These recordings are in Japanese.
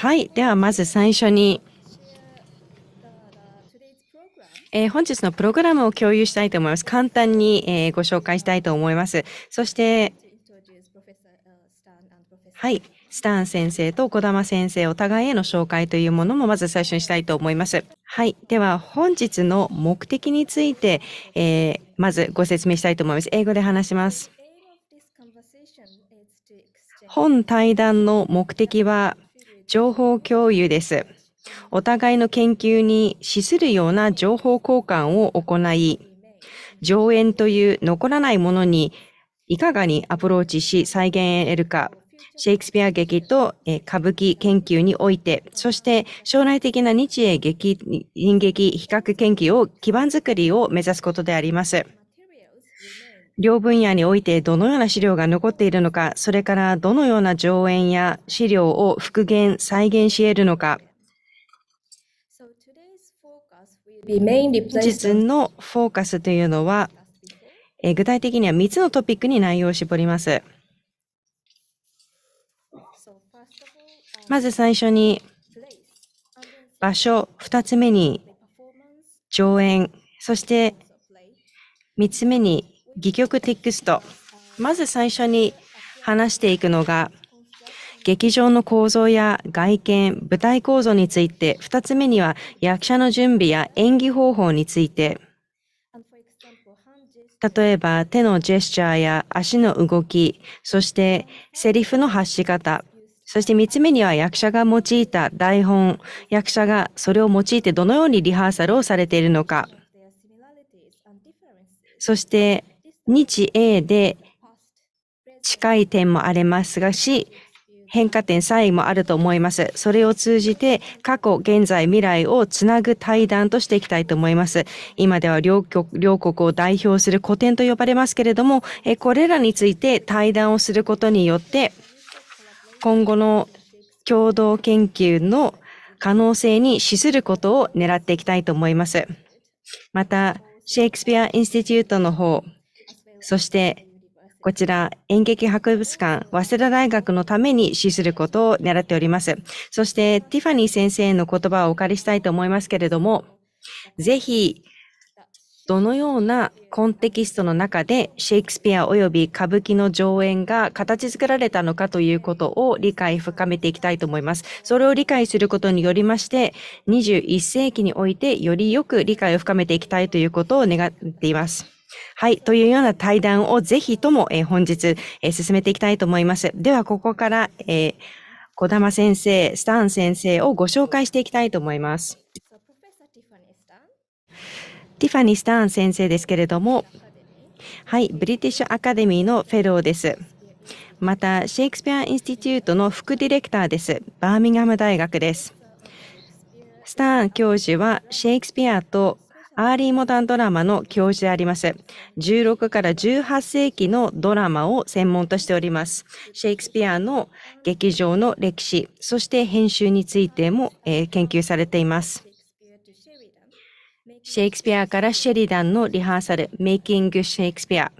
はい。では、まず最初に、えー、本日のプログラムを共有したいと思います。簡単に、えー、ご紹介したいと思います。そして、はい。スタン先生と小玉先生お互いへの紹介というものもまず最初にしたいと思います。はい。では、本日の目的について、えー、まずご説明したいと思います。英語で話します。本対談の目的は、情報共有です。お互いの研究に資するような情報交換を行い、上演という残らないものにいかがにアプローチし再現得るか、シェイクスピア劇と歌舞伎研究において、そして将来的な日英劇、演劇比較研究を基盤づくりを目指すことであります。両分野においてどのような資料が残っているのか、それからどのような上演や資料を復元、再現し得るのか。本日のフォーカスというのは、え具体的には3つのトピックに内容を絞ります。まず最初に、場所、2つ目に上演、そして3つ目に戯曲テキスト。まず最初に話していくのが、劇場の構造や外見、舞台構造について、二つ目には役者の準備や演技方法について、例えば手のジェスチャーや足の動き、そしてセリフの発し方、そして三つ目には役者が用いた台本、役者がそれを用いてどのようにリハーサルをされているのか、そして日英で近い点もありますがし、変化点差異もあると思います。それを通じて過去、現在、未来をつなぐ対談としていきたいと思います。今では両国を代表する古典と呼ばれますけれども、これらについて対談をすることによって、今後の共同研究の可能性に資することを狙っていきたいと思います。また、シェイクスピア・インスティテュートの方、そして、こちら、演劇博物館、早稲田大学のために資することを狙っております。そして、ティファニー先生の言葉をお借りしたいと思いますけれども、ぜひ、どのようなコンテキストの中でシェイクスピア及び歌舞伎の上演が形作られたのかということを理解深めていきたいと思います。それを理解することによりまして、21世紀においてよりよく理解を深めていきたいということを願っています。はい。というような対談をぜひとも、えー、本日、えー、進めていきたいと思います。では、ここから、えー、小玉先生、スタン先生をご紹介していきたいと思います。ティファニー・スターン先生ですけれども、はい、ブリティッシュ・アカデミーのフェローです。また、シェイクスピア・インスティチュートの副ディレクターです。バーミンガム大学です。スターン教授は、シェイクスピアとアーリーモダンドラマの教授であります。16から18世紀のドラマを専門としております。シェイクスピアの劇場の歴史、そして編集についても、えー、研究されています。シェイクスピアからシェリダンのリハーサル、メイキング・シェイクスピア。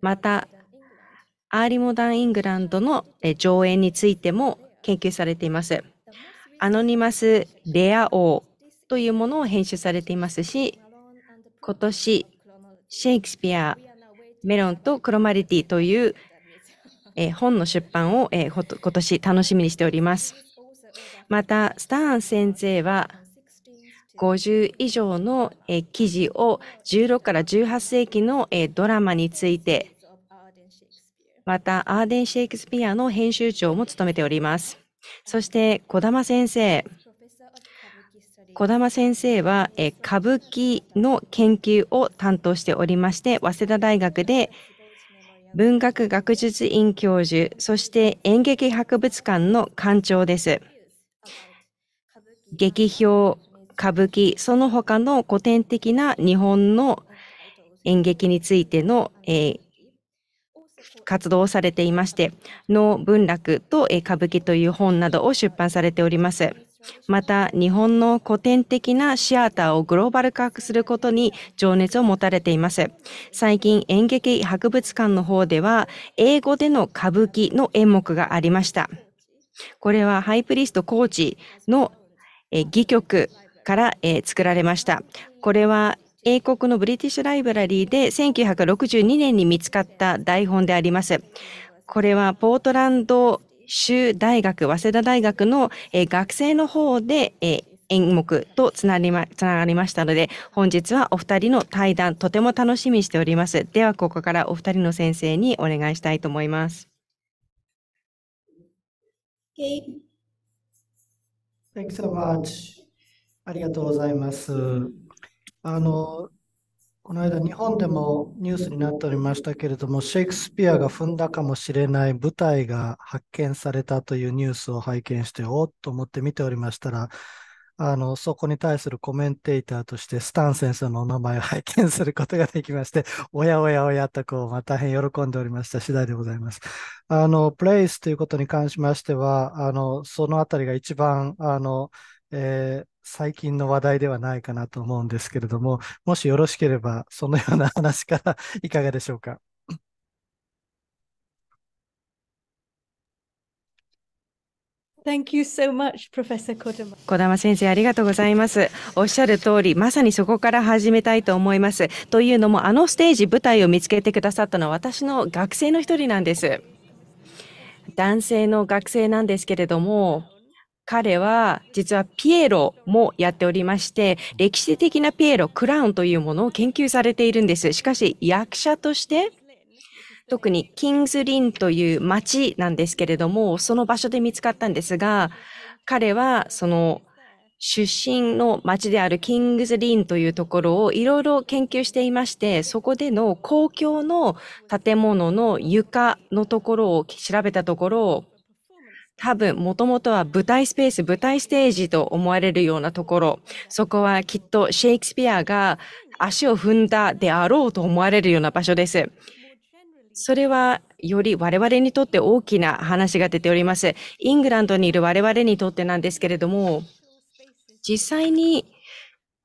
また、アーリーモダン・イングランドの上演についても研究されています。アノニマス・レア王というものを編集されていますし、今年、シェイクスピア、メロンとクロマリティという、え本の出版を、え今年楽しみにしております。また、スターン先生は、50以上の、え記事を16から18世紀の、えドラマについて、また、アーデン・シェイクスピアの編集長も務めております。そして、小玉先生。小玉先生は、え歌舞伎の研究を担当しておりまして、早稲田大学で文学学術院教授、そして演劇博物館の館長です。劇評、歌舞伎、その他の古典的な日本の演劇についての、えー、活動をされていまして、能文楽と、え歌舞伎という本などを出版されております。また日本の古典的なシアターをグローバル化することに情熱を持たれています。最近演劇博物館の方では英語での歌舞伎の演目がありました。これはハイプリストコーチの戯曲から作られました。これは英国のブリティッシュライブラリーで1962年に見つかった台本であります。これはポートランド州大学、早稲田大学の、え学生の方で、え演目とつなりま、つながりましたので、本日はお二人の対談、とても楽しみにしております。では、ここからお二人の先生にお願いしたいと思います。Thanks so much. ありがとうございます。あの、この間日本でもニュースになっておりましたけれども、シェイクスピアが踏んだかもしれない舞台が発見されたというニュースを拝見して、おっと思って見ておりましたら、あの、そこに対するコメンテーターとして、スタン先生のお名前を拝見することができまして、おやおやおやとこう、まあ、大変喜んでおりました次第でございます。あの、プレイスということに関しましては、あの、そのあたりが一番、あの、えー、最近の話題ではないかなと思うんですけれども、もしよろしければ、そのような話から いかがでしょうか。Thank you so much, Professor 小玉先生、ありがとうございます。おっしゃる通り、まさにそこから始めたいと思います。というのも、あのステージ、舞台を見つけてくださったのは私の学生の一人なんです。男性の学生なんですけれども、彼は実はピエロもやっておりまして、歴史的なピエロ、クラウンというものを研究されているんです。しかし役者として、特にキングズリンという町なんですけれども、その場所で見つかったんですが、彼はその出身の町であるキングズリンというところをいろいろ研究していまして、そこでの公共の建物の床のところを調べたところ、多分、もともとは舞台スペース、舞台ステージと思われるようなところ、そこはきっとシェイクスピアが足を踏んだであろうと思われるような場所です。それはより我々にとって大きな話が出ております。イングランドにいる我々にとってなんですけれども、実際に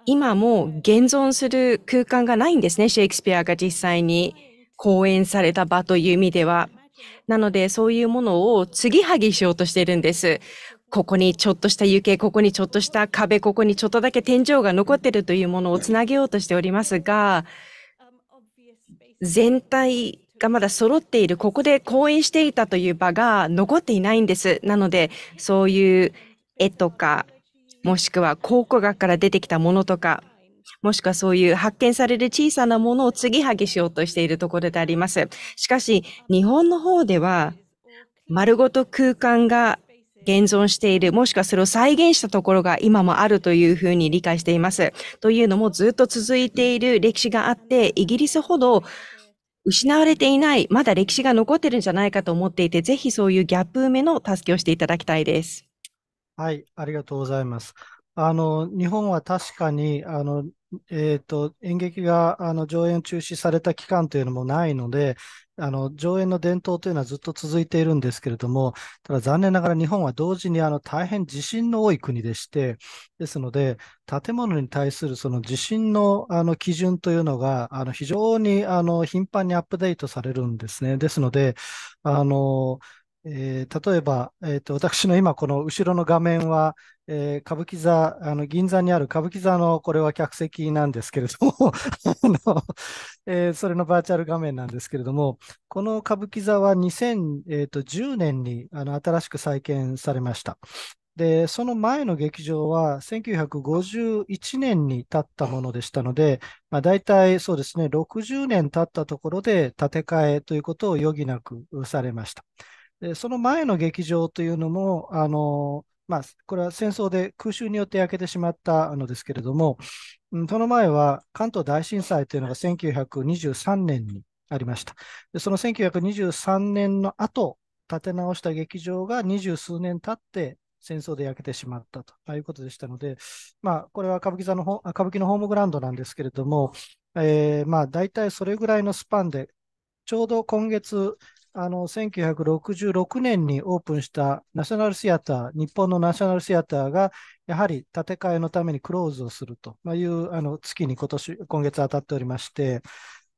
今も現存する空間がないんですね。シェイクスピアが実際に講演された場という意味では。なので、そういうものを継ぎはぎしようとしているんです。ここにちょっとした湯気、ここにちょっとした壁、ここにちょっとだけ天井が残ってるというものをつなげようとしておりますが、全体がまだ揃っている、ここで講演していたという場が残っていないんです。なので、そういう絵とか、もしくは考古学から出てきたものとか、もしくはそういう発見される小さなものを継ぎはぎしようとしているところであります。しかし、日本の方では、丸ごと空間が現存している、もしくはそれを再現したところが今もあるというふうに理解しています。というのもずっと続いている歴史があって、イギリスほど失われていない、まだ歴史が残ってるんじゃないかと思っていて、ぜひそういうギャップ埋めの助けをしていただきたいです。はい、ありがとうございます。あの、日本は確かに、あの、えと、演劇が、あの、上演中止された期間というのもないので、あの、上演の伝統というのはずっと続いているんですけれども、ただ残念ながら日本は同時にあの大変地震の多い国でして、ですので、建物に対するその地震のあの基準というのが、あの非常にあの頻繁にアップデートされるんですね。ですので、あの、えー、例えば、えーと、私の今この後ろの画面は、えー、歌舞伎座、あの銀座にある歌舞伎座のこれは客席なんですけれども えー、それのバーチャル画面なんですけれども、この歌舞伎座は2010年にあの新しく再建されました。で、その前の劇場は1951年に建ったものでしたので、まあ、大体そうですね、60年経ったところで建て替えということを余儀なくされました。でその前の劇場というのも、あのまあ、これは戦争で空襲によって焼けてしまったのですけれども、その前は関東大震災というのが1923年にありました。でその1923年の後、建て直した劇場が二十数年経って戦争で焼けてしまったということでしたので、まあ、これは歌舞伎座の歌舞伎のホームグラウンドなんですけれども、えー、まあ大体それぐらいのスパンで、ちょうど今月あの、1966年にオープンしたナショナルシアター、日本のナショナルシアターが、やはり建て替えのためにクローズをするという、あの、月に今年、今月当たっておりまして、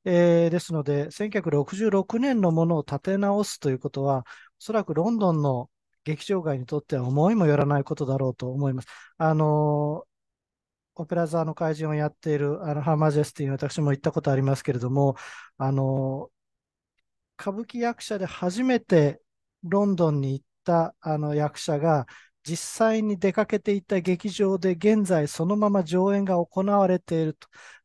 えー、ですので、1966年のものを建て直すということは、おそらくロンドンの劇場街にとっては思いもよらないことだろうと思います。あのオペラ座の怪人をやっているあのハーマジェスティに私も行ったことありますけれども、あの歌舞伎役者で初めてロンドンに行ったあの役者が実際に出かけていた劇場で現在そのまま上演が行われている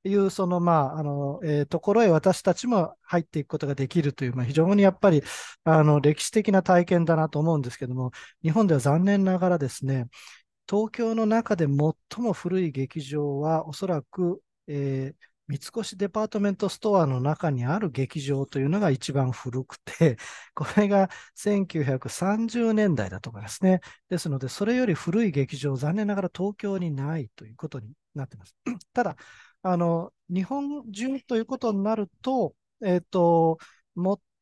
というその、まああのえー、ところへ私たちも入っていくことができるという、まあ、非常にやっぱりあの歴史的な体験だなと思うんですけども日本では残念ながらですね東京の中で最も古い劇場はおそらく、えー、三越デパートメントストアの中にある劇場というのが一番古くて、これが1930年代だとかですね。ですので、それより古い劇場、残念ながら東京にないということになっています。ただ、あの、日本中ということになると、えっ、ー、と、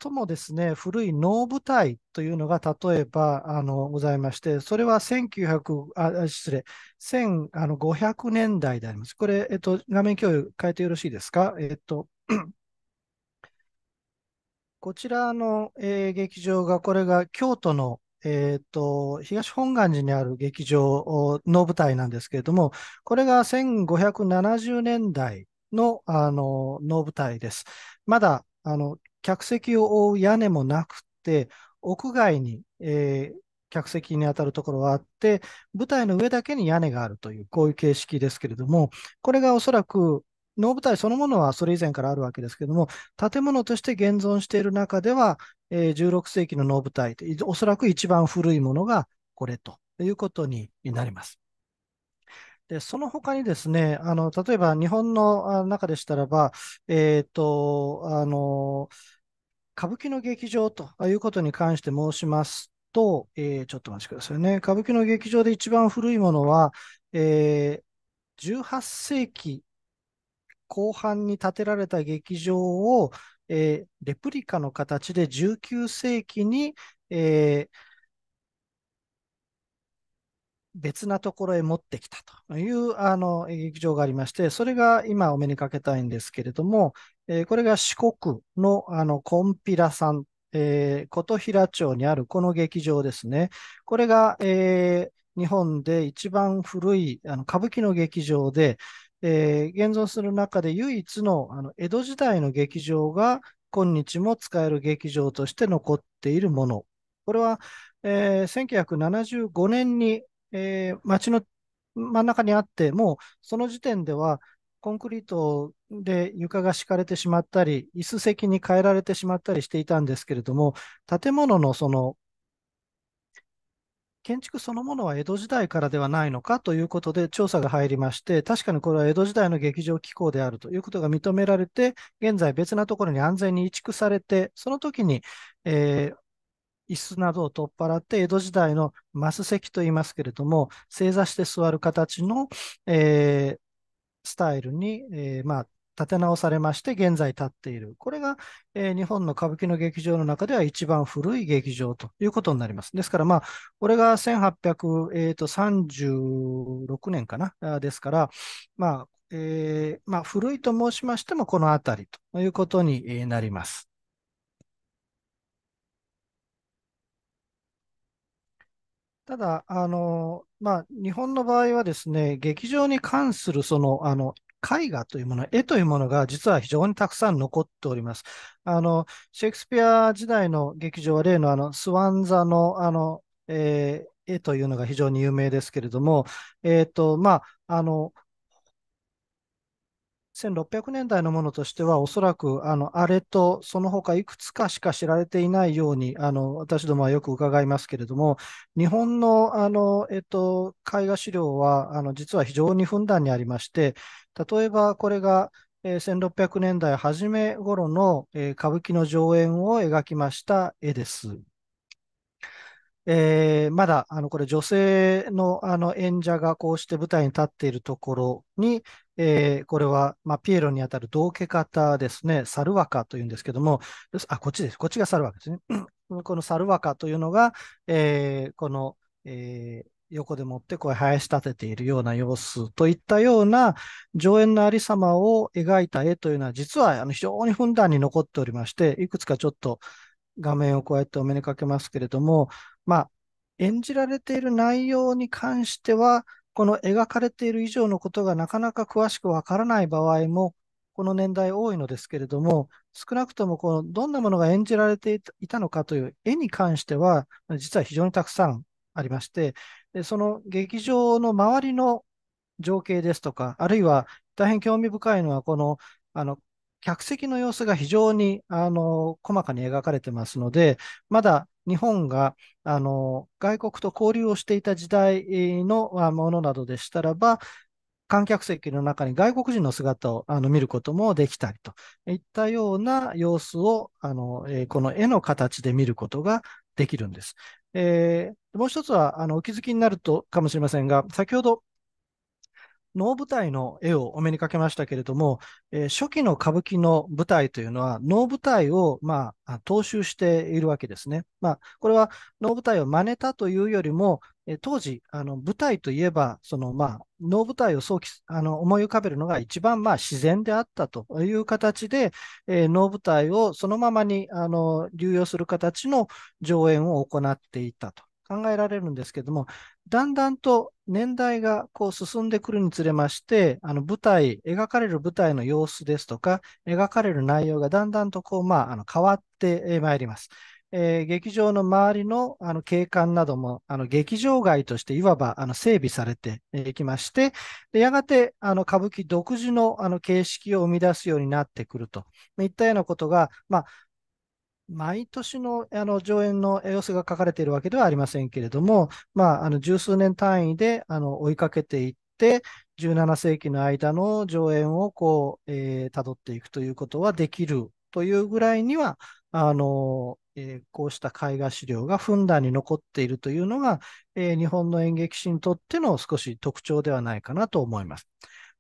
最もですね、古い能舞台というのが例えばあのございまして、それは1900あ失礼、1500年代であります。これ、えっと、画面共有変えてよろしいですか。えっと こちらの、えー、劇場が、これが京都の、えーと、と東本願寺にある劇場の舞台なんですけれども、これが1570年代のあの能舞台です。まだあの、客席を覆う屋根もなくて、屋外に、えー、客席に当たるところはあって、舞台の上だけに屋根があるという、こういう形式ですけれども、これがおそらく、能舞台そのものはそれ以前からあるわけですけれども、建物として現存している中では、えー、16世紀の能舞台、おそらく一番古いものがこれということになります。で、その他にですね、あの、例えば日本の中でしたらば、えっ、ー、と、あの、歌舞伎の劇場ということに関して申しますと、えー、ちょっとお待ちくださいね。歌舞伎の劇場で一番古いものは、えー、18世紀後半に建てられた劇場を、えー、レプリカの形で19世紀に、えー、別なところへ持ってきたというあの劇場がありまして、それが今お目にかけたいんですけれども、えー、これが四国のあのコンピラさん、えー、琴平町にあるこの劇場ですね。これが、えー、日本で一番古いあの歌舞伎の劇場で、えー、現存する中で唯一のあの江戸時代の劇場が今日も使える劇場として残っているもの。これは、えー、1975年にえー、街の真ん中にあって、もうその時点ではコンクリートで床が敷かれてしまったり、椅子席に変えられてしまったりしていたんですけれども、建物のその建築そのものは江戸時代からではないのかということで調査が入りまして、確かにこれは江戸時代の劇場機構であるということが認められて、現在別なところに安全に移築されて、その時に、えー、椅子などを取っ払って、江戸時代のマス席といいますけれども、正座して座る形の、えー、スタイルに、えー、まあ、立て直されまして、現在立っている。これが、えー、日本の歌舞伎の劇場の中では一番古い劇場ということになります。ですから、まあ、これが1836年かな。ですから、まあ、えー、まあ、古いと申しましても、この辺りということになります。ただ、あの、まあ、日本の場合はですね、劇場に関するその、あの、絵画というもの、絵というものが実は非常にたくさん残っております。あの、シェイクスピア時代の劇場は例のあの、スワン座の、あの、えー、絵というのが非常に有名ですけれども、えっ、ー、と、まあ、あの、1600年代のものとしては、おそらくあのあれとその他いくつかしか知られていないように、あの私どもはよく伺いますけれども、日本のあの、えっと、絵画資料はあの実は非常にふんだんにありまして、例えばこれが、えー、1600年代初め頃の、えー、歌舞伎の上演を描きました絵です。えー、まだあのこれ女性のあの演者がこうして舞台に立っているところに、えー、これは、まあ、ピエロにあたる道化型ですね、サルワカというんですけども、あ、こっちです。こっちがサルワカですね。このサルワカというのが、えー、この、えー、横でもって声生やし立てているような様子といったような上演のありさまを描いた絵というのは実はあの非常にふんだんに残っておりましていくつかちょっと画面をこうやってお目にかけますけれどもまあ演じられている内容に関してはこの描かれている以上のことがなかなか詳しくわからない場合も、この年代多いのですけれども、少なくともこのどんなものが演じられていたのかという絵に関しては、実は非常にたくさんありまして、でその劇場の周りの情景ですとか、あるいは大変興味深いのは、このあの客席の様子が非常にあの細かに描かれてますので、まだ日本があの外国と交流をしていた時代のものなどでしたらば、観客席の中に外国人の姿をあの見ることもできたりといったような様子をあの、えー、この絵の形で見ることができるんです。えー、もう一つはあのお気づきになるとかもしれませんが、先ほど能舞台の絵をお目にかけましたけれども、えー、初期の歌舞伎の舞台というのは、能舞台を、まあ、踏襲しているわけですね。まあ、これは能舞台を真似たというよりも、えー、当時、あの舞台といえば、その、まあ、能舞台を想起あの思い浮かべるのが一番、まあ、自然であったという形で、えー、能舞台をそのままにあの流用する形の上演を行っていたと。考えられるんですけども、だんだんと年代がこう進んでくるにつれまして、あの舞台、描かれる舞台の様子ですとか、描かれる内容がだんだんとこう、まあ、あの変わってまいります。えー、劇場の周りのあの景観などもあの劇場街としていわばあの整備されていきまして、でやがてあの歌舞伎独自のあの形式を生み出すようになってくるといったようなことが、まあ、毎年のあの上演の様子が書かれているわけではありませんけれども、まあ、あの十数年単位であの追いかけていって、17世紀の間の上演をこう、えー、辿っていくということはできるというぐらいには、あの、えー、こうした絵画資料がふんだんに残っているというのが、えー、日本の演劇史にとっての少し特徴ではないかなと思います。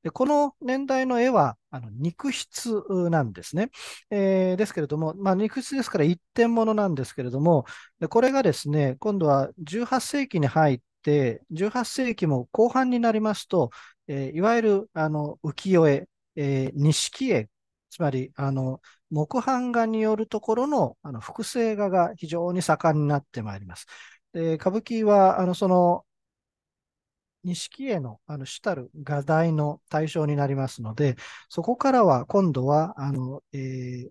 でこの年代の絵はあの肉筆なんですね。えー、ですけれども、まあ、肉筆ですから一点物なんですけれども、でこれがですね、今度は18世紀に入って、18世紀も後半になりますと、えー、いわゆるあの浮世絵、えー、錦絵、つまりあの木版画によるところのあの複製画が非常に盛んになってまいります。で歌舞伎はあのその錦絵のあの主たる画題の対象になりますので、そこからは今度は、あの、えー、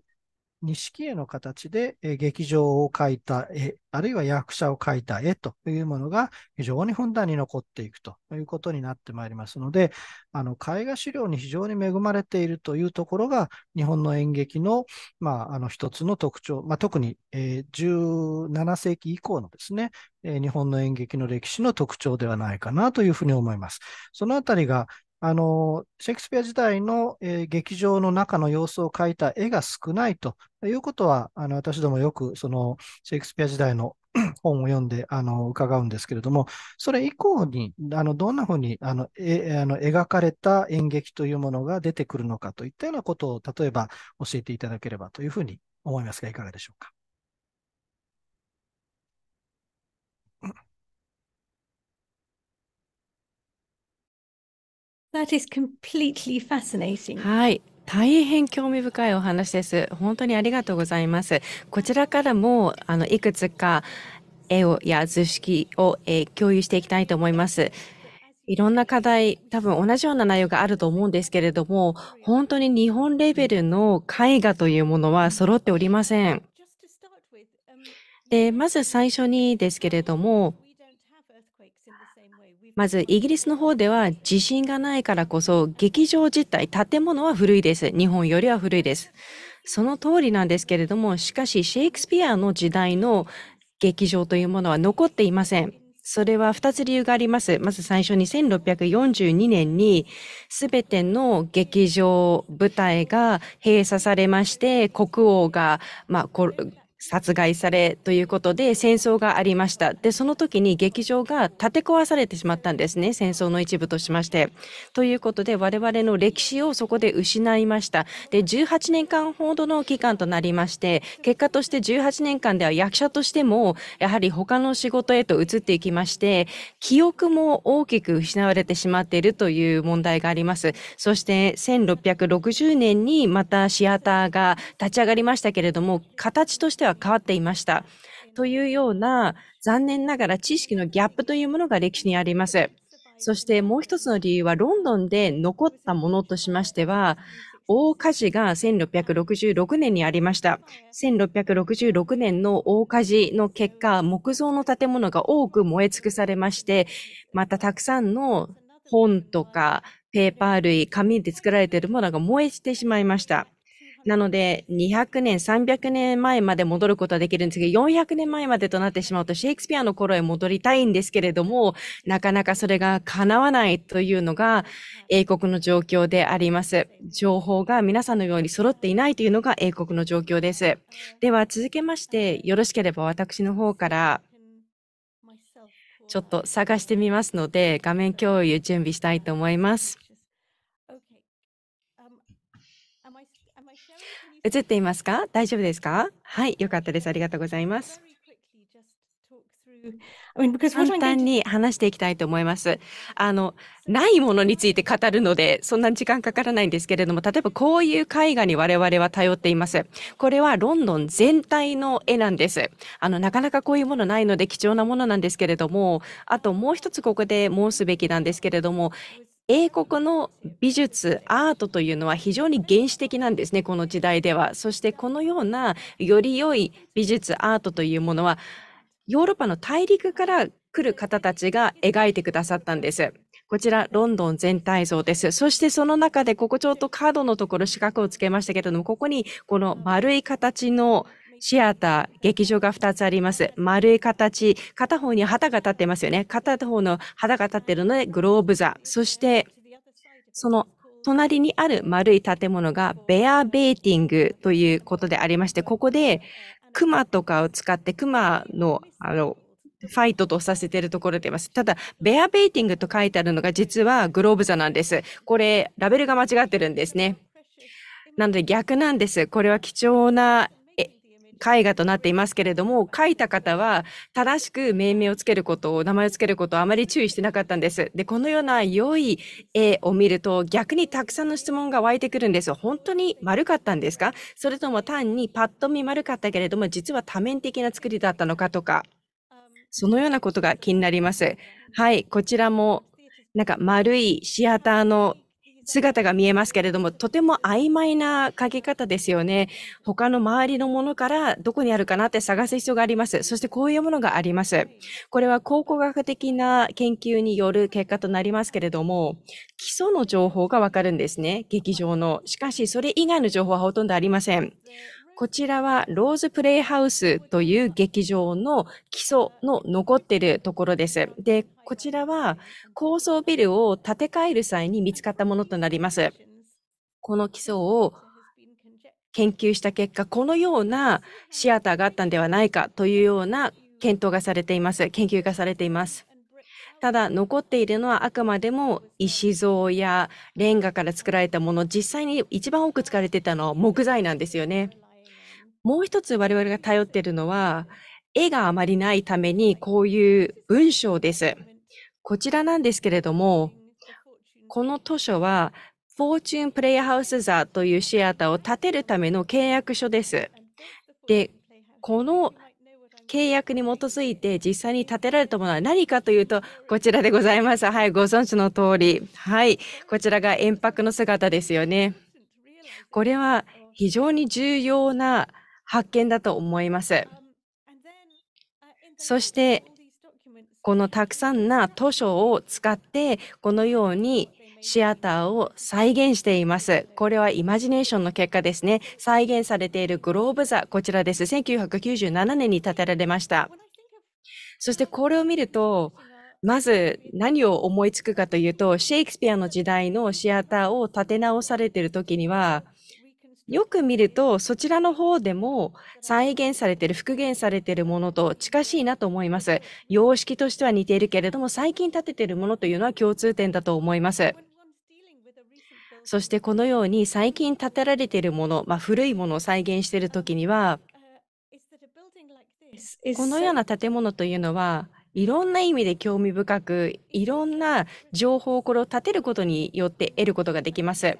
錦絵の形で劇場を描いた絵、あるいは役者を描いた絵というものが非常にふんだんに残っていくということになってまいりますので、あの絵画資料に非常に恵まれているというところが、日本の演劇の,、まあ、あの一つの特徴、まあ、特に、17世紀以降のですね、日本の演劇の歴史の特徴ではないかなというふうに思います。そのあたりがあの、シェイクスピア時代の、えー、劇場の中の様子を描いた絵が少ないということは、あの私どもよくそのシェイクスピア時代の 本を読んであの伺うんですけれども、それ以降にあのどんなふうにあのえあの描かれた演劇というものが出てくるのかといったようなことを、例えば教えていただければというふうに思いますが、いかがでしょうか。That is completely fascinating. はい。大変興味深いお話です。本当にありがとうございます。こちらからも、あの、いくつか絵をや図式を、えー、共有していきたいと思います。いろんな課題、多分同じような内容があると思うんですけれども、本当に日本レベルの絵画というものは揃っておりません。で、まず最初にですけれども、まずイギリスの方では地震がないからこそ劇場自体、建物は古いです。日本よりは古いです。その通りなんですけれども、しかしシェイクスピアの時代の劇場というものは残っていません。それは2つ理由があります。まず最初に1642年に全ての劇場舞台が閉鎖されまして、国王が、まあ、殺害されということで戦争がありました。で、その時に劇場が建て壊されてしまったんですね。戦争の一部としまして。ということで我々の歴史をそこで失いました。で、18年間ほどの期間となりまして、結果として18年間では役者としても、やはり他の仕事へと移っていきまして、記憶も大きく失われてしまっているという問題があります。そして1660年にまたシアターが立ち上がりましたけれども、形としてはは変わっていました。というような残念ながら知識のギャップというものが歴史にあります。そしてもう一つの理由はロンドンで残ったものとしましては、大火事が1666年にありました。1666年の大火事の結果、木造の建物が多く燃え尽くされまして、またたくさんの本とかペーパー類、紙で作られているものが燃えてしまいました。なので、200年、300年前まで戻ることはできるんですけど、400年前までとなってしまうと、シェイクスピアの頃へ戻りたいんですけれども、なかなかそれが叶わないというのが、英国の状況であります。情報が皆さんのように揃っていないというのが英国の状況です。では、続けまして、よろしければ私の方から、ちょっと探してみますので、画面共有準備したいと思います。映っていますか大丈夫ですかはい、よかったです。ありがとうございます。簡単に話していきたいと思います。あの、ないものについて語るので、そんなに時間かからないんですけれども、例えばこういう絵画に我々は頼っています。これはロンドン全体の絵なんです。あの、なかなかこういうものないので貴重なものなんですけれども、あともう一つここで申すべきなんですけれども、英国の美術、アートというのは非常に原始的なんですね、この時代では。そしてこのようなより良い美術、アートというものは、ヨーロッパの大陸から来る方たちが描いてくださったんです。こちら、ロンドン全体像です。そしてその中で、ここちょっとカードのところ四角をつけましたけれども、ここにこの丸い形のシアター、劇場が2つあります。丸い形、片方に旗が立ってますよね。片方の旗が立ってるので、グローブ座。そして、その隣にある丸い建物がベアベーティングということでありまして、ここで熊とかを使って熊の、あの、ファイトとさせているところでいます。ただ、ベアベーティングと書いてあるのが実はグローブ座なんです。これ、ラベルが間違ってるんですね。なので逆なんです。これは貴重な絵画となっていますけれども、書いた方は正しく命名をつけることを、名前をつけることをあまり注意してなかったんです。で、このような良い絵を見ると逆にたくさんの質問が湧いてくるんですよ。本当に丸かったんですかそれとも単にパッと見丸かったけれども、実は多面的な作りだったのかとか、そのようなことが気になります。はい、こちらもなんか丸いシアターの姿が見えますけれども、とても曖昧な書き方ですよね。他の周りのものからどこにあるかなって探す必要があります。そしてこういうものがあります。これは考古学的な研究による結果となりますけれども、基礎の情報がわかるんですね。劇場の。しかし、それ以外の情報はほとんどありません。こちらはローズプレイハウスという劇場の基礎の残ってるところです。で、こちらは高層ビルを建て替える際に見つかったものとなります。この基礎を研究した結果、このようなシアターがあったんではないかというような検討がされています。研究がされています。ただ残っているのはあくまでも石像やレンガから作られたもの、実際に一番多く使われていたのは木材なんですよね。もう一つ我々が頼っているのは、絵があまりないためにこういう文章です。こちらなんですけれども、この図書は、フォーチュンプレイハウス座というシアターを建てるための契約書です。で、この契約に基づいて実際に建てられたものは何かというと、こちらでございます。はい、ご存知の通り。はい、こちらが延泊の姿ですよね。これは非常に重要な発見だと思います。そして、このたくさんな図書を使って、このようにシアターを再現しています。これはイマジネーションの結果ですね。再現されているグローブ座、こちらです。1997年に建てられました。そしてこれを見ると、まず何を思いつくかというと、シェイクスピアの時代のシアターを建て直されている時には、よく見ると、そちらの方でも再現されている、復元されているものと近しいなと思います。様式としては似ているけれども、最近建てているものというのは共通点だと思います。そしてこのように最近建てられているもの、まあ、古いものを再現しているときには、このような建物というのは、いろんな意味で興味深く、いろんな情報をこれを立てることによって得ることができます。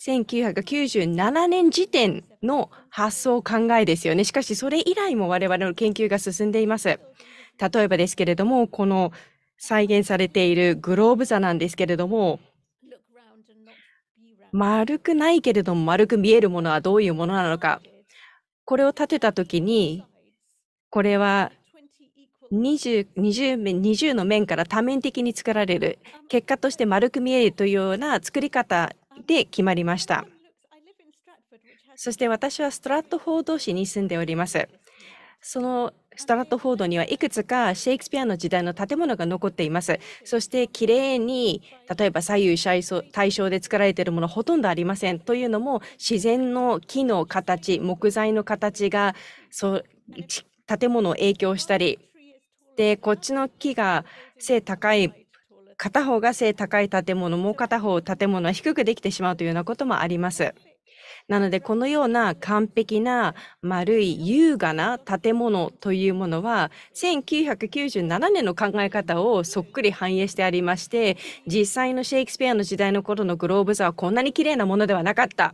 1997年時点の発想考えですよね。しかし、それ以来も我々の研究が進んでいます。例えばですけれども、この再現されているグローブ座なんですけれども、丸くないけれども丸く見えるものはどういうものなのか。これを立てたときに、これは 20, 20, 面20の面から多面的に作られる結果として丸く見えるというような作り方で決まりました。そして私はストラットフォード市に住んでおります。そのストラットフォードにはいくつかシェイクスピアの時代の建物が残っています。そして綺麗に、例えば左右対称で作られているものほとんどありません。というのも自然の木の形、木材の形がそう建物を影響したり、で、こっちの木が背高い片方が背高い建物、もう片方建物は低くできてしまうというようなこともあります。なので、このような完璧な丸い優雅な建物というものは、1997年の考え方をそっくり反映してありまして、実際のシェイクスピアの時代の頃のグローブ座はこんなに綺麗なものではなかった。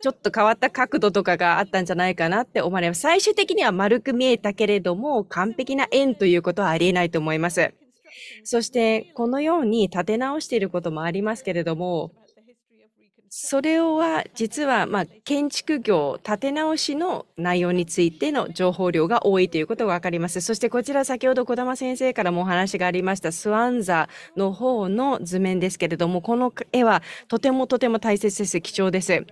ちょっと変わった角度とかがあったんじゃないかなって思われます。最終的には丸く見えたけれども、完璧な円ということはありえないと思います。そしてこのように立て直していることもありますけれども、それは実はまあ建築業立て直しの内容についての情報量が多いということが分かります。そしてこちら先ほど小玉先生からもお話がありましたスワンザの方の図面ですけれども、この絵はとてもとても大切です。貴重です。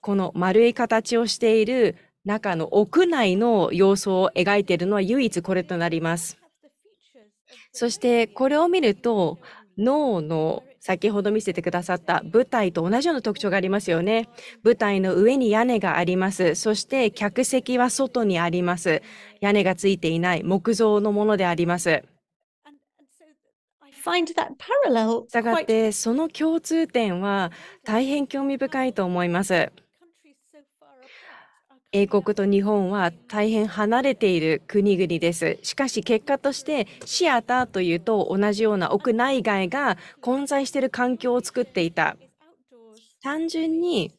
この丸い形をしている中の屋内の様子を描いているのは唯一これとなります。そしてこれを見ると脳の先ほど見せてくださった舞台と同じような特徴がありますよね。舞台の上に屋根があります。そして客席は外にあります。屋根がついていない木造のものであります。したがってその共通点は大変興味深いと思います。英国と日本は大変離れている国々です。しかし結果としてシアターというと同じような屋内外が混在している環境を作っていた。単純に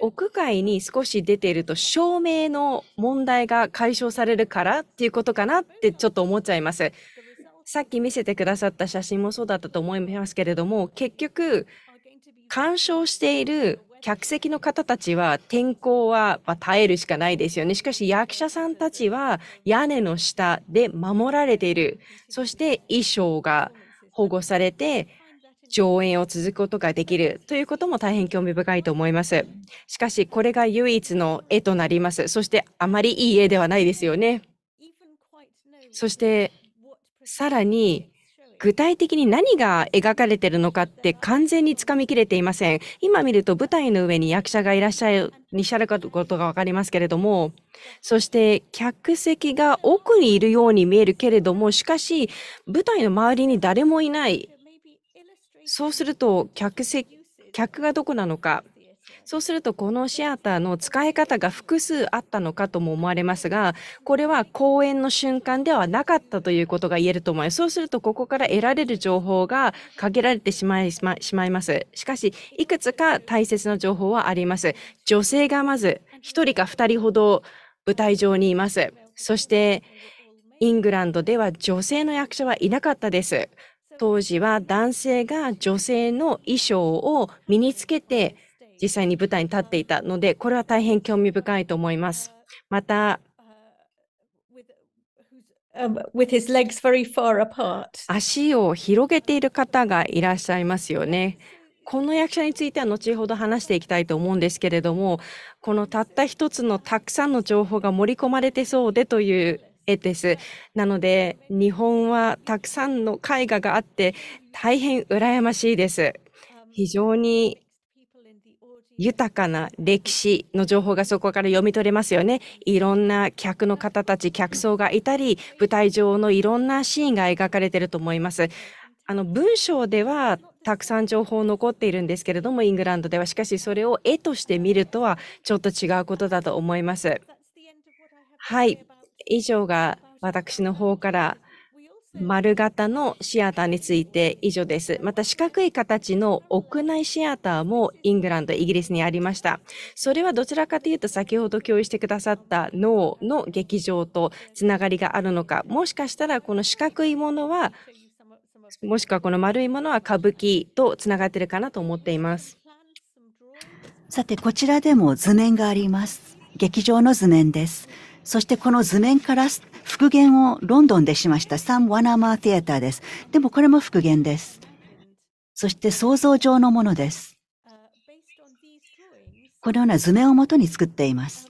屋外に少し出ていると照明の問題が解消されるからっていうことかなってちょっと思っちゃいます。さっき見せてくださった写真もそうだったと思いますけれども、結局、干渉している客席の方たちは天候は耐えるしかないですよね。しかし役者さんたちは屋根の下で守られている。そして衣装が保護されて上演を続くことができるということも大変興味深いと思います。しかしこれが唯一の絵となります。そしてあまりいい絵ではないですよね。そしてさらに具体的に何が描かれてるのかって完全につかみきれていません。今見ると舞台の上に役者がいらっしゃる、にしゃることがわかりますけれども、そして客席が奥にいるように見えるけれども、しかし舞台の周りに誰もいない。そうすると客席、客がどこなのか、そうすると、このシアターの使い方が複数あったのかとも思われますが、これは公演の瞬間ではなかったということが言えると思います。そうすると、ここから得られる情報が限られてしまいまますしかし、いくつか大切な情報はあります。女性がまず、1人か2人ほど舞台上にいます。そして、イングランドでは女性の役者はいなかったです。当時は男性が女性の衣装を身につけて実際に舞台に立っていたので、これは大変興味深いと思います。また、足を広げている方がいらっしゃいますよね。この役者については後ほど話していきたいと思うんですけれども、このたった一つのたくさんの情報が盛り込まれてそうでという絵です。なので、日本はたくさんの絵画があって、大変羨ましいです。非常に豊かな歴史の情報がそこから読み取れますよね。いろんな客の方たち、客層がいたり、舞台上のいろんなシーンが描かれていると思います。あの文章ではたくさん情報残っているんですけれども、イングランドでは、しかしそれを絵として見るとはちょっと違うことだと思います。はい、以上が私の方から丸型のシアターについて以上です。また四角い形の屋内シアターもイングランド、イギリスにありました。それはどちらかというと先ほど共有してくださった脳の劇場とつながりがあるのか、もしかしたらこの四角いものは、もしくはこの丸いものは歌舞伎とつながっているかなと思っています。さて、こちらでも図面があります。劇場の図面です。そしてこの図面から復元をロンドンでしましたサン・ワナーマー・テアターです。でもこれも復元です。そして想像上のものです。このような図面をもとに作っています。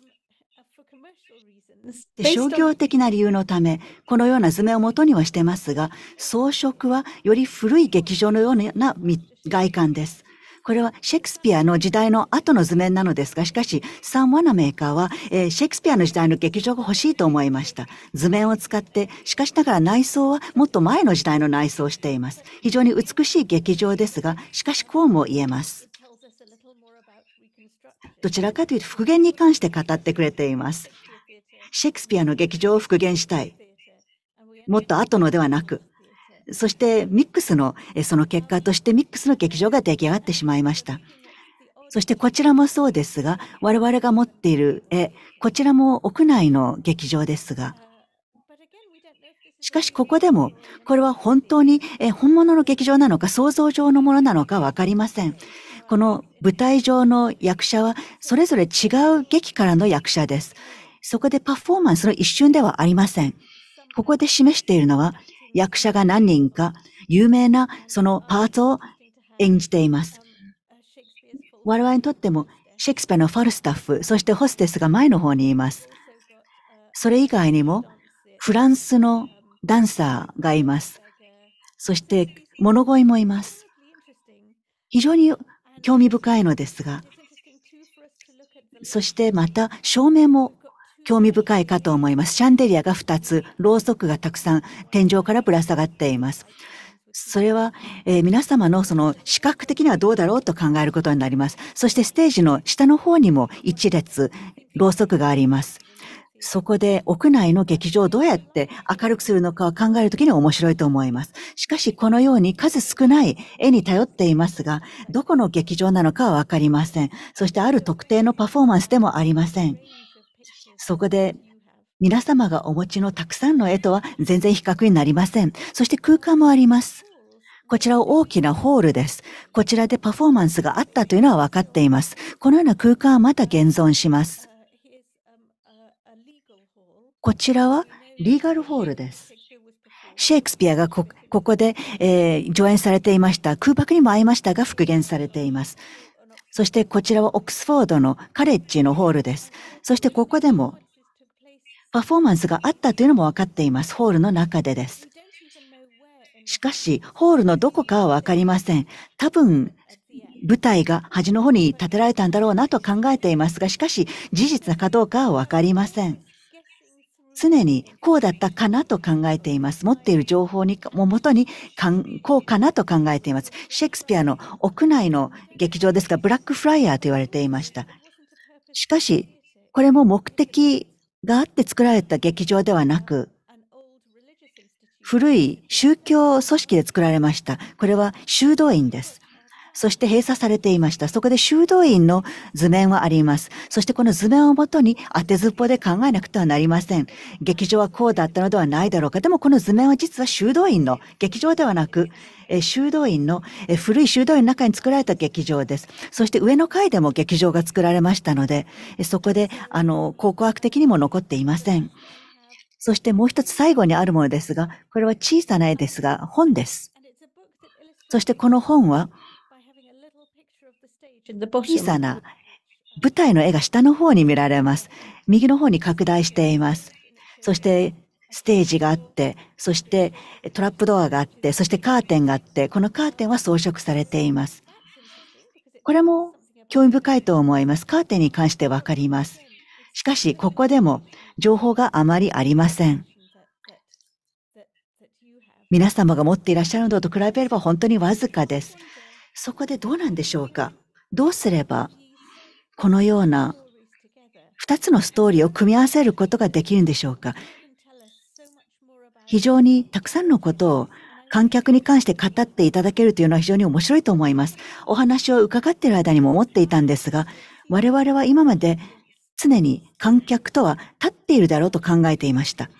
で商業的な理由のため、このような図面をもとにはしてますが、装飾はより古い劇場のような外観です。これはシェイクスピアの時代の後の図面なのですが、しかし、サン・ワナメーカーは、えー、シェイクスピアの時代の劇場が欲しいと思いました。図面を使って、しかしながら内装はもっと前の時代の内装をしています。非常に美しい劇場ですが、しかしこうも言えます。どちらかというと復元に関して語ってくれています。シェイクスピアの劇場を復元したい。もっと後のではなく、そしてミックスの、その結果としてミックスの劇場が出来上がってしまいました。そしてこちらもそうですが、我々が持っている絵、こちらも屋内の劇場ですが、しかしここでも、これは本当に本物の劇場なのか想像上のものなのかわかりません。この舞台上の役者はそれぞれ違う劇からの役者です。そこでパフォーマンスの一瞬ではありません。ここで示しているのは役者が何人か、有名なそのパーツを演じています。我々にとっても、シェイクスペアのファルスタッフ、そしてホステスが前の方にいます。それ以外にも、フランスのダンサーがいます。そして、物乞いもいます。非常に興味深いのですが、そしてまた照明も興味深いかと思います。シャンデリアが2つ、ろうそくがたくさん天井からぶら下がっています。それは、えー、皆様のその視覚的にはどうだろうと考えることになります。そしてステージの下の方にも一列、ろうそくがあります。そこで屋内の劇場をどうやって明るくするのかを考えるときに面白いと思います。しかしこのように数少ない絵に頼っていますが、どこの劇場なのかはわかりません。そしてある特定のパフォーマンスでもありません。そこで皆様がお持ちのたくさんの絵とは全然比較になりません。そして空間もあります。こちらは大きなホールです。こちらでパフォーマンスがあったというのは分かっています。このような空間はまた現存します。こちらはリーガルホールです。シェイクスピアがここで、えー、上演されていました。空爆にも合いましたが復元されています。そしてこちらはオックスフォードのカレッジのホールです。そしてここでもパフォーマンスがあったというのも分かっています。ホールの中でです。しかし、ホールのどこかは分かりません。多分、舞台が端の方に建てられたんだろうなと考えていますが、しかし、事実かどうかは分かりません。常にこうだったかなと考えています。持っている情報にも元にこうかなと考えています。シェイクスピアの屋内の劇場ですが、ブラックフライヤーと言われていました。しかし、これも目的があって作られた劇場ではなく、古い宗教組織で作られました。これは修道院です。そして閉鎖されていました。そこで修道院の図面はあります。そしてこの図面をもとに当てずっぽで考えなくてはなりません。劇場はこうだったのではないだろうか。でもこの図面は実は修道院の劇場ではなく、え修道院の、え古い修道院の中に作られた劇場です。そして上の階でも劇場が作られましたので、そこで、あの、考古学的にも残っていません。そしてもう一つ最後にあるものですが、これは小さな絵ですが、本です。そしてこの本は、小さな舞台の絵が下の方に見られます。右の方に拡大しています。そしてステージがあって、そしてトラップドアがあって、そしてカーテンがあって、このカーテンは装飾されています。これも興味深いと思います。カーテンに関してわかります。しかし、ここでも情報があまりありません。皆様が持っていらっしゃるのと比べれば本当にわずかです。そこでどうなんでしょうかどうすればこのような2つのストーリーを組み合わせることができるんでしょうか非常にたくさんのことを観客に関して語っていただけるというのは非常に面白いと思います。お話を伺っている間にも思っていたんですが、我々は今まで常に観客とは立っているだろうと考えていました。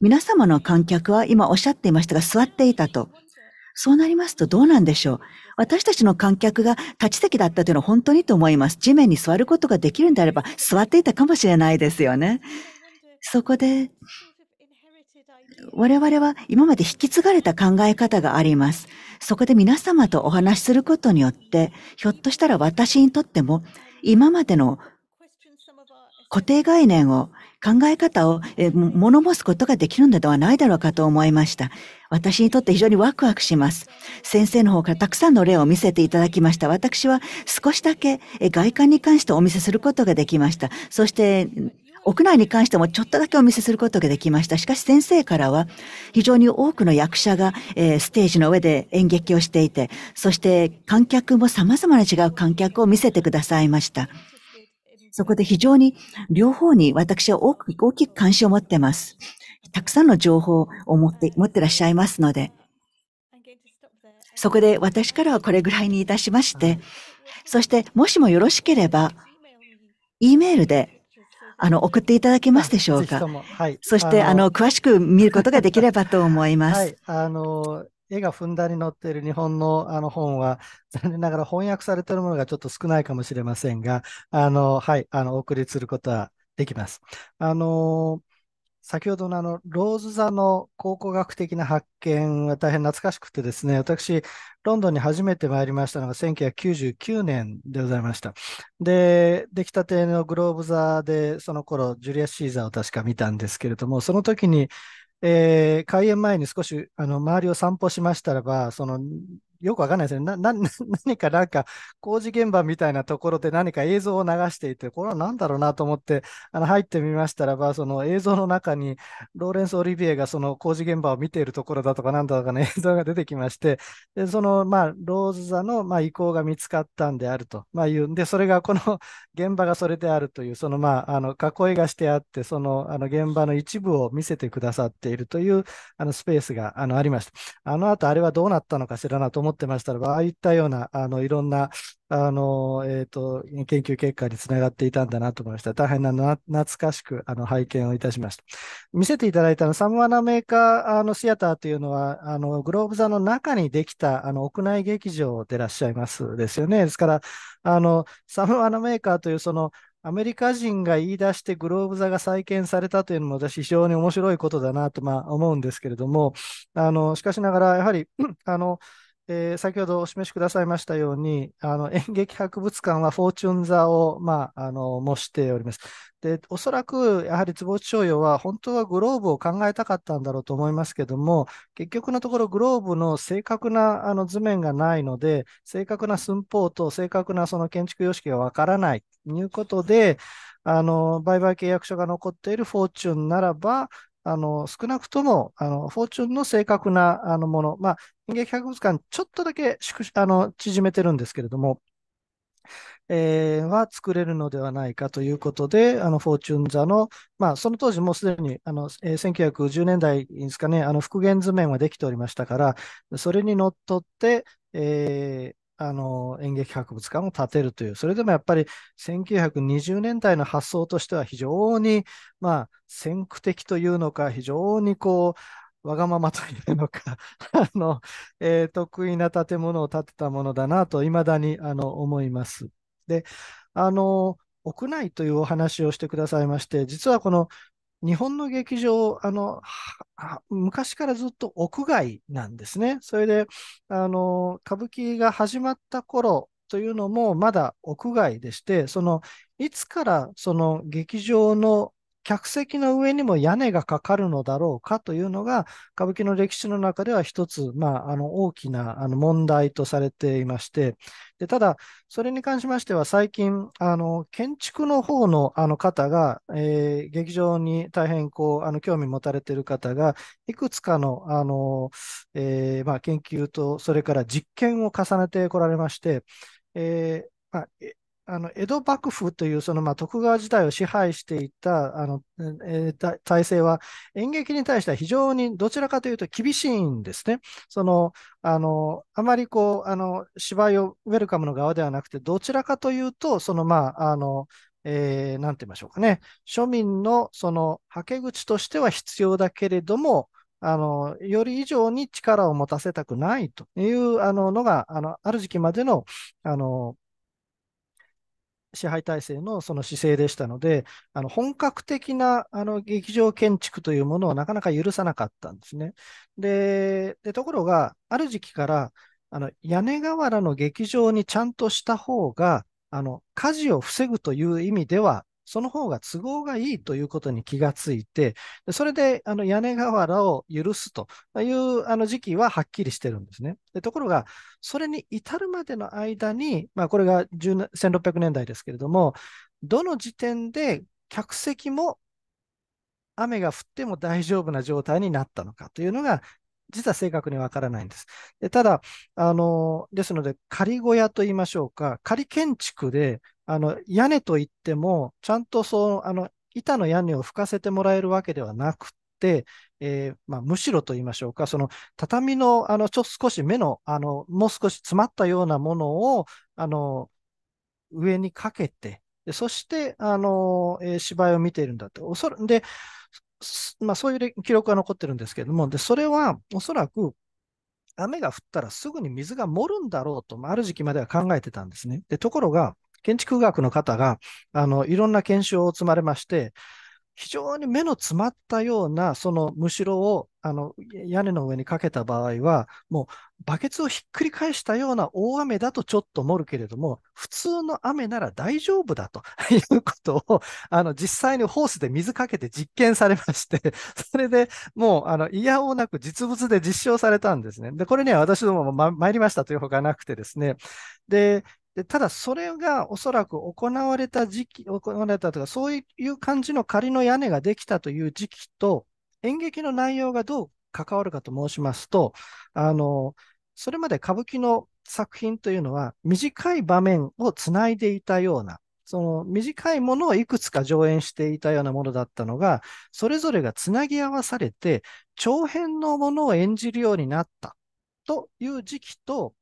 皆様の観客は今おっしゃっていましたが座っていたと。そうなりますとどうなんでしょう。私たちの観客が立ち席だったというのは本当にと思います。地面に座ることができるんであれば、座っていたかもしれないですよね。そこで、我々は今まで引き継がれた考え方があります。そこで皆様とお話しすることによって、ひょっとしたら私にとっても、今までの固定概念を考え方を、え物申すことができるのではないだろうかと思いました。私にとって非常にワクワクします。先生の方からたくさんの例を見せていただきました。私は少しだけ外観に関してお見せすることができました。そして、屋内に関してもちょっとだけお見せすることができました。しかし先生からは非常に多くの役者が、えステージの上で演劇をしていて、そして観客も様々な違う観客を見せてくださいました。そこで非常に両方に私は大き大きく関心を持ってます。たくさんの情報を持って持ってらっしゃいますので、そこで私からはこれぐらいにいたしまして、そしてもしもよろしければ、E メールであの、送っていただけますでしょうか。はい、そして、あの、詳しく見ることができればと思います。はい、あの、絵がふんだんに載っている日本のあの本は、残念ながら翻訳されているものがちょっと少ないかもしれませんが、あの、はい、あの、お送りすることはできます。あの先ほどのあのローズ座の考古学的な発見は大変懐かしくてですね、私、ロンドンに初めて参りましたのが1999年でございました。で、出来たてのグローブ座で、その頃、ジュリアス・シーザーを確か見たんですけれども、その時にえー、開演前に少しあの周りを散歩しましたらば、そのよくわかんないですね。な、な、何かなんか工事現場みたいなところで何か映像を流していて、これは何だろうなと思って、あの、入ってみましたらば、その映像の中に、ローレンス・オリビエがその工事現場を見ているところだとか何だとかの 映像が出てきまして、で、その、まあ、ローズ座の、まあ、遺構が見つかったんであると、まあ、いうんで、それがこの現場がそれであるという、その、まあ、あの、囲いがしてあって、その、あの、現場の一部を見せてくださっているという、あの、スペースが、あの、ありました。あの後、あれはどうなったのかしらなと思ってってましたらああいったような、あの、いろんな、あの、えー、と、研究結果につながっていたんだなと思いました。大変な懐かしく、あの、拝見をいたしました。見せていただいたの、サムワナメーカー、あの、シアターというのは、あの、グローブ座の中にできた、あの、屋内劇場でいらっしゃいますですよね。ですから、あの、サムワナメーカーという、その、アメリカ人が言い出してグローブ座が再建されたというのも私非常に面白いことだなとまあ思うんですけれども、あの、しかしながらやはり、あの、えー、先ほどお示しくださいましたように、あの演劇博物館はフォーチュン座を、まあ、あの模しております。で、おそらくやはり坪内商用は本当はグローブを考えたかったんだろうと思いますけども、結局のところグローブの正確なあの図面がないので、正確な寸法と正確なその建築様式がわからないということで、あの売買契約書が残っているフォーチュンならば、あの、少なくとも、あの、フォーチュンの正確な、あの、もの、まあ、人間博物館、ちょっとだけ縮、あの、縮めてるんですけれども、えー、は作れるのではないかということで、あの、フォーチュン座の、まあ、その当時もうすでに、あの、えー、1910年代ですかね、あの、復元図面はできておりましたから、それにのっとって、えー、あの演劇博物館を建てるという、それでもやっぱり1920年代の発想としては非常に、まあ、先駆的というのか、非常にこう、わがままというのか あの、えー、得意な建物を建てたものだなと、いまだにあの思います。で、あの、屋内というお話をしてくださいまして、実はこの日本の劇場、あの、昔からずっと屋外なんですね。それで、あの、歌舞伎が始まった頃というのもまだ屋外でして、その、いつからその劇場の客席の上にも屋根がかかるのだろうかというのが、歌舞伎の歴史の中では一つ、まあ、あの大きなあの問題とされていまして、でただ、それに関しましては、最近、あの建築の方のあの方が、えー、劇場に大変こうあの興味持たれている方が、いくつかのあの、えー、まあ、研究と、それから実験を重ねてこられまして、えーまああの江戸幕府というそのまあ徳川時代を支配していたあの、えー、体制は演劇に対しては非常にどちらかというと厳しいんですね。そのあのあまりこうあの芝居をウェルカムの側ではなくてどちらかというとそのまああのえー、なんて言いましょうかね、庶民のそのはけ口としては必要だけれども、あのより以上に力を持たせたくないというあののがあのある時期までのあの支配体制のその姿勢でしたので、あの本格的なあの劇場建築というものをなかなか許さなかったんですね。で、でところが、ある時期から、あの屋根瓦の劇場にちゃんとした方が、あの火事を防ぐという意味ではその方が都合がいいということに気がついて、それであの屋根瓦を許すというあの時期ははっきりしてるんですね。でところが、それに至るまでの間に、まあ、これが1600年代ですけれども、どの時点で客席も雨が降っても大丈夫な状態になったのかというのが、実は正確にわからないんです。でただあの、ですので、仮小屋と言いましょうか、仮建築であの、屋根といっても、ちゃんとそう、あの、板の屋根を吹かせてもらえるわけではなくて、えー、まあ、むしろと言いましょうか、その畳の、あの、ちょっと少し目の、あの、もう少し詰まったようなものを、あの、上にかけて、そして、あの、えー、芝居を見ているんだって。おそらで、まあ、そういう記録が残ってるんですけれども、で、それはおそらく、雨が降ったらすぐに水が漏るんだろうと、まあ、ある時期までは考えてたんですね。で、ところが、建築学の方が、あの、いろんな研修を積まれまして、非常に目の詰まったような、そのむしろを、あの、屋根の上にかけた場合は、もうバケツをひっくり返したような大雨だとちょっと盛るけれども、普通の雨なら大丈夫だと いうことを、あの、実際にホースで水かけて実験されまして、それでもう、あの、いやおうなく実物で実証されたんですね。で、これには私どもも、ま、参りましたというほかなくてですね。で、でただ、それがおそらく行われた時期、行われたとか、そういう感じの仮の屋根ができたという時期と、演劇の内容がどう関わるかと申しますと、あの、それまで歌舞伎の作品というのは、短い場面をつないでいたような、その短いものをいくつか上演していたようなものだったのが、それぞれがつなぎ合わされて、長編のものを演じるようになったという時期と、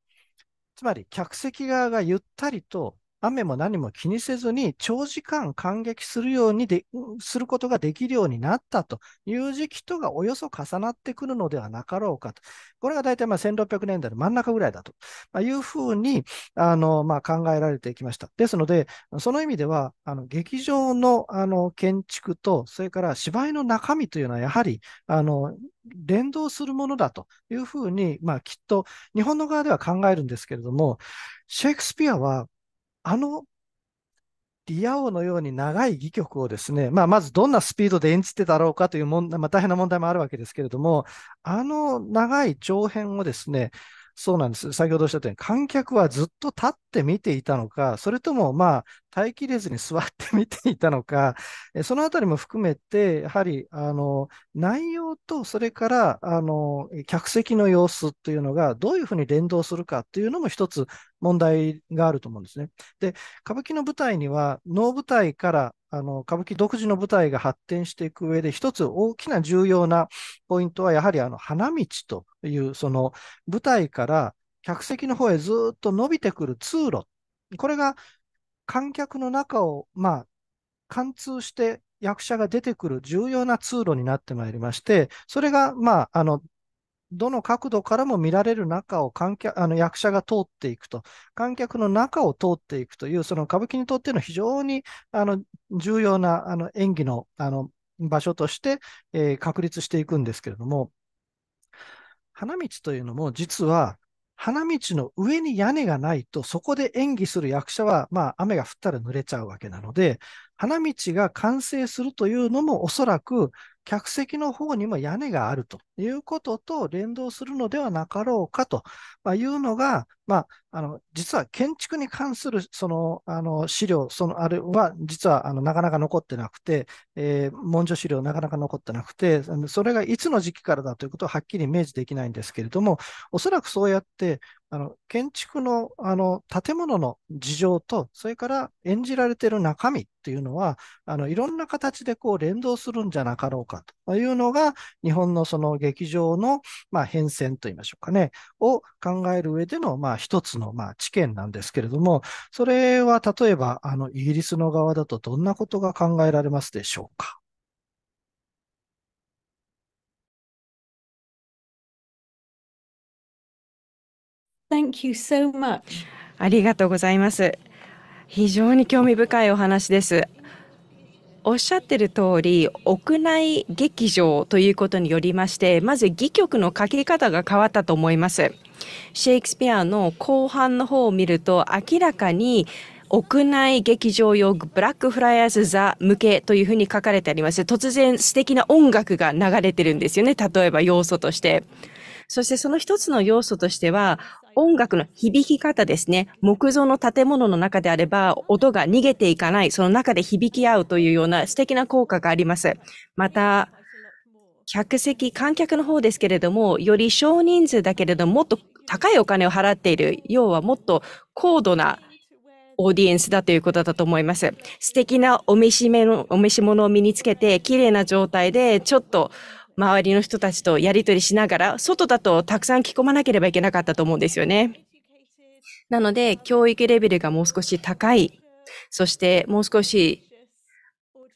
つまり客席側がゆったりと雨も何も気にせずに長時間感激するようにで、することができるようになったという時期とがおよそ重なってくるのではなかろうかと。これが大体まあ1600年代の真ん中ぐらいだというふうにあの、まあ、考えられてきました。ですので、その意味では、あの劇場のあの建築と、それから芝居の中身というのはやはりあの連動するものだというふうに、まあ、きっと日本の側では考えるんですけれども、シェイクスピアはあの、リア王のように長い戯曲をですね、まあ、まずどんなスピードで演じてだろうかという問題、まあ、大変な問題もあるわけですけれども、あの長い長編をですね、そうなんです。先ほどおっしゃったように、観客はずっと立って見ていたのか、それともまあ、耐えきれずに座って見ていたのか、そのあたりも含めて、やはり、あの、内容と、それから、あの、客席の様子というのが、どういうふうに連動するかというのも一つ問題があると思うんですね。で、歌舞伎の舞台には、能舞台からあの歌舞伎独自の舞台が発展していく上で、一つ大きな重要なポイントは、やはりあの花道という、その舞台から客席の方へずっと伸びてくる通路、これが観客の中を、まあ、貫通して役者が出てくる重要な通路になってまいりまして、それが、まあ、あの、どの角度からも見られる中を観客あの役者が通っていくと、観客の中を通っていくという、その歌舞伎にとっての非常にあの重要なあの演技のあの場所として、えー、確立していくんですけれども、花道というのも実は、花道の上に屋根がないと、そこで演技する役者は、まあ、雨が降ったら濡れちゃうわけなので、花道が完成するというのも、おそらく客席の方にも屋根があるということと連動するのではなかろうかというのが、まあ、あの実は建築に関するそのあの資料、そのあれは実はあのなかなか残ってなくて、えー、文書資料なかなか残ってなくて、それがいつの時期からだということははっきり明示できないんですけれども、おそらくそうやってあの建築のあの建物の事情と、それから演じられている中身っていうのは、あのいろんな形でこう連動するんじゃなかろうかというのが、日本のその劇場の、まあ、変遷といいましょうかね、を考える上での、まあ、一つの、まあ、知見なんですけれども、それは例えばあのイギリスの側だとどんなことが考えられますでしょうか。Thank you so much. ありがとうございます。非常に興味深いお話です。おっしゃってる通り、屋内劇場ということによりまして、まず戯曲の書き方が変わったと思います。シェイクスピアの後半の方を見ると、明らかに屋内劇場用ブラックフライアーズザ向けというふうに書かれてあります。突然素敵な音楽が流れてるんですよね。例えば要素として。そしてその一つの要素としては、音楽の響き方ですね。木造の建物の中であれば、音が逃げていかない、その中で響き合うというような素敵な効果があります。また、客席、観客の方ですけれども、より少人数だけれども、もっと高いお金を払っている、要はもっと高度なオーディエンスだということだと思います。素敵なお召しの、お召し物を身につけて、綺麗な状態で、ちょっと周りの人たちとやりとりしながら、外だとたくさん着込まなければいけなかったと思うんですよね。なので、教育レベルがもう少し高い、そしてもう少し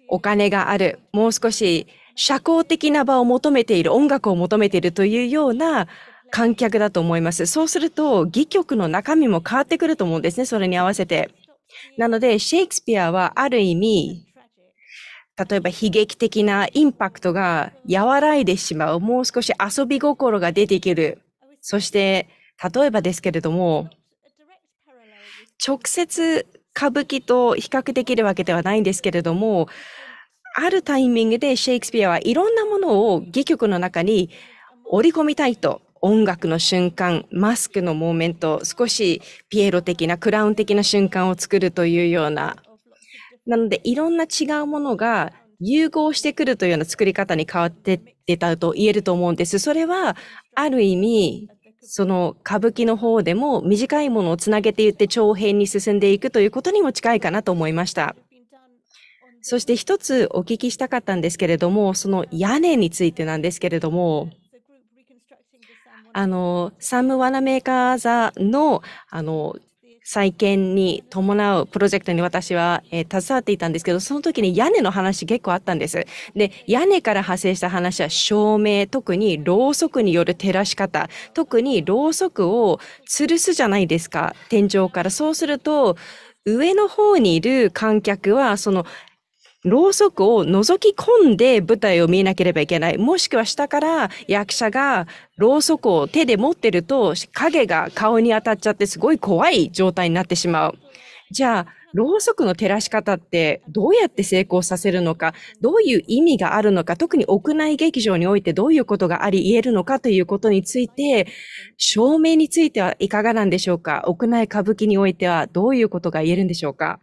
お金がある、もう少し社交的な場を求めている、音楽を求めているというような観客だと思います。そうすると、戯曲の中身も変わってくると思うんですね、それに合わせて。なので、シェイクスピアはある意味、例えば悲劇的なインパクトが和らいでしまう。もう少し遊び心が出てくる。そして、例えばですけれども、直接歌舞伎と比較できるわけではないんですけれども、あるタイミングでシェイクスピアはいろんなものを戯曲の中に織り込みたいと。音楽の瞬間、マスクのモーメント、少しピエロ的なクラウン的な瞬間を作るというようななので、いろんな違うものが融合してくるというような作り方に変わって出たと言えると思うんです。それは、ある意味、その歌舞伎の方でも短いものをつなげていって長編に進んでいくということにも近いかなと思いました。そして一つお聞きしたかったんですけれども、その屋根についてなんですけれども、あの、サム・ワナメーカー座の、あの、再建に伴うプロジェクトに私は、えー、携わっていたんですけど、その時に屋根の話結構あったんです。で、屋根から派生した話は照明、特にろうそくによる照らし方、特にろうそくを吊るすじゃないですか、天井から。そうすると、上の方にいる観客は、そのろうそくを覗き込んで舞台を見なければいけない。もしくは下から役者がろうそくを手で持ってると影が顔に当たっちゃってすごい怖い状態になってしまう。じゃあ、ろうそくの照らし方ってどうやって成功させるのか、どういう意味があるのか、特に屋内劇場においてどういうことがあり言えるのかということについて、証明についてはいかがなんでしょうか屋内歌舞伎においてはどういうことが言えるんでしょうか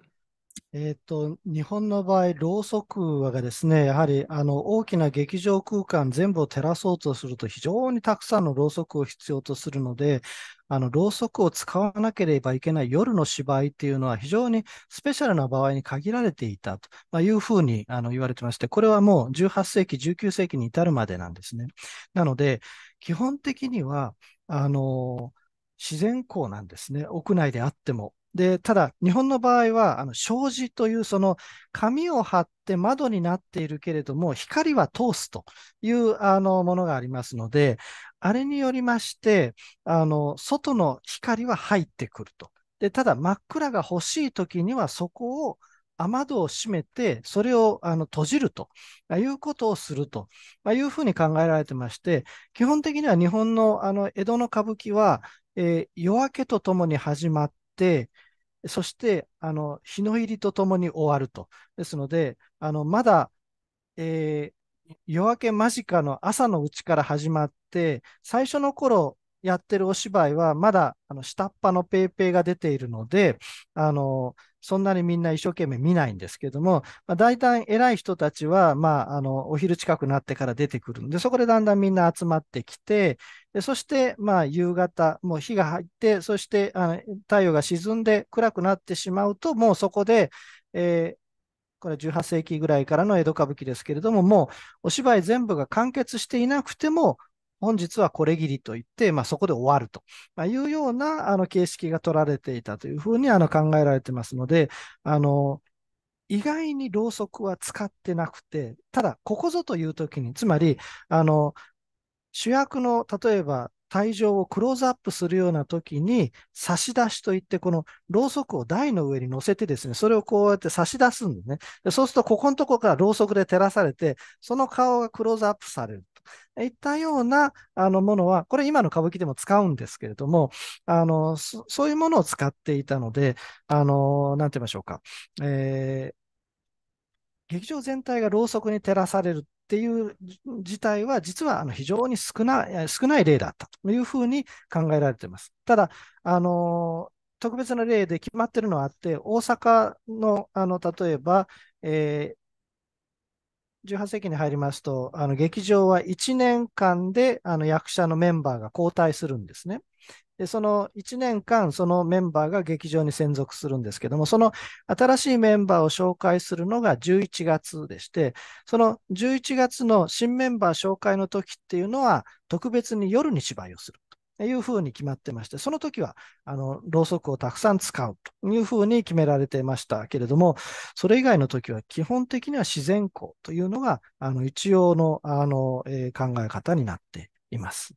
えーと、日本の場合、ろうそくがですね、やはりあの大きな劇場空間全部を照らそうとすると、非常にたくさんのろうそくを必要とするので、あのろうそくを使わなければいけない夜の芝居っていうのは、非常にスペシャルな場合に限られていたというふうにあの言われてまして、これはもう18世紀、19世紀に至るまでなんですね。なので、基本的には、あの自然光なんですね、屋内であっても。で、ただ、日本の場合は、あの、障子という、その、紙を貼って窓になっているけれども、光は通すという、あの、ものがありますので、あれによりまして、あの、外の光は入ってくると。で、ただ、真っ暗が欲しい時には、そこを、雨戸を閉めて、それをあの閉じるということをするというふうに考えられてまして、基本的には日本のあの江戸の歌舞伎は、えー、夜明けとともに始まって、そして、あの、日の入りとともに終わると。ですので、あの、まだ、えー、夜明け間近の朝のうちから始まって、最初の頃やってるお芝居は、まだ、あの、下っ端のペーペーが出ているので、あの、そんなにみんな一生懸命見ないんですけども、まあ、大体偉い人たちは、まあ、あの、お昼近くなってから出てくるんで、そこでだんだんみんな集まってきて、そして、まあ、夕方、もう日が入って、そしてあの太陽が沈んで暗くなってしまうと、もうそこで、えー、これ18世紀ぐらいからの江戸歌舞伎ですけれども、もうお芝居全部が完結していなくても、本日はこれぎりといって、まあ、そこで終わるというようなあの形式が取られていたというふうにあの考えられてますので、あの意外にろうそくは使ってなくて、ただ、ここぞという時に、つまり、あの、主役の、例えば、退場をクローズアップするような時に、差し出しといって、このろうそくを台の上に乗せてですね、それをこうやって差し出すんですね。でそうすると、ここのとこからろうそくで照らされて、その顔がクローズアップされる。といったようなあのものは、これ今の歌舞伎でも使うんですけれども、あのそういうものを使っていたので、あのなんて言いましょうか、えー、劇場全体がろうそくに照らされるっていう事態は、実はあの非常に少ない少ない例だったというふうに考えられています。ただ、あの特別な例で決まってるのはあって、大阪のあの例えば、えー18世紀に入りますと、あの劇場は1年間であの役者のメンバーが交代するんですね。で、その1年間、そのメンバーが劇場に専属するんですけども、その新しいメンバーを紹介するのが11月でして、その11月の新メンバー紹介の時っていうのは、特別に夜に芝居をするというふうに決まってまして、その時は、あの、ろうそくをたくさん使うというふうに決められてましたけれども、それ以外の時は基本的には自然光というのが、あの、一応の、あの、えー、考え方になっています。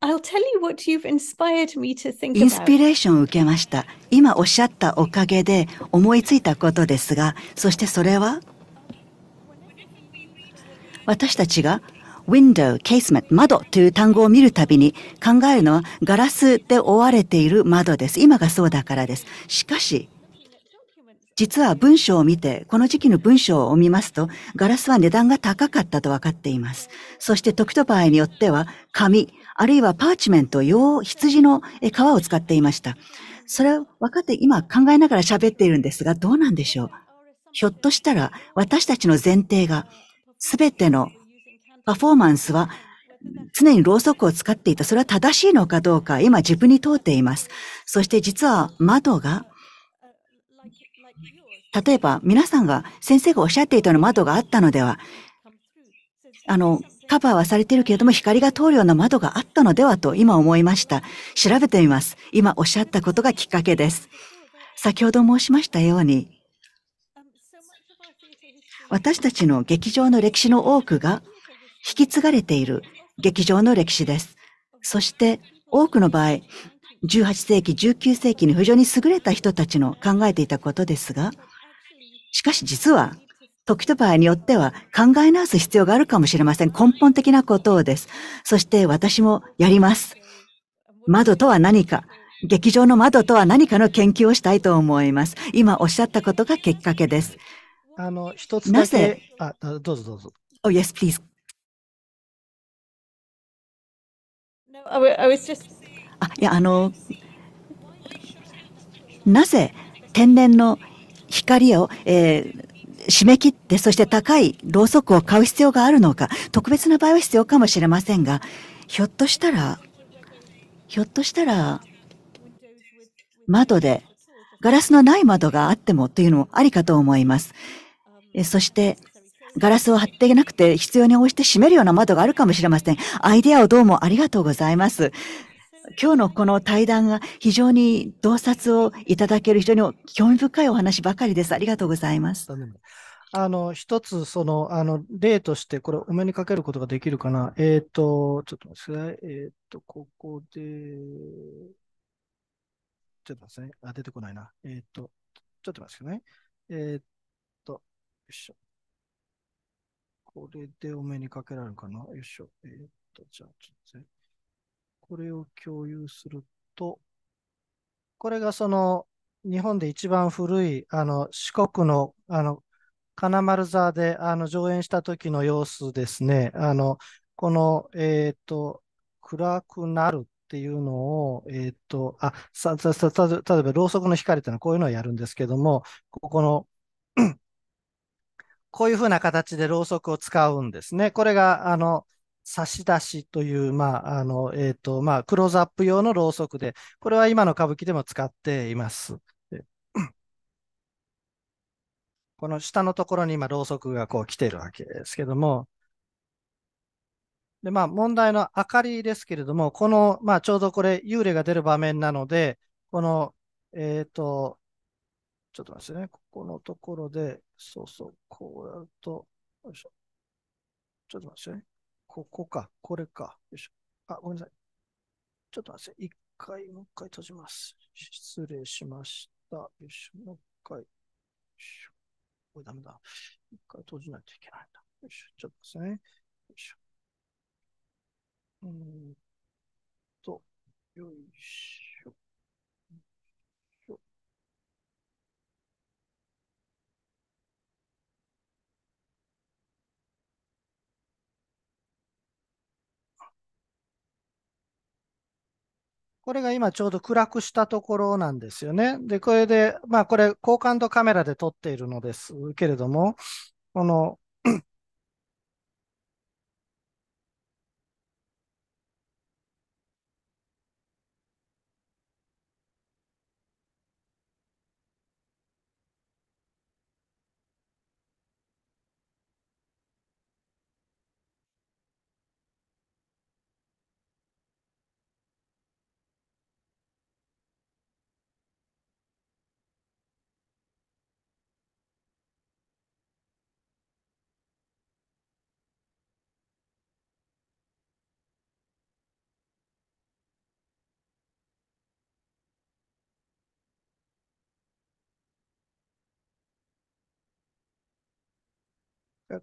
I'll tell you what you've inspired me to think about. インスピレーションを受けました。今おっしゃったおかげで思いついたことですが、そしてそれは私たちが window, casement, 窓という単語を見るたびに考えるのはガラスで覆われている窓です。今がそうだからです。しかし、実は文章を見て、この時期の文章を見ますと、ガラスは値段が高かったと分かっています。そして時と場合によっては、紙、あるいはパーチメント、用羊の皮を使っていました。それは分かって今考えながら喋っているんですが、どうなんでしょうひょっとしたら私たちの前提が、すべてのパフォーマンスは常にろうそくを使っていた。それは正しいのかどうか、今自分に問うています。そして実は窓が、例えば皆さんが先生がおっしゃっていたの窓があったのでは、あの、カバーはされているけれども光が通るような窓があったのではと今思いました。調べてみます。今おっしゃったことがきっかけです。先ほど申しましたように、私たちの劇場の歴史の多くが引き継がれている劇場の歴史です。そして多くの場合、18世紀、19世紀に非常に優れた人たちの考えていたことですが、しかし実は時と場合によっては考え直す必要があるかもしれません。根本的なことです。そして私もやります。窓とは何か、劇場の窓とは何かの研究をしたいと思います。今おっしゃったことがきっかけです。あの、一つだけ。なぜあ、どうぞどうぞ。Oh, yes, please. あ、いや、あの、なぜ天然の光を、えー、締め切って、そして高いろうそくを買う必要があるのか、特別な場合は必要かもしれませんが、ひょっとしたら、ひょっとしたら、窓で、ガラスのない窓があってもというのもありかと思います。そして、ガラスを張っていなくて必要に応じて閉めるような窓があるかもしれません。アイデアをどうもありがとうございます。今日のこの対談が非常に洞察をいただける非常に興味深いお話ばかりです。ありがとうございます。あの、一つ、その、あの、例として、これ、お目にかけることができるかな。えっ、ー、と、ちょっと待ってください。えっ、ー、と、ここで、ちょっと待ってね。あ、出てこないな。えっ、ー、と、ちょっと待ってくださいね。えっと、よいしょ。これでお目にかけられるかな。よいしょ。えっと、じゃあ、ちょっと待って。これを共有すると、これがその日本で一番古いあの四国のあの金丸座であの上演した時の様子ですね。あのこの、えっ、ー、と、暗くなるっていうのを、えっ、ー、と、あ、さ、さ、さ、例えば、ろうそくの光っていうのはこういうのをやるんですけども、ここのこういうふうな形でろうそくを使うんですね。これが、あの、差し出しという、まあ、あの、えっ、ー、と、まあ、クローズアップ用のろうそくで、これは今の歌舞伎でも使っています。この下のところに今、ろうそくがこう来ているわけですけども、で、まあ、問題の明かりですけれども、この、まあ、ちょうどこれ、幽霊が出る場面なので、この、えっ、ー、と、ちょっと待ってね、ここのところで、そうそう、こうやると、よいしょ。ちょっと待ってね。ここか。これか。よいしょ。あ、ごめんなさい。ちょっと待って。一回、もう一回閉じます。失礼しました。よいしょ。もう一回。よいしょ。これダメだ。一回閉じないといけないんだ。よいしょ。ちょっとですね。よいしょ。うんと、よいしょ。これが今ちょうど暗くしたところなんですよね。で、これで、まあこれ、高感度カメラで撮っているのですけれども、この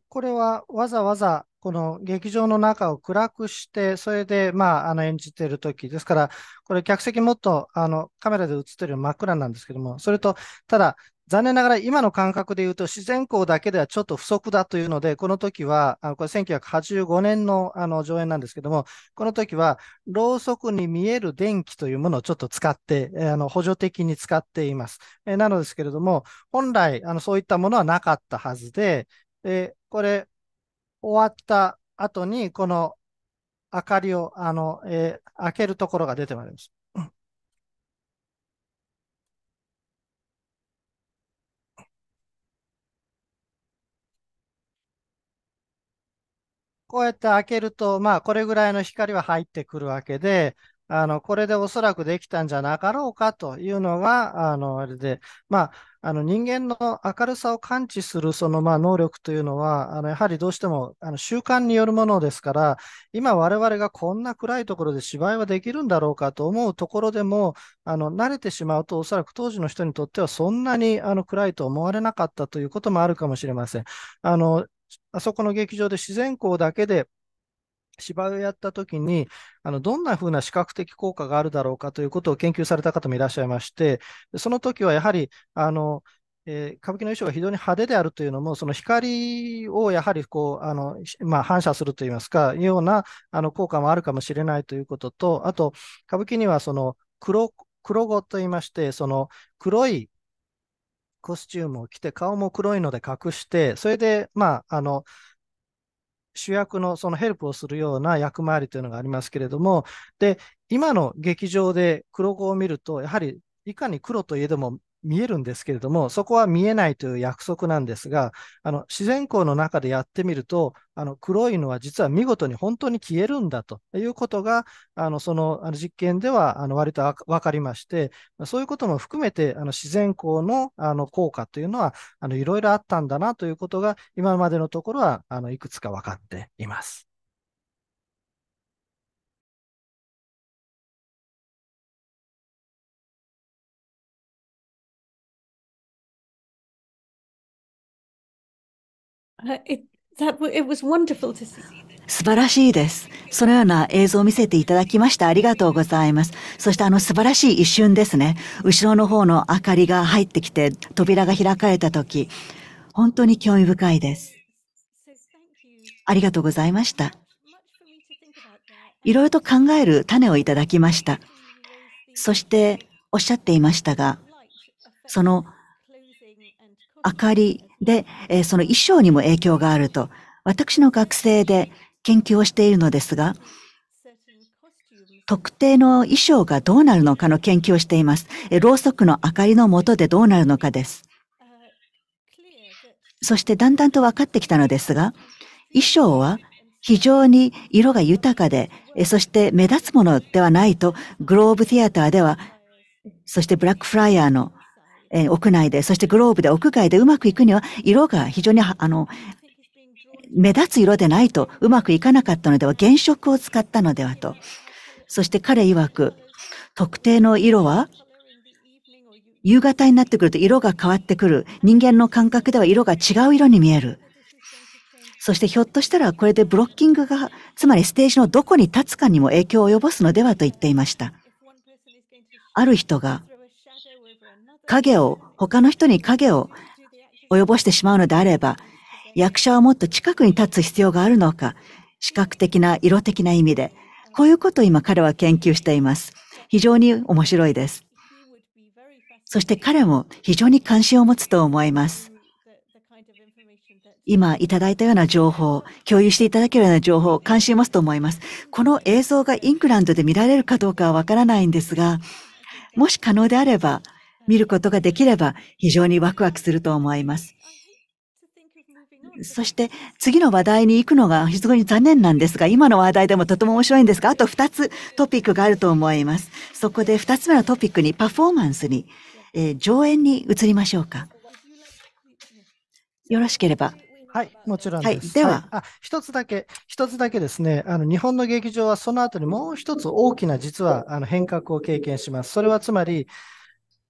これはわざわざこの劇場の中を暗くして、それで、まあ、あの演じてるとき、ですから、これ、客席もっとあのカメラで映ってるよ真っ暗なんですけども、それと、ただ、残念ながら今の感覚で言うと自然光だけではちょっと不足だというので、この時は、あこれ1985年のあの上演なんですけども、この時はろうそくに見える電気というものをちょっと使って、あの補助的に使っています。えなのですけれども、本来あのそういったものはなかったはずで、で、これ、終わった後に、この明かりを、あの、えー、開けるところが出てまいります。こうやって開けると、まあ、これぐらいの光は入ってくるわけで、あの、これでおそらくできたんじゃなかろうかというのが、あの、あれで、まあ、あの人間の明るさを感知するそのまあ能力というのは、あのやはりどうしてもあの習慣によるものですから、今我々がこんな暗いところで芝居はできるんだろうかと思うところでも、あの慣れてしまうと、おそらく当時の人にとってはそんなにあの暗いと思われなかったということもあるかもしれません。あのあそこの劇場で自然光だけで芝居をやった時に、あの、どんなふうな視覚的効果があるだろうかということを研究された方もいらっしゃいまして、その時はやはり、あの、えー、歌舞伎の衣装が非常に派手であるというのも、その光をやはりこうあの、まあ、反射するといいますか、ようなあの効果もあるかもしれないということと、あと、歌舞伎にはその黒黒子といいまして、その黒いコスチュームを着て、顔も黒いので隠して、それで、まあ、あの主役のそのヘルプをするような役回りというのがありますけれども、で、今の劇場で黒子を見ると、やはりいかに黒といえども見えるんですけれども、そこは見えないという約束なんですが、あの自然光の中でやってみると、あの黒いのは実は見事に本当に消えるんだということが、あのそのあの実験ではあの割と分かりまして、そういうことも含めてあの自然光のあの効果というのはあのいろいろあったんだなということが、今までのところはあのいくつか分かっています。素晴らしいです。そのような映像を見せていただきました。ありがとうございます。そしてあの素晴らしい一瞬ですね。後ろの方の明かりが入ってきて、扉が開かれた時、本当に興味深いです。ありがとうございました。いろいろと考える種をいただきました。そしておっしゃっていましたが、その明かりで、えー、その衣装にも影響があると、私の学生で研究をしているのですが、特定の衣装がどうなるのかの研究をしています。えろうそくの明かりの下でどうなるのかです。そしてだんだんと分かってきたのですが、衣装は非常に色が豊かで、そして目立つものではないと、グローブティアターでは、そしてブラックフライヤーのえー、屋内で、そしてグローブで屋外でうまくいくには、色が非常に、あの、目立つ色でないとうまくいかなかったのでは、原色を使ったのではと。そして彼曰く、特定の色は、夕方になってくると色が変わってくる。人間の感覚では色が違う色に見える。そしてひょっとしたらこれでブロッキングが、つまりステージのどこに立つかにも影響を及ぼすのではと言っていました。ある人が、影を、他の人に影を及ぼしてしまうのであれば、役者はもっと近くに立つ必要があるのか、視覚的な色的な意味で、こういうことを今彼は研究しています。非常に面白いです。そして彼も非常に関心を持つと思います。今いただいたような情報、共有していただけるような情報、関心を持つと思います。この映像がイングランドで見られるかどうかはわからないんですが、もし可能であれば、見ることができれば非常にワクワクすると思います。そして次の話題に行くのが非常に残念なんですが、今の話題でもとても面白いんですが、あと2つトピックがあると思います。そこで2つ目のトピックにパフォーマンスに、えー、上演に移りましょうか。よろしければ。はい、もちろんです。はい、では、はい、あ一つだけ、一つだけですね、あの日本の劇場はその後にもう一つ大きな実はあの変革を経験します。それはつまり、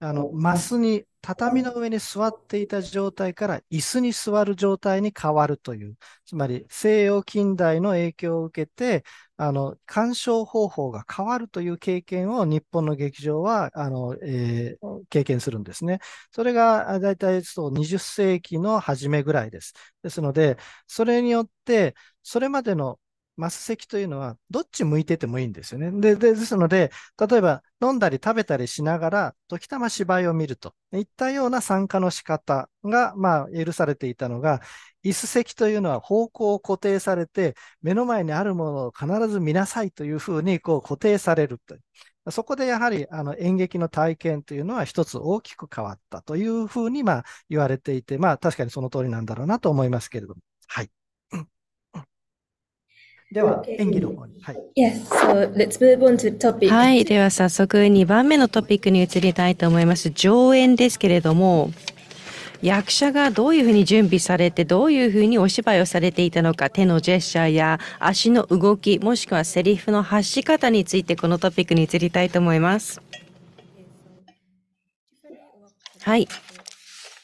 あの、マスに、畳の上に座っていた状態から椅子に座る状態に変わるという、つまり西洋近代の影響を受けて、あの、鑑賞方法が変わるという経験を日本の劇場は、あの、えー、経験するんですね。それが大体そう20世紀の初めぐらいです。ですので、それによって、それまでのマス席というのは、どっち向いててもいいんですよね。で、ですので、例えば飲んだり食べたりしながら、時たま芝居を見るといったような参加の仕方が、まあ、許されていたのが、椅子席というのは方向を固定されて、目の前にあるものを必ず見なさいというふうにこう固定されると。そこでやはりあの演劇の体験というのは一つ大きく変わったというふうにまあ言われていて、まあ確かにその通りなんだろうなと思いますけれども。はい。では、演技の方に。はい。Yes, so let's move on to topic. はい、では早速2番目のトピックに移りたいと思います。上演ですけれども、役者がどういうふうに準備されて、どういうふうにお芝居をされていたのか、手のジェスチャーや足の動き、もしくはセリフの発し方について、このトピックに移りたいと思います。はい。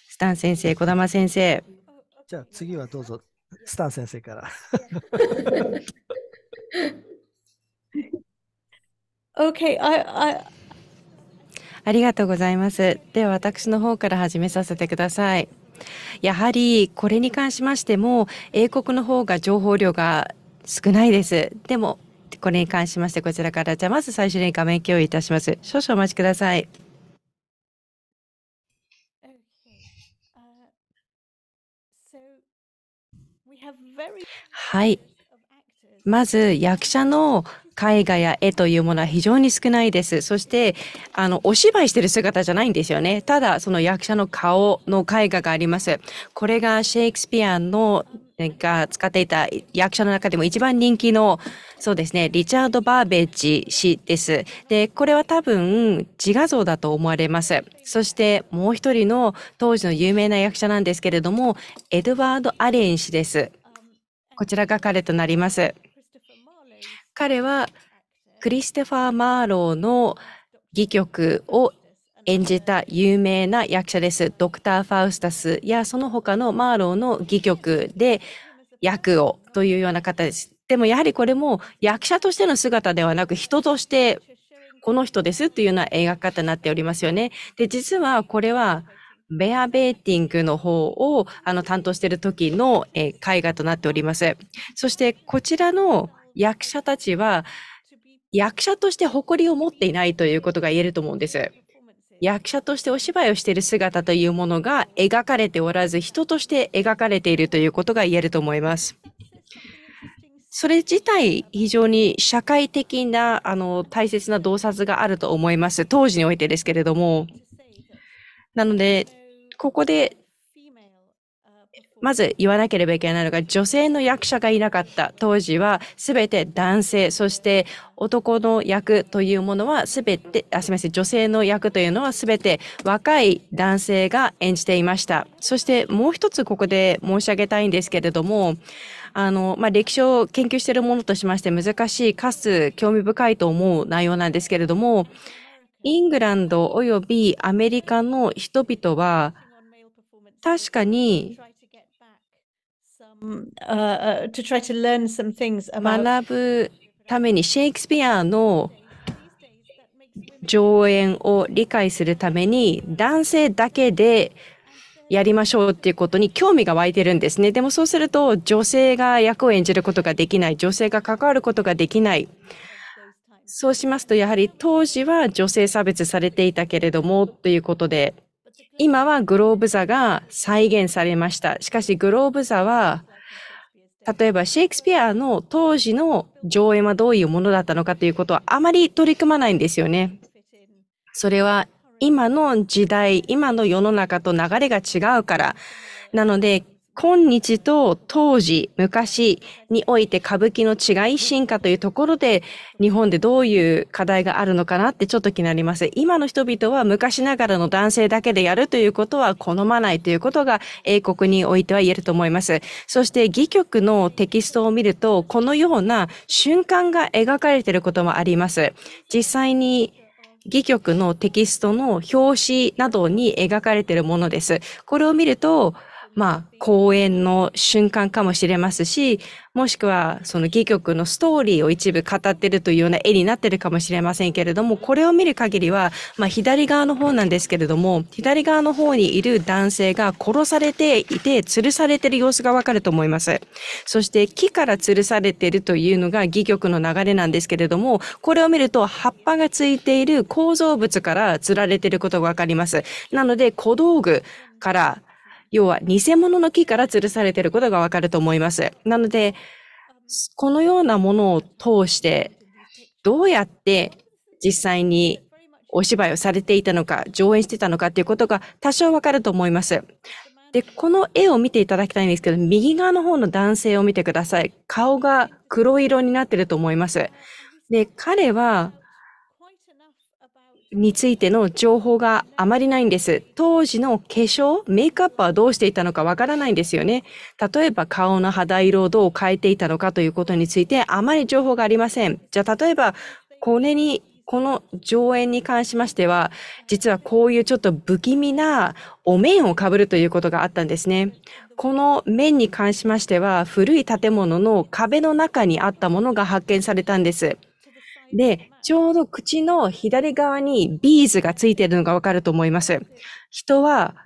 スタン先生、児玉先生。じゃあ次はどうぞ。スタン先生から。okay, I, I... ありがとうございます。では私の方から始めさせてください。やはりこれに関しましても英国の方が情報量が少ないです。でもこれに関しましてこちらからじゃあまず最初に画面共有いたします。少々お待ちください。はい。まず役者の絵画や絵というものは非常に少ないです。そして、あの、お芝居してる姿じゃないんですよね。ただ、その役者の顔の絵画があります。これがシェイクスピアのが使っていた役者の中でも一番人気の、そうですね、リチャード・バーベッジ氏です。で、これは多分自画像だと思われます。そしてもう一人の当時の有名な役者なんですけれども、エドワード・アレン氏です。こちらが彼となります。彼はクリステファー・マーローの戯曲を演じた有名な役者です。ドクター・ファウスタスやその他のマーローの戯曲で役をというような方です。でもやはりこれも役者としての姿ではなく人としてこの人ですというような映画方になっておりますよね。で、実はこれはベアベーティングの方をあの担当している時の、えー、絵画となっております。そしてこちらの役者たちは役者として誇りを持っていないということが言えると思うんです。役者としてお芝居をしている姿というものが描かれておらず、人として描かれているということが言えると思います。それ自体、非常に社会的な、あの、大切な洞察があると思います。当時においてですけれども。なので、ここで、まず言わなければいけないのが、女性の役者がいなかった。当時は、すべて男性、そして男の役というものはすべて、あ、すみません、女性の役というのはすべて若い男性が演じていました。そしてもう一つここで申し上げたいんですけれども、あの、まあ、歴史を研究しているものとしまして難しい、かつ興味深いと思う内容なんですけれども、イングランド及びアメリカの人々は、確かに学ぶためにシェイクスピアの上演を理解するために男性だけでやりましょうっていうことに興味が湧いてるんですね。でもそうすると女性が役を演じることができない、女性が関わることができない。そうしますとやはり当時は女性差別されていたけれどもということで今はグローブ座が再現されました。しかしグローブ座は、例えばシェイクスピアの当時の上演はどういうものだったのかということはあまり取り組まないんですよね。それは今の時代、今の世の中と流れが違うから。なので、今日と当時、昔において歌舞伎の違い、進化というところで、日本でどういう課題があるのかなってちょっと気になります。今の人々は昔ながらの男性だけでやるということは好まないということが英国においては言えると思います。そして、戯曲のテキストを見ると、このような瞬間が描かれていることもあります。実際に戯曲のテキストの表紙などに描かれているものです。これを見ると、まあ、公演の瞬間かもしれますし、もしくは、その戯曲のストーリーを一部語ってるというような絵になってるかもしれませんけれども、これを見る限りは、まあ、左側の方なんですけれども、左側の方にいる男性が殺されていて、吊るされてる様子がわかると思います。そして、木から吊るされているというのが戯曲の流れなんですけれども、これを見ると、葉っぱがついている構造物から吊られていることがわかります。なので、小道具、から要は偽物の木から吊るされていることがわかると思います。なので、このようなものを通して、どうやって実際にお芝居をされていたのか、上演してたのかということが多少わかると思います。で、この絵を見ていただきたいんですけど、右側の方の男性を見てください。顔が黒色になってると思います。で、彼はについての情報があまりないんです。当時の化粧、メイクアップはどうしていたのかわからないんですよね。例えば顔の肌色をどう変えていたのかということについてあまり情報がありません。じゃあ例えば、これに、この上演に関しましては、実はこういうちょっと不気味なお面をかぶるということがあったんですね。この面に関しましては、古い建物の壁の中にあったものが発見されたんです。で、ちょうど口の左側にビーズがついているのがわかると思います。人は、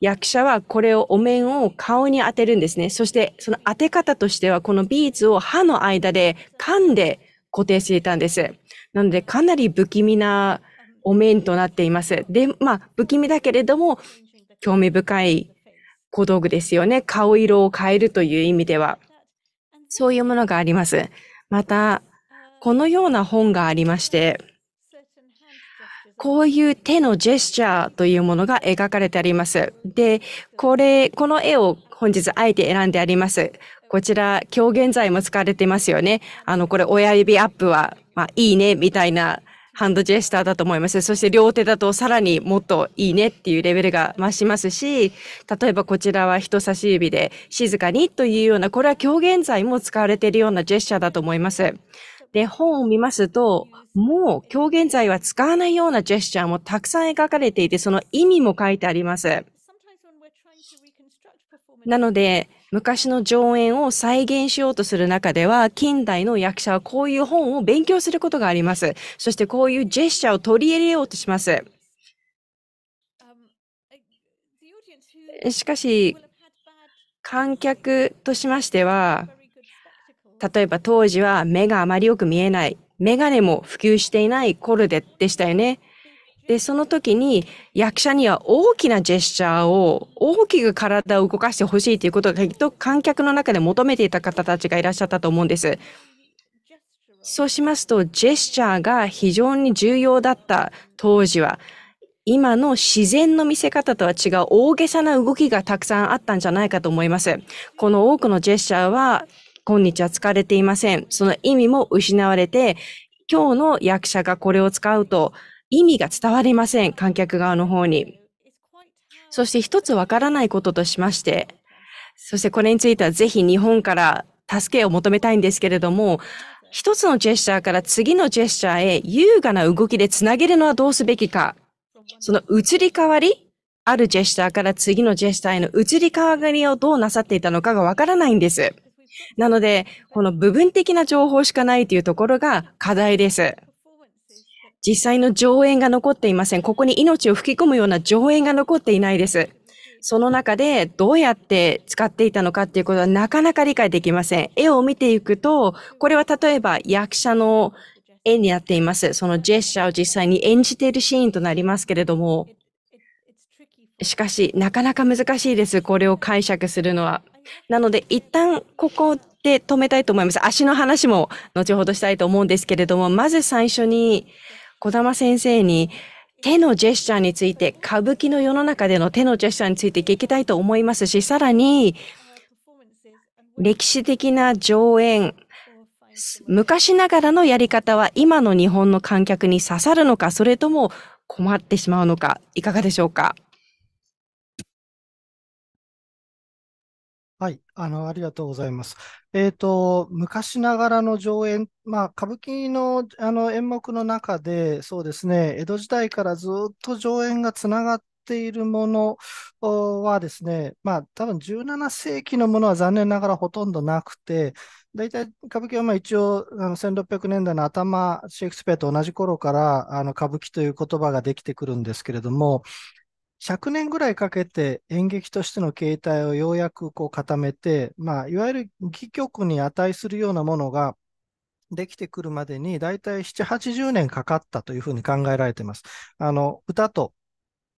役者はこれをお面を顔に当てるんですね。そしてその当て方としてはこのビーズを歯の間で噛んで固定していたんです。なのでかなり不気味なお面となっています。で、まあ不気味だけれども興味深い小道具ですよね。顔色を変えるという意味では。そういうものがあります。また、このような本がありまして、こういう手のジェスチャーというものが描かれてあります。で、これ、この絵を本日あえて選んであります。こちら、今日現在も使われてますよね。あの、これ、親指アップは、まあ、いいね、みたいなハンドジェスターだと思います。そして両手だとさらにもっといいねっていうレベルが増しますし、例えばこちらは人差し指で静かにというような、これは今日現在も使われているようなジェスチャーだと思います。で、本を見ますと、もう狂言罪は使わないようなジェスチャーもたくさん描かれていて、その意味も書いてあります。なので、昔の上演を再現しようとする中では、近代の役者はこういう本を勉強することがあります。そしてこういうジェスチャーを取り入れようとします。しかし、観客としましては、例えば当時は目があまりよく見えない、メガネも普及していない頃ででしたよね。で、その時に役者には大きなジェスチャーを大きく体を動かしてほしいということがきっと観客の中で求めていた方たちがいらっしゃったと思うんです。そうしますと、ジェスチャーが非常に重要だった当時は、今の自然の見せ方とは違う大げさな動きがたくさんあったんじゃないかと思います。この多くのジェスチャーは今日は疲れていません。その意味も失われて、今日の役者がこれを使うと意味が伝わりません。観客側の方に。そして一つわからないこととしまして、そしてこれについてはぜひ日本から助けを求めたいんですけれども、一つのジェスチャーから次のジェスチャーへ優雅な動きでつなげるのはどうすべきか。その移り変わり、あるジェスチャーから次のジェスチャーへの移り変わりをどうなさっていたのかがわからないんです。なので、この部分的な情報しかないというところが課題です。実際の上演が残っていません。ここに命を吹き込むような上演が残っていないです。その中でどうやって使っていたのかっていうことはなかなか理解できません。絵を見ていくと、これは例えば役者の絵になっています。そのジェスチャーを実際に演じているシーンとなりますけれども、しかし、なかなか難しいです。これを解釈するのは。なので、一旦ここで止めたいと思います。足の話も後ほどしたいと思うんですけれども、まず最初に、小玉先生に手のジェスチャーについて、歌舞伎の世の中での手のジェスチャーについて聞きたいと思いますし、さらに、歴史的な上演、昔ながらのやり方は今の日本の観客に刺さるのか、それとも困ってしまうのか、いかがでしょうかはい、あの、ありがとうございます。えっと、昔ながらの上演、まあ、歌舞伎の、あの演目の中で、そうですね、江戸時代からずっと上演がつながっているものはですね、まあ、多分17世紀のものは残念ながらほとんどなくて、大体歌舞伎はまあ一応あの1600年代の頭、シェイクスピアと同じ頃からあの歌舞伎という言葉ができてくるんですけれども、100年ぐらいかけて演劇としての形態をようやくこう固めて、まあ、いわゆる戯曲に値するようなものができてくるまでに、だいたい7、80年かかったというふうに考えられています。あの、歌と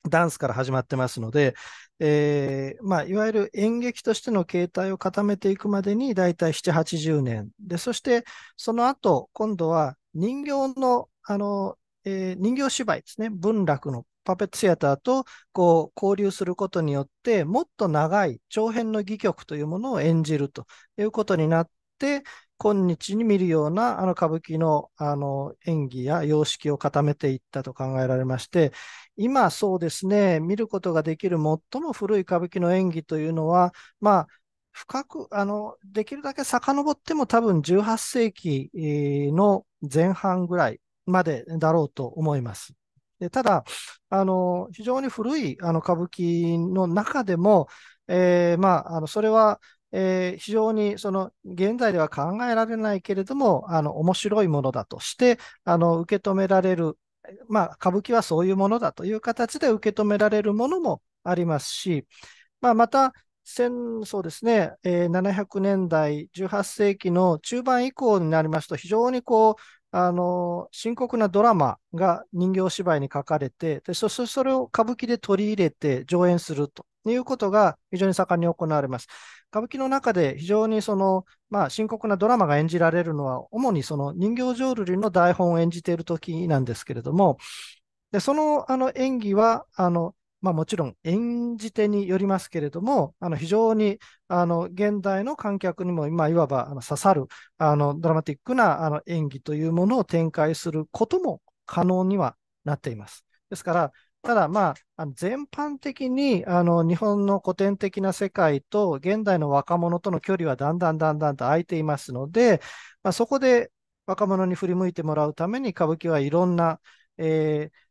ダンスから始まってますので、えーまあ、いわゆる演劇としての形態を固めていくまでに、だいたい7、80年。で、そして、その後、今度は人形の、あの、えー、人形芝居ですね、文楽のパペットシアターとこう交流することによって、もっと長い長編の戯曲というものを演じるということになって、今日に見るようなあの歌舞伎のあの演技や様式を固めていったと考えられまして、今そうですね、見ることができる最も古い歌舞伎の演技というのは、まあ、深く、あの、できるだけ遡っても多分18世紀の前半ぐらいまでだろうと思います。でただあの、非常に古いあの歌舞伎の中でも、えー、まあ、あのそれは、えー、非常にその現在では考えられないけれども、あの面白いものだとしてあの受け止められる、まあ、歌舞伎はそういうものだという形で受け止められるものもありますし、まあ、また、戦そうですね、えー、700年代、18世紀の中盤以降になりますと、非常にこう、あの、深刻なドラマが人形芝居に書かれて、で、そしてそれを歌舞伎で取り入れて上演するということが非常に盛んに行われます。歌舞伎の中で非常にその、まあ、深刻なドラマが演じられるのは、主にその人形浄瑠璃の台本を演じている時なんですけれども、で、その、あの演技は、あの、まあ、もちろん演じ手によりますけれども、あの非常にあの現代の観客にも今いわばあの刺さるあのドラマティックなあの演技というものを展開することも可能にはなっています。ですから、ただ、まあ、あの全般的にあの日本の古典的な世界と現代の若者との距離はだんだんだんだんと空いていますので、まあ、そこで若者に振り向いてもらうために歌舞伎はいろんな、えー、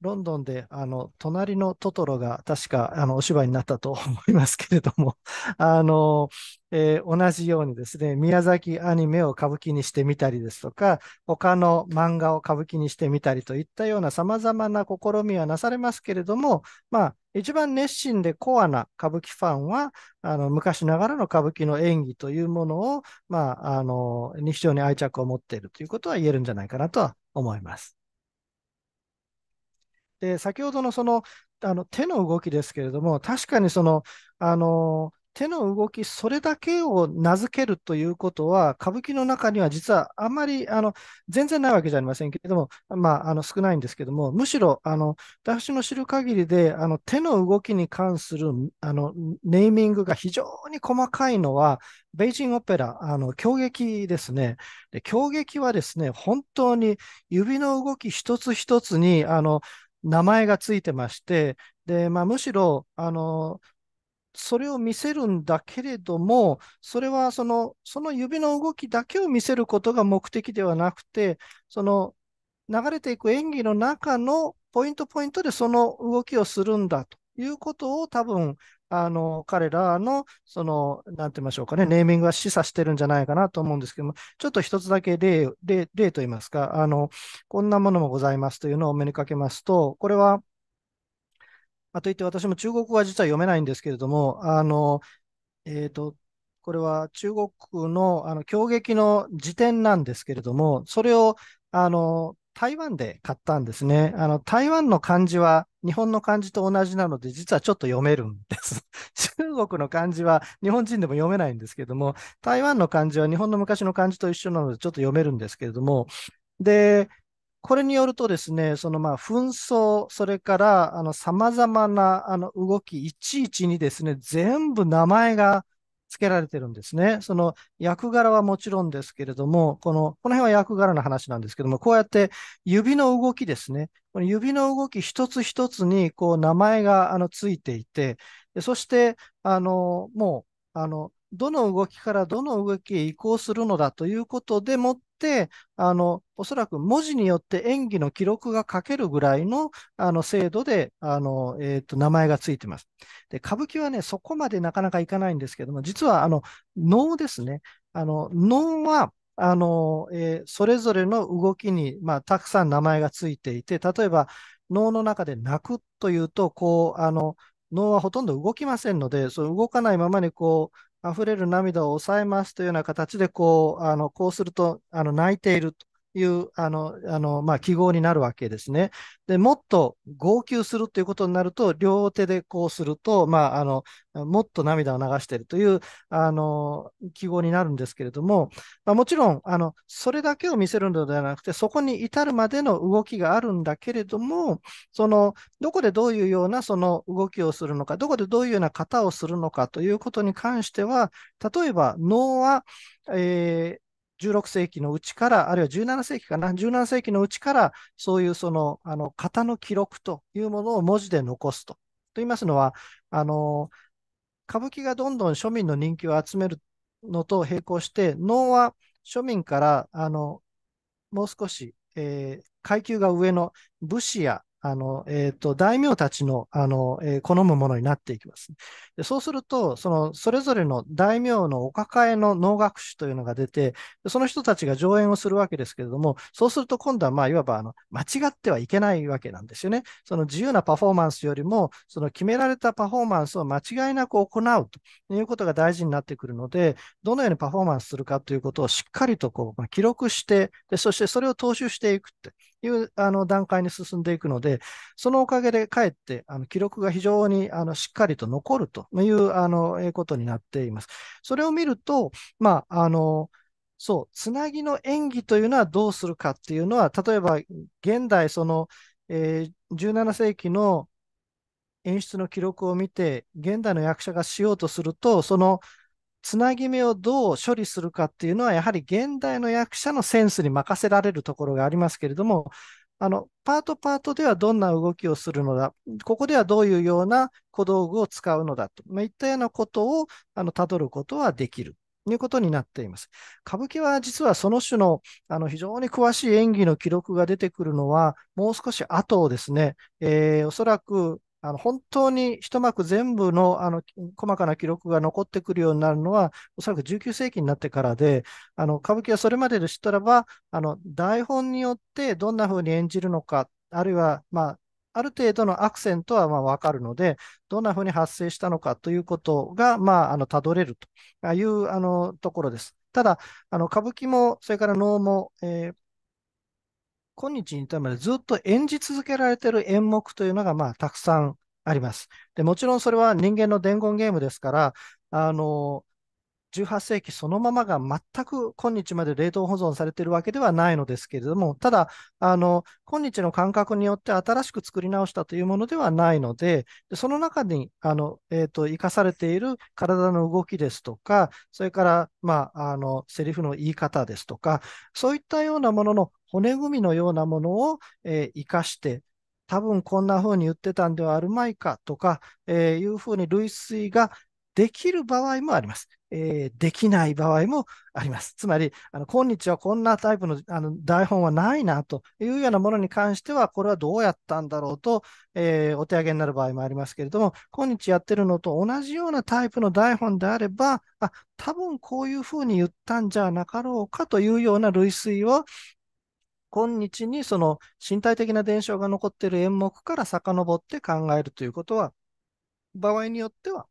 ロンドンで、あの、隣のトトロが確か、あの、お芝居になったと 思いますけれども、あの、えー、同じようにですね、宮崎アニメを歌舞伎にしてみたりですとか、他の漫画を歌舞伎にしてみたりといったような様々な試みはなされますけれども、まあ、一番熱心でコアな歌舞伎ファンは、あの、昔ながらの歌舞伎の演技というものを、まあ、あの、に非常に愛着を持っているということは言えるんじゃないかなとは思います。で、先ほどのその、あの手の動きですけれども、確かにその、あの、手の動きそれだけを名付けるということは、歌舞伎の中には実はあまりあの全然ないわけじゃありませんけれども、まあ、あの少ないんですけども、むしろあの私の知る限りであの手の動きに関するあのネーミングが非常に細かいのは、ベイジンオペラ、あの狂撃ですねで。狂劇はですね、本当に指の動き一つ一つにあの名前がついてまして、で、まあ、むしろ、あの、それを見せるんだけれども、それはその、その指の動きだけを見せることが目的ではなくて、その流れていく演技の中のポイントポイントでその動きをするんだということを多分あの、彼らの、その、なんて言いましょうかね、ネーミングは示唆してるんじゃないかなと思うんですけども、ちょっと一つだけ例、例、例と言いますか、あの、こんなものもございますというのをお目にかけますと、これは、まあ、といって私も中国語は実は読めないんですけれども、あの、えっ、ー、と、これは中国のあの強撃の辞典なんですけれども、それをあの台湾で買ったんですね。あの、台湾の漢字は日本の漢字と同じなので、実はちょっと読めるんです。中国の漢字は日本人でも読めないんですけども、台湾の漢字は日本の昔の漢字と一緒なので、ちょっと読めるんですけれども、で、これによるとですね、そのまあ紛争、それからあの様々なあの動き、いちいちにですね、全部名前が付けられてるんですね。その役柄はもちろんですけれども、この、この辺は役柄の話なんですけども、こうやって指の動きですね。この指の動き一つ一つに、こう、名前が、あの、ついていて、そして、あの、もう、あの、どの動きからどの動きへ移行するのだということでもって、あの、おそらく文字によって演技の記録が書けるぐらいの、あの、精度で、あの、えっ、ー、と、名前がついてます。で、歌舞伎はね、そこまでなかなかいかないんですけども、実は、あの、能ですね。あの、能は、あの、えー、それぞれの動きに、まあ、たくさん名前がついていて、例えば、脳の中で泣くというと、こう、あの、脳はほとんど動きませんので、その動かないままにこう、溢れる涙を抑えますというような形で、こう、あの、こうすると、あの、泣いているという、あの、あの、まあ、記号になるわけですね。で、もっと号泣するということになると、両手でこうすると、まあ、あの、もっと涙を流しているという、あの、記号になるんですけれども、まあ、もちろん、あの、それだけを見せるのではなくて、そこに至るまでの動きがあるんだけれども、その、どこでどういうようなその動きをするのか、どこでどういうような型をするのかということに関しては、例えば、脳は、えー16世紀のうちから、あるいは17世紀かな、17世紀のうちから、そういうその、あの、型の記録というものを文字で残すと。と言いますのは、あの、歌舞伎がどんどん庶民の人気を集めるのと並行して、能は庶民から、あの、もう少し、えー、階級が上の武士やあの、えっ、ー、と、大名たちの、あの、えー、好むものになっていきます。でそうすると、その、それぞれの大名のお抱えの能楽師というのが出て、その人たちが上演をするわけですけれども、そうすると今度は、まあ、いわば、あの、間違ってはいけないわけなんですよね。その自由なパフォーマンスよりも、その決められたパフォーマンスを間違いなく行うということが大事になってくるので、どのようにパフォーマンスするかということをしっかりとこう、まあ、記録してで、そしてそれを踏襲していくっていう、あの、段階に進んでいくので、、そのおかげでかえってあの記録が非常にあのしっかりと残るというあの、えことになっています。それを見ると、まあ、あの、そう、つなぎの演技というのはどうするかっていうのは、例えば現代、その、えー、17世紀の演出の記録を見て、現代の役者がしようとすると、そのつなぎ目をどう処理するかっていうのは、やはり現代の役者のセンスに任せられるところがありますけれども、あの、パートパートではどんな動きをするのだ、ここではどういうような小道具を使うのだと、まあ、いったようなことを、あの、辿ることはできる。ということになっています。歌舞伎は実はその種のあの非常に詳しい演技の記録が出てくるのはもう少し後ですね、えー、おそらくあの本当に一幕全部のあの細かな記録が残ってくるようになるのは、おそらく19世紀になってからで、あの歌舞伎はそれまででしたらば、あの台本によってどんな風に演じるのか、あるいは、まあ、ある程度のアクセントはまあ分かるので、どんなふうに発生したのかということが、まあ、あの、たどれるという、あの、ところです。ただ、あの、歌舞伎も、それから能も、えー、今日に至るまでずっと演じ続けられている演目というのが、まあ、たくさんあります。で、もちろんそれは人間の伝言ゲームですから、あの、18世紀そのままが全く今日まで冷凍保存されているわけではないのですけれども、ただ、あの、今日の感覚によって新しく作り直したというものではないので、その中に、あの、えー、と、生かされている体の動きですとか、それから、まあ、あの、セリフの言い方ですとか、そういったようなものの骨組みのようなものを、えー、生かして、多分こんな風に言ってたんではあるまいかとか、えー、いう風に類推ができる場合もあります。えー、できない場合もあります。つまり、あの今日はこんなタイプのあの台本はないなというようなものに関しては、これはどうやったんだろうと、えー、お手上げになる場合もありますけれども、今日やってるのと同じようなタイプの台本であれば、あ、多分こういうふうに言ったんじゃなかろうかというような類推を、今日にその身体的な伝承が残っている演目から遡って考えるということは、場合によっては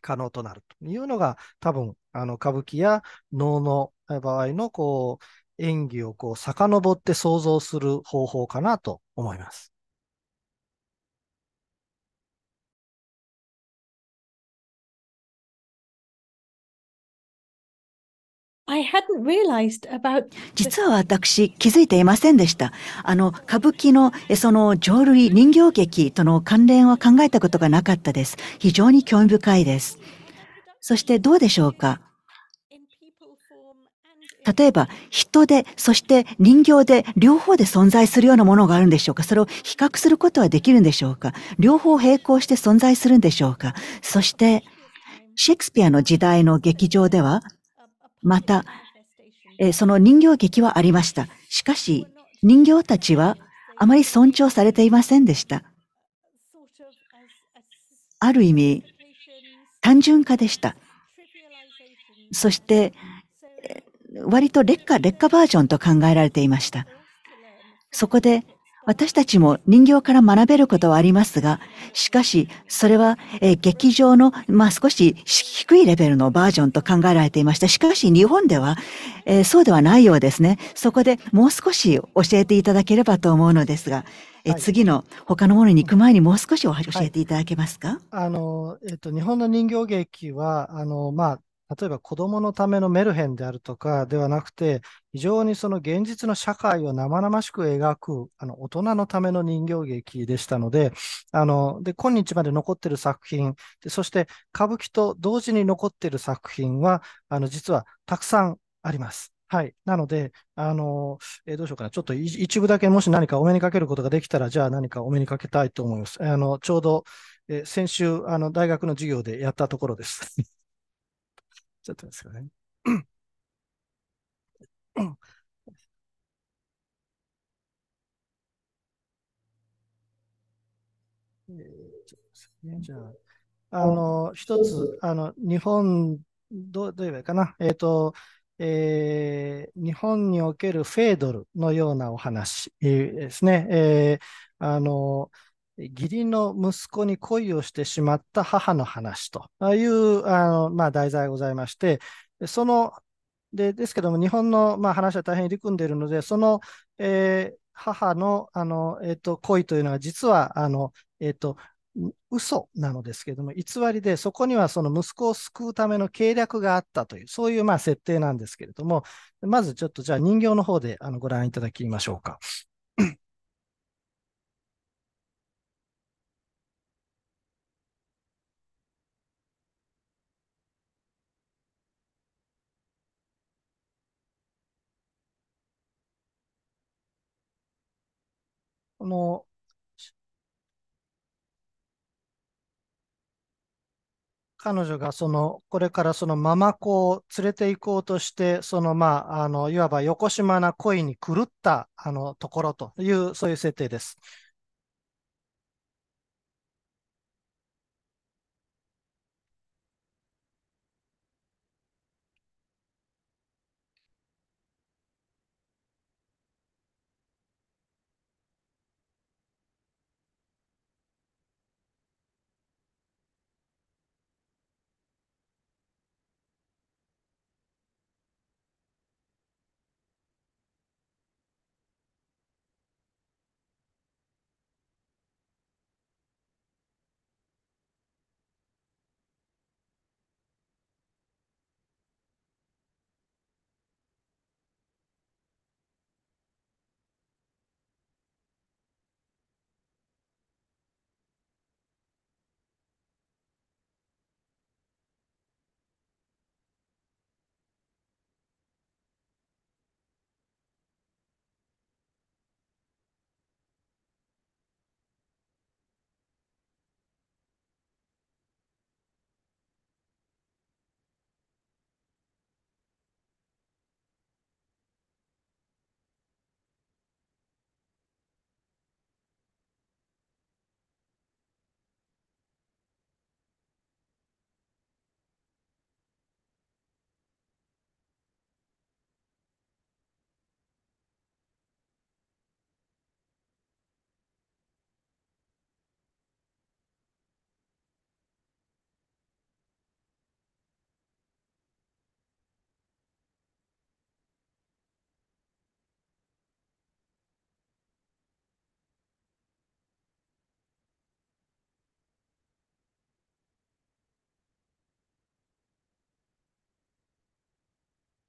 可能となるというのが、多分、あの、歌舞伎や能の場合の、こう、演技をこう、遡って想像する方法かなと思います。実は私、気づいていませんでした。あの、歌舞伎の、その、浄瑠璃人形劇との関連は考えたことがなかったです。非常に興味深いです。そしてどうでしょうか例えば、人で、そして人形で、両方で存在するようなものがあるんでしょうかそれを比較することはできるんでしょうか両方並行して存在するんでしょうかそして、シェイクスピアの時代の劇場では、また、その人形劇はありました。しかし、人形たちはあまり尊重されていませんでした。ある意味、単純化でした。そして、割と劣化、劣化バージョンと考えられていました。そこで、私たちも人形から学べることはありますが、しかし、それは、えー、劇場の、まあ、少し低いレベルのバージョンと考えられていました。しかし、日本では、えー、そうではないようですね。そこでもう少し教えていただければと思うのですが、えー、次の他のものに行く前にもう少し教えていただけますか、はい、あの、えっ、と、日本の人形劇は、あの、まあ、例えば子供のためのメルヘンであるとかではなくて、非常にその現実の社会を生々しく描く、あの、大人のための人形劇でしたので、あの、で、今日まで残ってる作品、でそして歌舞伎と同時に残ってる作品は、あの、実はたくさんあります。はい。なので、あの、えー、どうしようかな。ちょっと一部だけもし何かお目にかけることができたら、じゃあ何かお目にかけたいと思います。あの、ちょうど、えー、先週、あの、大学の授業でやったところです。ちょっとですかね。えじゃあ、あの、一つ、あの、日本、どう、どう言えばいいかな。えっ、ー、と、えー、日本におけるフェードルのようなお話ですね。えー、あの、義理の息子に恋をしてしまった母の話という、まあ、題材がございまして、その、でですけども、日本の、まあ、話は大変入り組んでいるので、その、えー、母のあの、えーと、と恋というのは、実はあの、えーと、嘘なのですけども、偽りで、そこにはその息子を救うための計略があったという、そういうまあ設定なんですけれども、まずちょっとじゃあ人形の方であのご覧いただきましょうか。の、彼女がそのこれからそのママ子を連れて行こうとして、そのまあ、あのいわば横島な恋に狂ったあのところという、そういう設定です。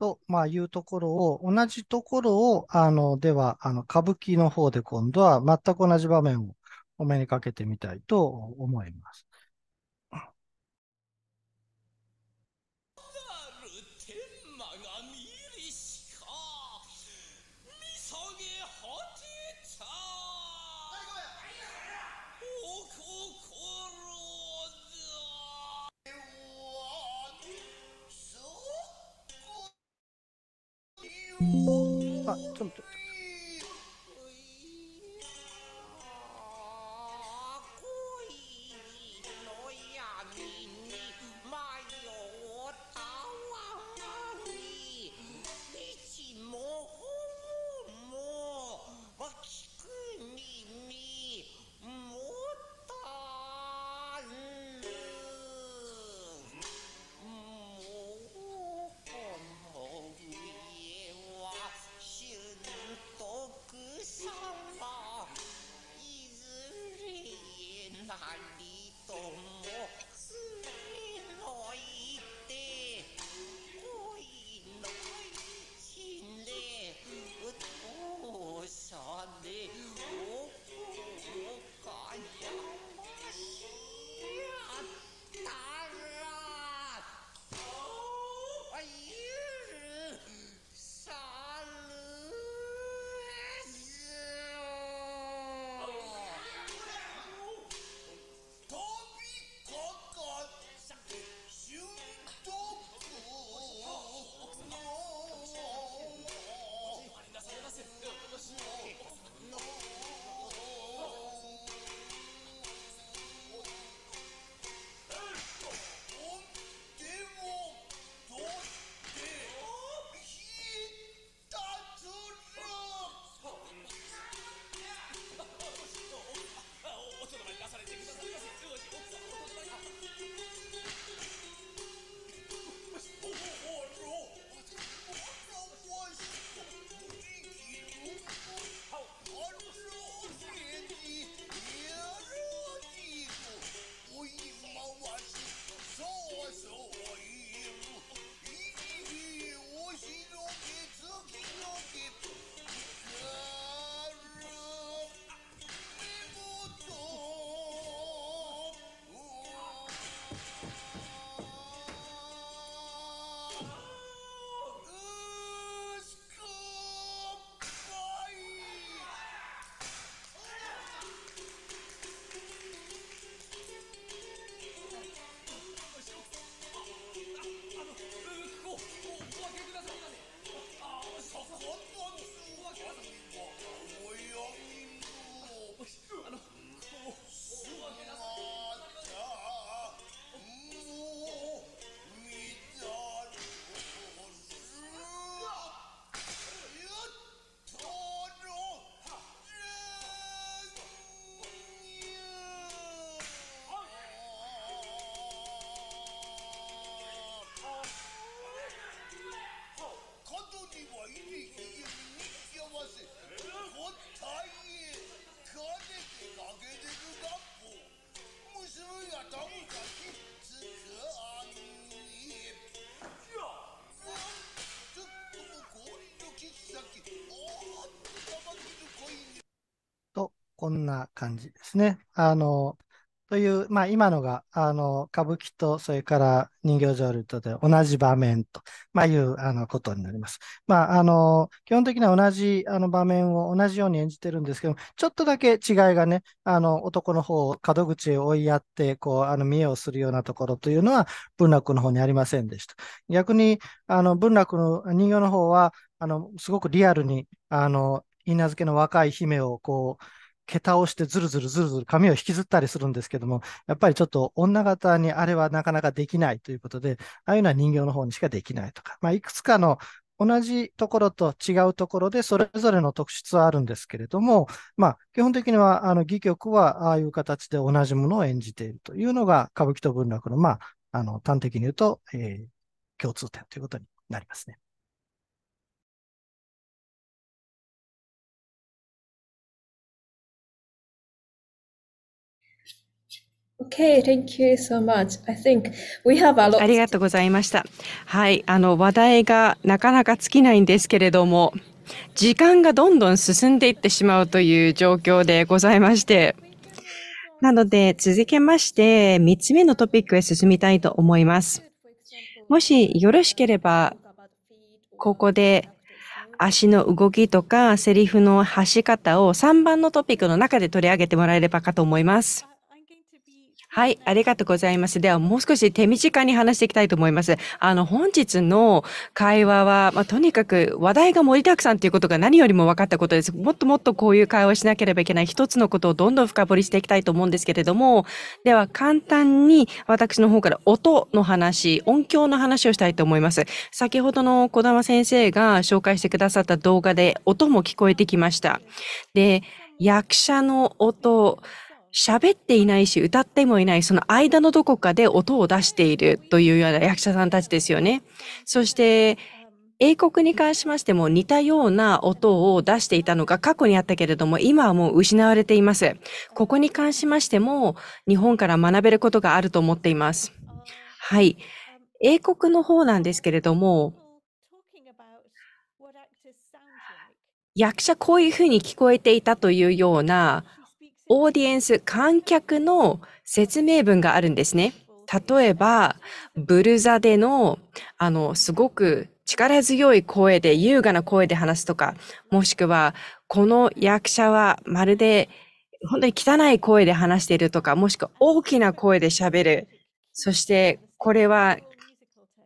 と、まあ、いうところを、同じところを、あの、では、あの、歌舞伎の方で今度は全く同じ場面をお目にかけてみたいと思います。这么多。こんな感じですね。あの、という、まあ、今のが、あの、歌舞伎と、それから人形浄瑠璃とで同じ場面と、まあ、いう、あの、ことになります。まあ、あの、基本的には同じ、あの、場面を同じように演じてるんですけどちょっとだけ違いがね、あの、男の方、を角口へ追いやって、こう、あの、見栄をするようなところというのは、文楽の方にありませんでした。逆に、あの、文楽の人形の方は、あの、すごくリアルに、あの、稲付けの若い姫を、こう、桁をしてずるずるずるずる髪を引きずったりするんですけども、やっぱりちょっと女方にあれはなかなかできないということで、ああいうのは人形の方にしかできないとか、まあ、いくつかの同じところと違うところでそれぞれの特質はあるんですけれども、まあ、基本的にはあの戯曲はああいう形で同じものを演じているというのが歌舞伎と文楽の、まあ、あの端的に言うと、えー、共通点ということになりますね。Okay, thank you so much. I think we have a lot. ありがとうございました。はい、あの話題がなかなか尽きないんですけれども、時間がどんどん進んでいってしまうという状況でございまして。なので、続けまして、3つ目のトピックへ進みたいと思います。もしよろしければ、ここで足の動きとかセリフの発し方を3番のトピックの中で取り上げてもらえればかと思います。はい、ありがとうございます。では、もう少し手短に話していきたいと思います。あの、本日の会話は、まあ、とにかく話題が盛りだくさんということが何よりも分かったことです。もっともっとこういう会話をしなければいけない一つのことをどんどん深掘りしていきたいと思うんですけれども、では、簡単に私の方から音の話、音響の話をしたいと思います。先ほどの小玉先生が紹介してくださった動画で音も聞こえてきました。で、役者の音、喋っていないし歌ってもいないその間のどこかで音を出しているというような役者さんたちですよね。そして英国に関しましても似たような音を出していたのが過去にあったけれども今はもう失われています。ここに関しましても日本から学べることがあると思っています。はい。英国の方なんですけれども役者こういうふうに聞こえていたというようなオーディエンス、観客の説明文があるんですね。例えば、ブルザでの、あの、すごく力強い声で、優雅な声で話すとか、もしくは、この役者はまるで、本当に汚い声で話しているとか、もしくは大きな声で喋る。そして、これは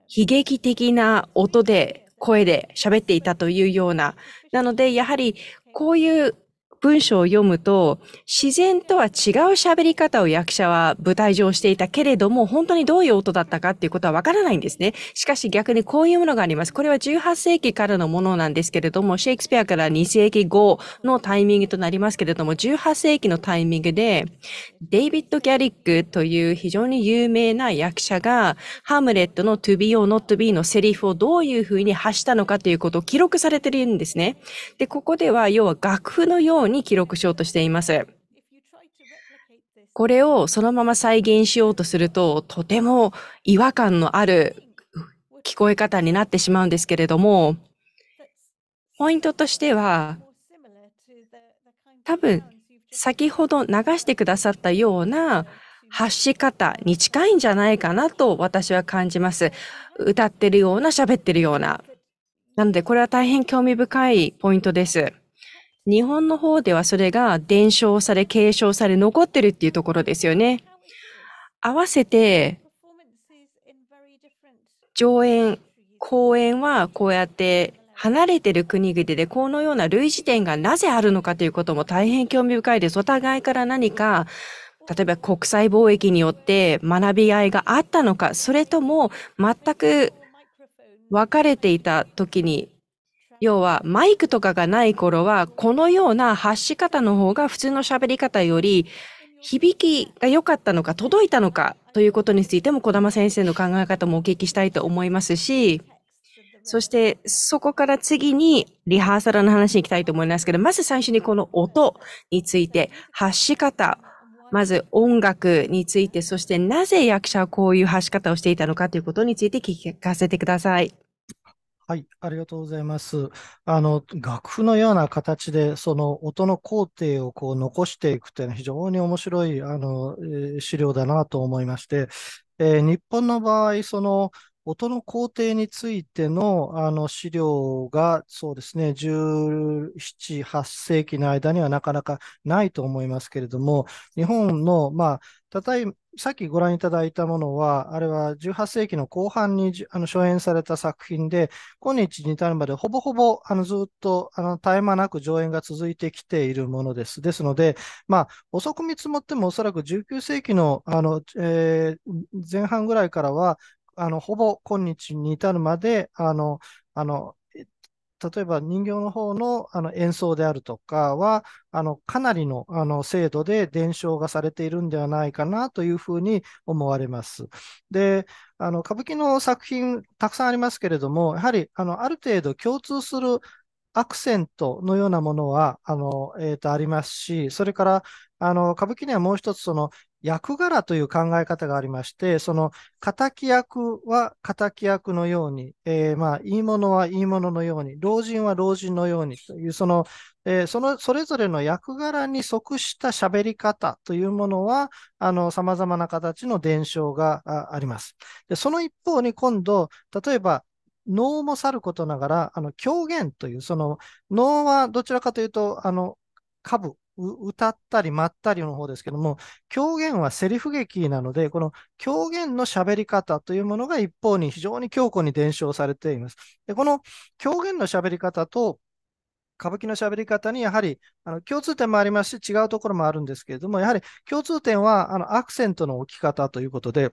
悲劇的な音で、声で喋っていたというような。なので、やはりこういう文章を読むと、自然とは違う喋り方を役者は舞台上していたけれども、本当にどういう音だったかっていうことはわからないんですね。しかし逆にこういうものがあります。これは18世紀からのものなんですけれども、シェイクスピアから2世紀後のタイミングとなりますけれども、18世紀のタイミングで、デイビッド・ギャリックという非常に有名な役者が、ハムレットの To be or not to be のセリフをどういうふうに発したのかということを記録されているんですね。で、ここでは要は楽譜のよううに記録しようとしています。これをそのまま再現しようとすると、とても違和感のある聞こえ方になってしまうんですけれども、ポイントとしては、多分、先ほど流してくださったような発し方に近いんじゃないかなと私は感じます。歌ってるような、喋ってるような。なので、これは大変興味深いポイントです。日本の方ではそれが伝承され、継承され、残ってるっていうところですよね。合わせて、上演、公演はこうやって離れてる国々でこのような類似点がなぜあるのかということも大変興味深いです。お互いから何か、例えば国際貿易によって学び合いがあったのか、それとも全く分かれていた時に要はマイクとかがない頃は、このような発し方の方が普通の喋り方より、響きが良かったのか、届いたのかということについても、小玉先生の考え方もお聞きしたいと思いますし、そして、そこから次にリハーサルの話に行きたいと思いますけど、まず最初にこの音について、発し方、まず音楽について、そしてなぜ役者はこういう発し方をしていたのかということについて聞かせてください。はい、ありがとうございます。あの、楽譜のような形で、その音の工程をこう残していくというのは非常に面白い、あの、資料だなと思いまして、えー日本の場合、その、音の工程についてのあの資料が、そうですね、17、8世紀の間にはなかなかないと思いますけれども、日本の、まあ、たたい、さっきご覧いただいたものは、あれは18世紀の後半にあの初演された作品で、今日に至るまでほぼほぼあのずっとあの絶え間なく上演が続いてきているものです。ですので、まあ、遅く見積もってもおそらく19世紀のあの、えー、前半ぐらいからは、あの、ほぼ今日に至るまで、あの、あの、例えば人形の方のあの演奏であるとかは、あのかなりのあの精度で伝承がされているんではないかなというふうに思われます。で、あの歌舞伎の作品たくさんありますけれども、やはりあのある程度共通するアクセントのようなものはあの、えーと、とありますし、それからあの歌舞伎にはもう一つその役柄という考え方がありまして、その、敵役は敵役のように、えー、まあ、いいものはいいもののように、老人は老人のようにという、その、えー、その、それぞれの役柄に即した喋り方というものは、あの、様々な形の伝承があります。で、その一方に今度、例えば、能もさることながら、あの、狂言という、その、能はどちらかというと、あの、歌舞歌ったり舞ったりの方ですけども、狂言はセリフ劇なので、この狂言の喋り方というものが一方に非常に強固に伝承されています。でこの狂言の喋り方と歌舞伎の喋り方にやはりあの共通点もありますし、違うところもあるんですけれども、やはり共通点はあのアクセントの置き方ということで、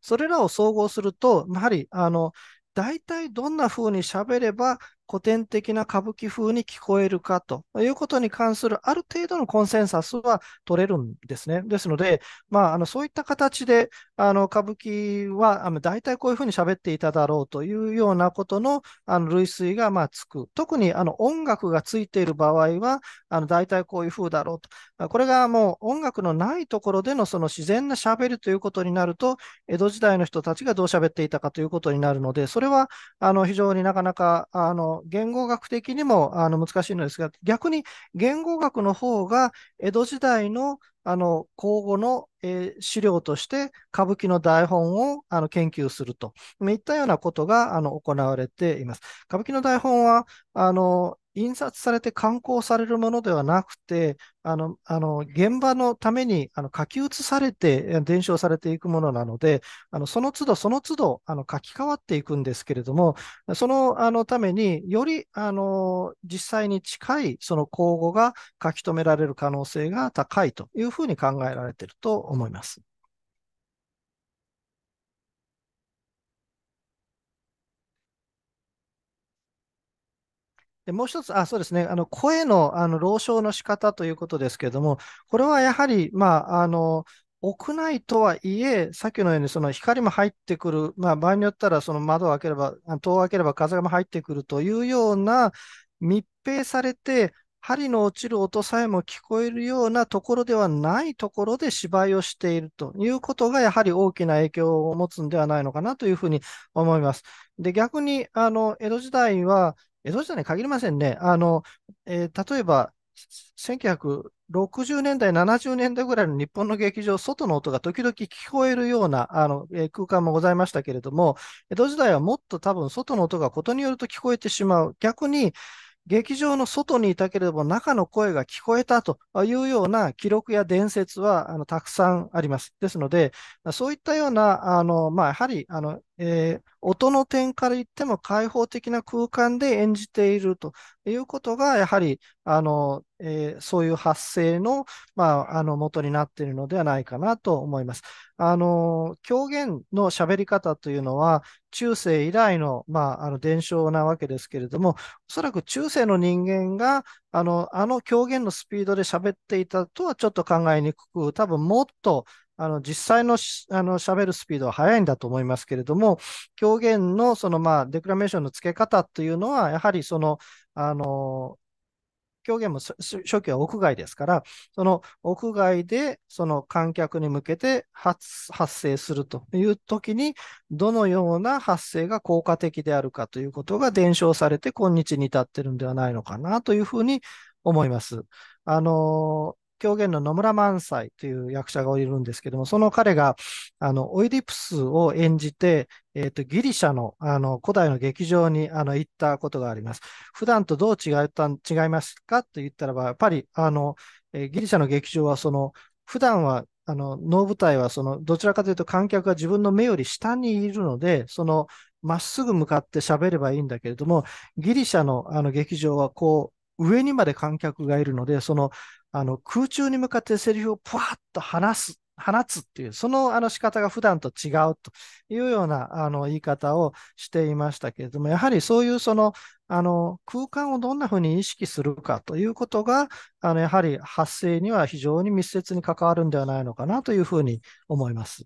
それらを総合すると、やはりあの大体どんな風に喋れば古典的な歌舞伎風に聞こえるかということに関するある程度のコンセンサスは取れるんですね。ですので、まあ、あのそういった形であの歌舞伎はあの大体こういうふうに喋っていただろうというようなことのあの類推がまあつく。特にあの音楽がついている場合はあの大体こういうふうだろうと。これがもう音楽のないところでのその自然な喋るということになると、江戸時代の人たちがどう喋っていたかということになるので、それはあの非常になかなかあの言語学的にもあの難しいのですが、逆に言語学の方が江戸時代のあの、口語の、えー、資料として歌舞伎の台本をあの研究するといったようなことがあの行われています。歌舞伎の台本は、あの、印刷されて刊行されるものではなくて、あの、あの、現場のために、あの、書き写されて、伝承されていくものなので、あの、その都度その都度、あの、書き換わっていくんですけれども、その、あの、ためにより、あの、実際に近い、その口語が書き留められる可能性が高いというふうに考えられていると思います。でもう一つ、あそうですね、あの声のあの老唱の仕方ということですけれども、これはやはり、まあ、あの屋内とはいえ、さっきのようにその光も入ってくる、まあ、場合によったらその窓を開ければ、戸を開ければ風も入ってくるというような密閉されて、針の落ちる音さえも聞こえるようなところではないところで芝居をしているということが、やはり大きな影響を持つんではないのかなというふうに思います。で、逆に、あの、江戸時代は、江戸時代に限りませんね。あの、えー、例えば、1960年代、70年代ぐらいの日本の劇場、外の音が時々聞こえるようなあの、えー、空間もございましたけれども、江戸時代はもっと多分外の音がことによると聞こえてしまう。逆に、劇場の外にいたけれども、中の声が聞こえたというような記録や伝説はあのたくさんあります。ですので、そういったような、あのまあ、やはりあのえー、音の点から言っても開放的な空間で演じているということが、やはり、あの、えー、そういう発声の、まあ、あの、元になっているのではないかなと思います。あの、狂言の喋り方というのは、中世以来の、まあ、あの、伝承なわけですけれども、おそらく中世の人間が、あの、あの狂言のスピードで喋っていたとはちょっと考えにくく、多分もっとあの、実際のし、あの、喋るスピードは速いんだと思いますけれども、表現の、その、まあ、デクラメーションの付け方というのは、やはりその、あの、表現も初期は屋外ですから、その屋外でその観客に向けて発生するという時に、どのような発生が効果的であるかということが伝承されて今日に至ってるんではないのかなというふうに思います。あの、狂言の野村萬斎という役者がいるんですけども、その彼が、あの、オイディプスを演じて、えっ、ー、と、ギリシャの、あの、古代の劇場に、あの、行ったことがあります。普段とどう違った違いますかと言ったらば、やっぱり、あの、えー、ギリシャの劇場は、その、普段は、あの、能舞台は、その、どちらかというと観客が自分の目より下にいるので、その、まっすぐ向かって喋ればいいんだけれども、ギリシャのあの劇場はこう、上にまで観客がいるので、そのあの、空中に向かってセリフをぷわっと話す、放つっていう、そのあの仕方が普段と違うというようなあの言い方をしていましたけれども、やはりそういうその、あの、空間をどんなふうに意識するかということが、あの、やはり発生には非常に密接に関わるんではないのかなというふうに思います。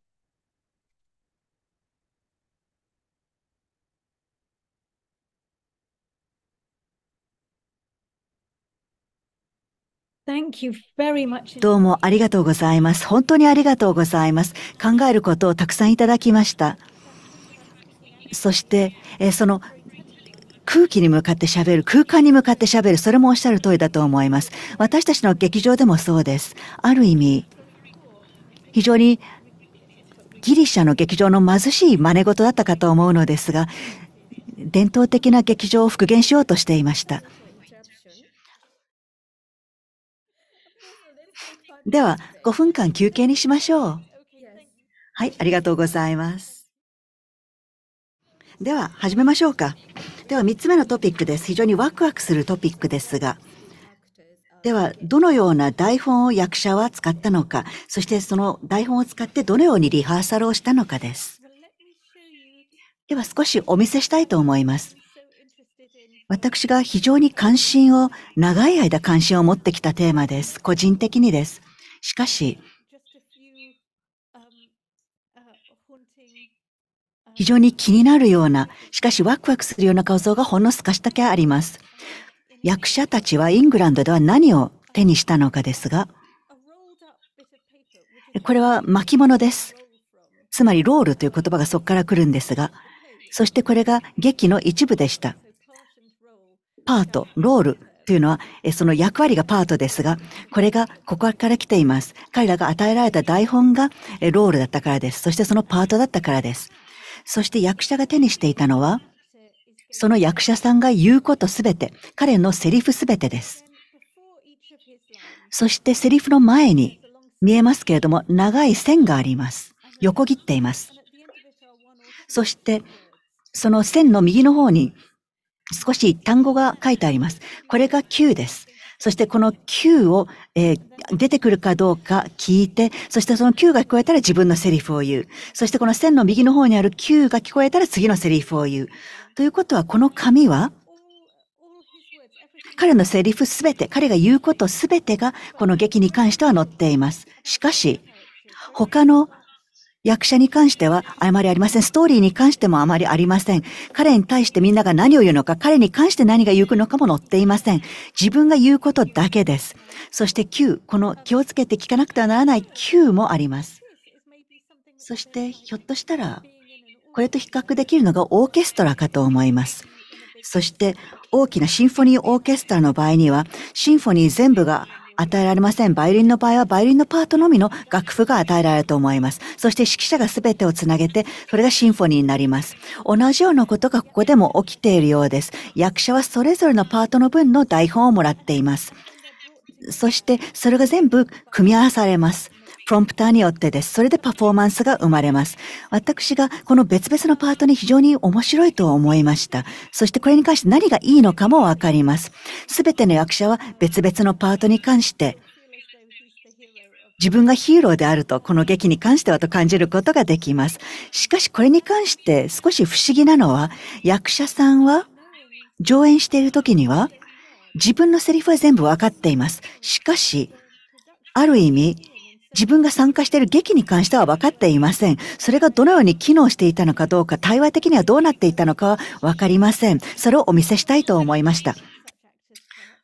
どうもありがとうございます。本当にありがとうございます。考えることをたくさんいただきました。そして、えその空気に向かって喋る、空間に向かって喋る、それもおっしゃる通りだと思います。私たちの劇場でもそうです。ある意味、非常にギリシャの劇場の貧しい真似事だったかと思うのですが、伝統的な劇場を復元しようとしていました。では、5分間休憩にしましょう。はい、ありがとうございます。では、始めましょうか。では、3つ目のトピックです。非常にワクワクするトピックですが。では、どのような台本を役者は使ったのか、そしてその台本を使ってどのようにリハーサルをしたのかです。では、少しお見せしたいと思います。私が非常に関心を、長い間関心を持ってきたテーマです。個人的にです。しかし、非常に気になるような、しかしワクワクするような画像がほんの少しだけあります。役者たちはイングランドでは何を手にしたのかですが、これは巻物です。つまりロールという言葉がそこから来るんですが、そしてこれが劇の一部でした。パート、ロールというのは、その役割がパートですが、これがここから来ています。彼らが与えられた台本がロールだったからです。そしてそのパートだったからです。そして役者が手にしていたのは、その役者さんが言うことすべて、彼のセリフすべてです。そしてセリフの前に見えますけれども、長い線があります。横切っています。そして、その線の右の方に少し単語が書いてあります。これが Q です。そしてこの Q を、えー、出てくるかどうか聞いて、そしてその Q が聞こえたら自分のセリフを言う。そしてこの線の右の方にある Q が聞こえたら次のセリフを言う。ということは、この紙は、彼のセリフすべて、彼が言うことすべてが、この劇に関しては載っています。しかし、他の役者に関してはあまりありません。ストーリーに関してもあまりありません。彼に対してみんなが何を言うのか、彼に関して何が言うのかも載っていません。自分が言うことだけです。そして Q、この気をつけて聞かなくてはならない Q もあります。そしてひょっとしたら、これと比較できるのがオーケストラかと思います。そして大きなシンフォニーオーケストラの場合には、シンフォニー全部が与えられません。バイオリンの場合はバイオリンのパートのみの楽譜が与えられると思います。そして指揮者が全てをつなげて、それがシンフォニーになります。同じようなことがここでも起きているようです。役者はそれぞれのパートの分の台本をもらっています。そして、それが全部組み合わされます。プロンプターによってです。それでパフォーマンスが生まれます。私がこの別々のパートに非常に面白いと思いました。そしてこれに関して何がいいのかもわかります。すべての役者は別々のパートに関して、自分がヒーローであると、この劇に関してはと感じることができます。しかしこれに関して少し不思議なのは、役者さんは上演している時には、自分のセリフは全部わかっています。しかし、ある意味、自分が参加している劇に関しては分かっていません。それがどのように機能していたのかどうか、対話的にはどうなっていたのかは分かりません。それをお見せしたいと思いました。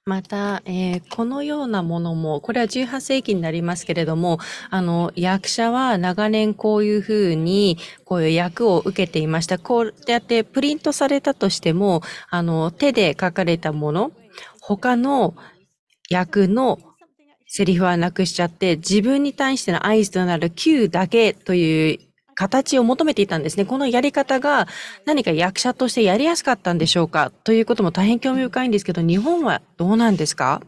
また、えー、このようなものも、これは18世紀になりますけれども、あの、役者は長年こういうふうに、こういう役を受けていました。こうやってプリントされたとしても、あの、手で書かれたもの、他の役のセリフはなくしちゃって、自分に対しての合図となる Q だけという形を求めていたんですね。このやり方が何か役者としてやりやすかったんでしょうかということも大変興味深いんですけど、日本はどうなんですか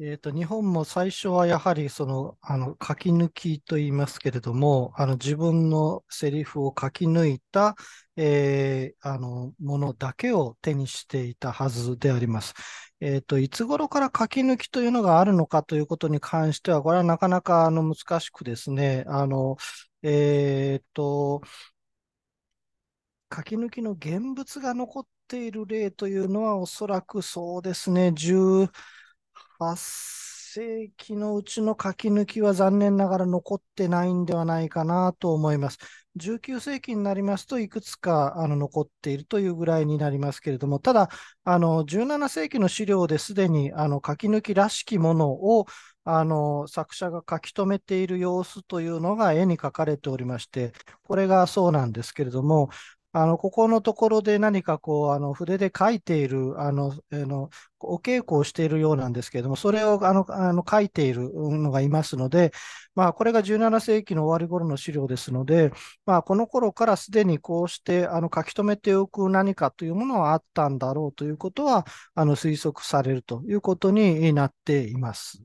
えっと、と日本も最初はやはりそのあの書き抜きと言いますけれども、あの自分のセリフを書き抜いた、えー、あのものだけを手にしていたはずであります。えっ、ー、と、いつ頃から書き抜きというのがあるのかということに関しては、これはなかなかあの難しくですね、あの、えっ、ー、と、書き抜きの現物が残っている例というのは、おそらくそうですね、18世紀のうちの書き抜きは残念ながら残ってないんではないかなと思います。19世紀になりますといくつかあの残っているというぐらいになりますけれども、ただ、あの17世紀の資料ですでにあの書き抜きらしきものをあの作者が書き留めている様子というのが絵に描かれておりまして、これがそうなんですけれども、あの、ここのところで何かこう、あの、筆で書いている、あの、あのお稽古をしているようなんですけれども、それをあの、あの、書いているのがいますので、まあ、これが17世紀の終わり頃の資料ですので、まあ、この頃からすでにこうして、あの、書き留めておく何かというものはあったんだろうということは、あの、推測されるということになっています。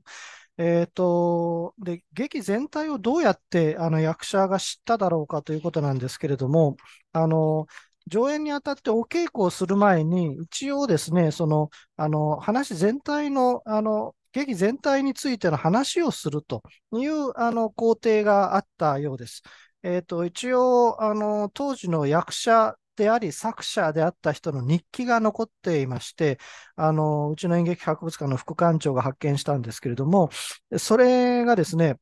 えっ、ー、と、で、劇全体をどうやってあの役者が知っただろうかということなんですけれども、あの、上演にあたってお稽古をする前に、一応ですね、その、あの、話全体の、あの、劇全体についての話をするという、あの、工程があったようです。えっ、ー、と、一応、あの、当時の役者であり、作者であった人の日記が残っていまして、あの、うちの演劇博物館の副館長が発見したんですけれども、それがですね、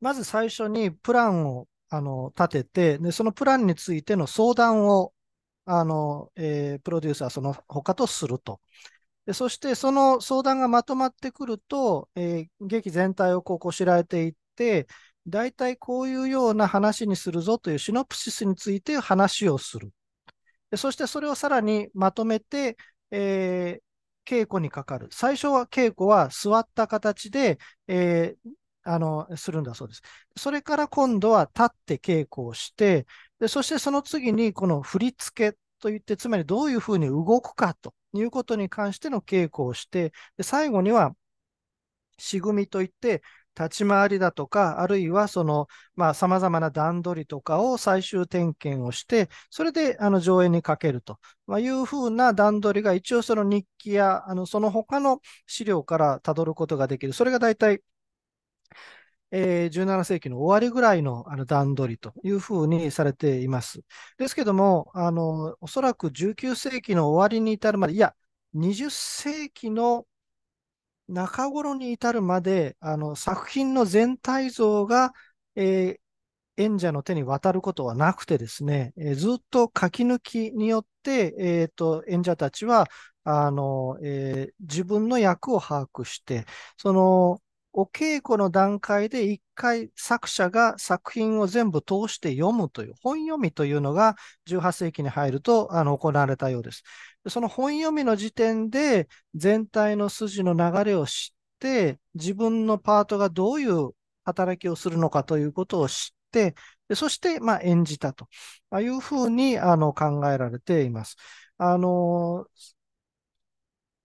まず最初にプランをあの立ててで、そのプランについての相談をあの、えー、プロデューサー、その他とすると。でそして、その相談がまとまってくると、えー、劇全体をこうこしらえていって、大体こういうような話にするぞというシノプシスについて話をする。そしてそれをさらにまとめて、えー、稽古にかかる。最初は稽古は座った形で、えー、あの、するんだそうです。それから今度は立って稽古をして、でそしてその次にこの振り付けといって、つまりどういうふうに動くかということに関しての稽古をして、で最後には仕組みといって、立ち回りだとか、あるいはその、まあ、ざまな段取りとかを最終点検をして、それで、あの、上演にかけると、まあ、いうふうな段取りが一応その日記や、あの、その他の資料から辿ることができる。それが大体、えー、17世紀の終わりぐらいのあの段取りというふうにされています。ですけども、あの、おそらく19世紀の終わりに至るまで、いや、20世紀の中頃に至るまで、あの、作品の全体像が、えー、演者の手に渡ることはなくてですね、えー、ずっと書き抜きによって、えっ、ー、と、演者たちは、あの、えー、自分の役を把握して、その、お稽古の段階で一回作者が作品を全部通して読むという、本読みというのが18世紀に入るとあの行われたようです。その本読みの時点で全体の筋の流れを知って、自分のパートがどういう働きをするのかということを知って、そして、まあ、演じたというふうにあの考えられています。あの、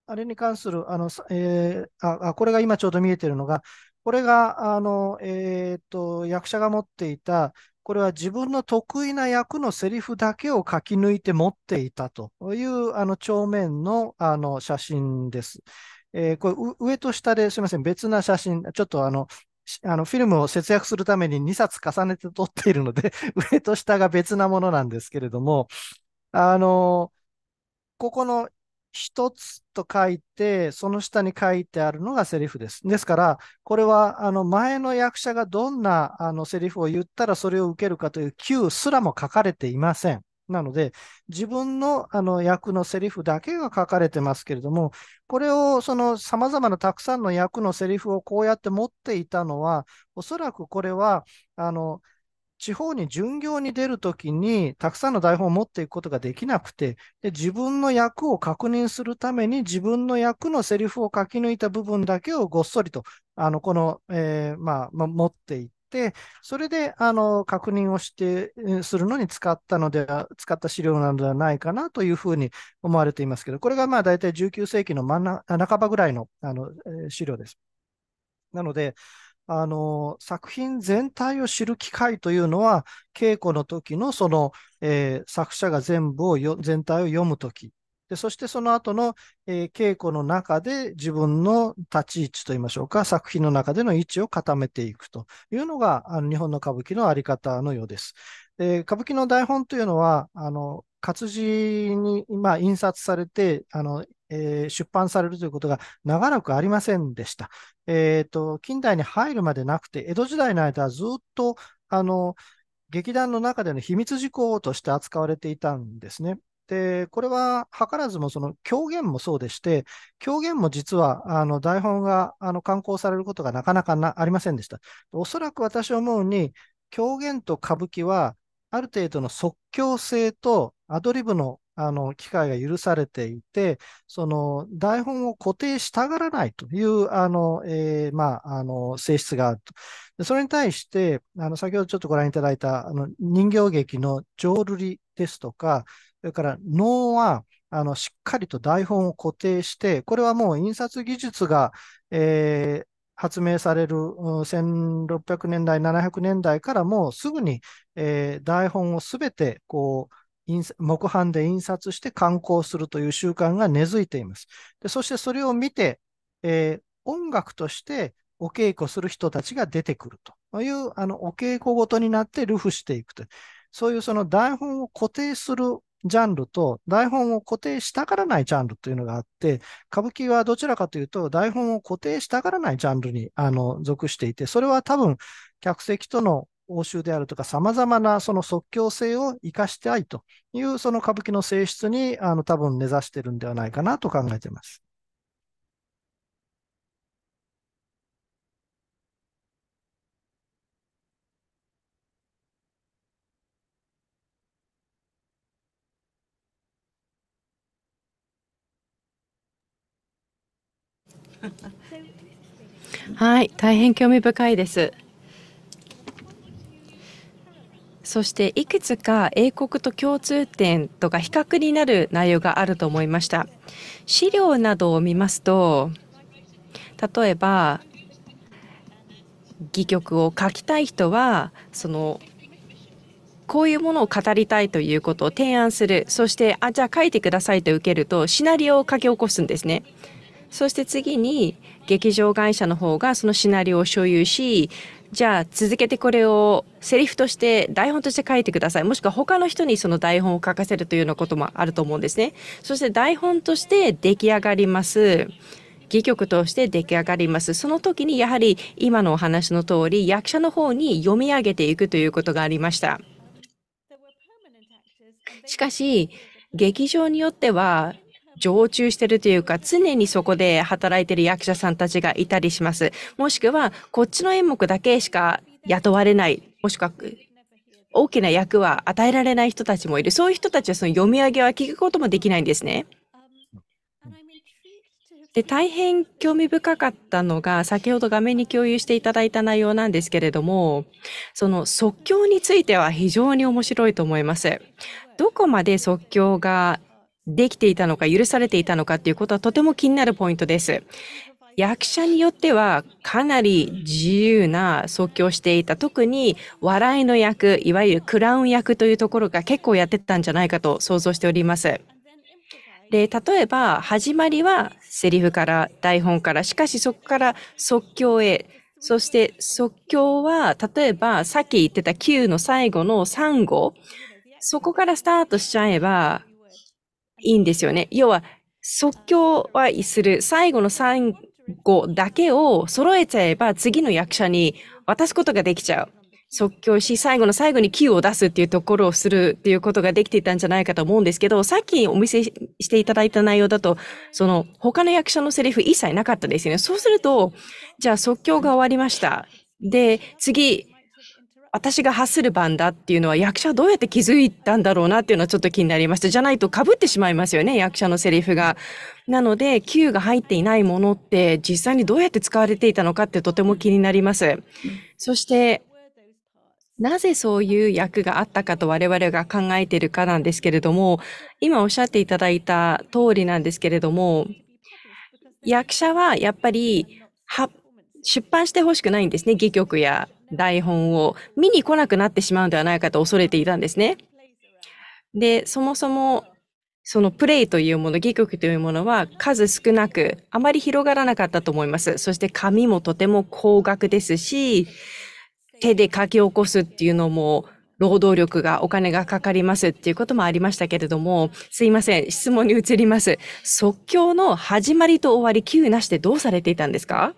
あれに関する、あの、えー、あ、これが今ちょうど見えてるのが、これが、あの、えっ、ー、と、役者が持っていた、これは自分の得意な役のセリフだけを書き抜いて持っていたという、あの、帳面の、あの、写真です。えー、これ、上と下ですみません、別な写真、ちょっとあの、あのフィルムを節約するために2冊重ねて撮っているので 上と下が別なものなんですけれども、あの、ここの一つと書いて、その下に書いてあるのがセリフです。ですから、これはあの前の役者がどんなあのセリフを言ったらそれを受けるかという Q すらも書かれていません。なので、自分のあの役のセリフだけが書かれてますけれども、これをその様々なたくさんの役のセリフをこうやって持っていたのは、おそらくこれは、あの、地方に巡業に出るときに、たくさんの台本を持っていくことができなくてで、自分の役を確認するために、自分の役のセリフを書き抜いた部分だけをごっそりと、あの、この、えー、まあ、ま持っていって、それで、あの、確認をして、するのに使ったのでは、使った資料なのではないかなというふうに思われていますけど、これがまあ、大体19世紀の真ん中半ばぐらいの、あの、資料です。なので、あの、作品全体を知る機会というのは、稽古の時のその、えー、作者が全部をよ、全体を読む時。で、そしてその後の、えー、稽古の中で自分の立ち位置といいましょうか、作品の中での位置を固めていくというのが、あの日本の歌舞伎のあり方のようです。で歌舞伎の台本というのは、あの、活字に、まあ、印刷されて、あの、えー、出版されるということが長らくありませんでした。えっ、ー、と、近代に入るまでなくて、江戸時代の間はずっと、あの、劇団の中での秘密事項として扱われていたんですね。で、これは図らずもその狂言もそうでして、狂言も実はあの台本があの刊行されることがなかなかなありませんでした。おそらく私思うに、狂言と歌舞伎はある程度の即興性とアドリブのあの、機会が許されていて、その、台本を固定したがらないという、あの、えー、まあ、あの、性質があると。でそれに対して、あの、先ほどちょっとご覧いただいた、あの、人形劇の浄瑠璃ですとか、それから能は、あの、しっかりと台本を固定して、これはもう印刷技術が、えー、発明される1600年代、700年代からもうすぐに、えー、台本をすべてこう木版で印刷して刊行するという習慣が根付いています。でそしてそれを見て、えー、音楽としてお稽古する人たちが出てくるという、あの、お稽古ごとになってルフしていくという、そういうその台本を固定するジャンルと台本を固定したがらないジャンルというのがあって、歌舞伎はどちらかというと台本を固定したがらないジャンルにあの属していて、それは多分客席との欧州であるとか、さまざまなその即興性を生かしたいという、その歌舞伎の性質にあの多分根ざしてるんではないかなと考えています。はい、大変興味深いです。そしていくつか英国と共通点とか比較になる内容があると思いました資料などを見ますと例えば戯曲を書きたい人はそのこういうものを語りたいということを提案するそしてあじゃあ書いてくださいと受けるとシナリオを書き起こすんですねそして次に劇場会社の方がそのシナリオを所有しじゃあ続けてこれをセリフとして台本として書いてくださいもしくは他の人にその台本を書かせるというようなこともあると思うんですねそして台本として出来上がります戯曲として出来上がりますその時にやはり今のお話の通り役者の方に読み上げていくということがありましたしかし劇場によっては常駐してるというか、常にそこで働いてる役者さんたちがいたりします。もしくは、こっちの演目だけしか雇われない、もしくは、大きな役は与えられない人たちもいる。そういう人たちはその読み上げは聞くこともできないんですね。で大変興味深かったのが先ほど画面に共有していただいた内容なんですけれどもその即興については非常に面白いと思います。どこまで即興ができていたのか、許されていたのかということはとても気になるポイントです。役者によってはかなり自由な即興していた。特に笑いの役、いわゆるクラウン役というところが結構やってたんじゃないかと想像しております。で、例えば始まりはセリフから台本から、しかしそこから即興へ、そして即興は例えばさっき言ってた Q の最後の3号、そこからスタートしちゃえばいいんですよね。要は、即興はする、最後の3後だけを揃えちゃえば、次の役者に渡すことができちゃう。即興し、最後の最後に Q を出すっていうところをするっていうことができていたんじゃないかと思うんですけど、さっきお見せしていただいた内容だと、その他の役者のセリフ一切なかったですよね。そうすると、じゃあ即興が終わりました。で、次、私が発する番だっていうのは役者はどうやって気づいたんだろうなっていうのはちょっと気になりました。じゃないと被ってしまいますよね、役者のセリフが。なので、Q が入っていないものって実際にどうやって使われていたのかってとても気になります。そして、なぜそういう役があったかと我々が考えているかなんですけれども、今おっしゃっていただいた通りなんですけれども、役者はやっぱり出版してほしくないんですね、戯曲や台本を見に来なくなってしまうんではないかと恐れていたんですね。で、そもそも、そのプレイというもの、戯曲というものは数少なく、あまり広がらなかったと思います。そして紙もとても高額ですし、手で書き起こすっていうのも、労働力がお金がかかりますっていうこともありましたけれども、すいません、質問に移ります。即興の始まりと終わり、急なしでどうされていたんですか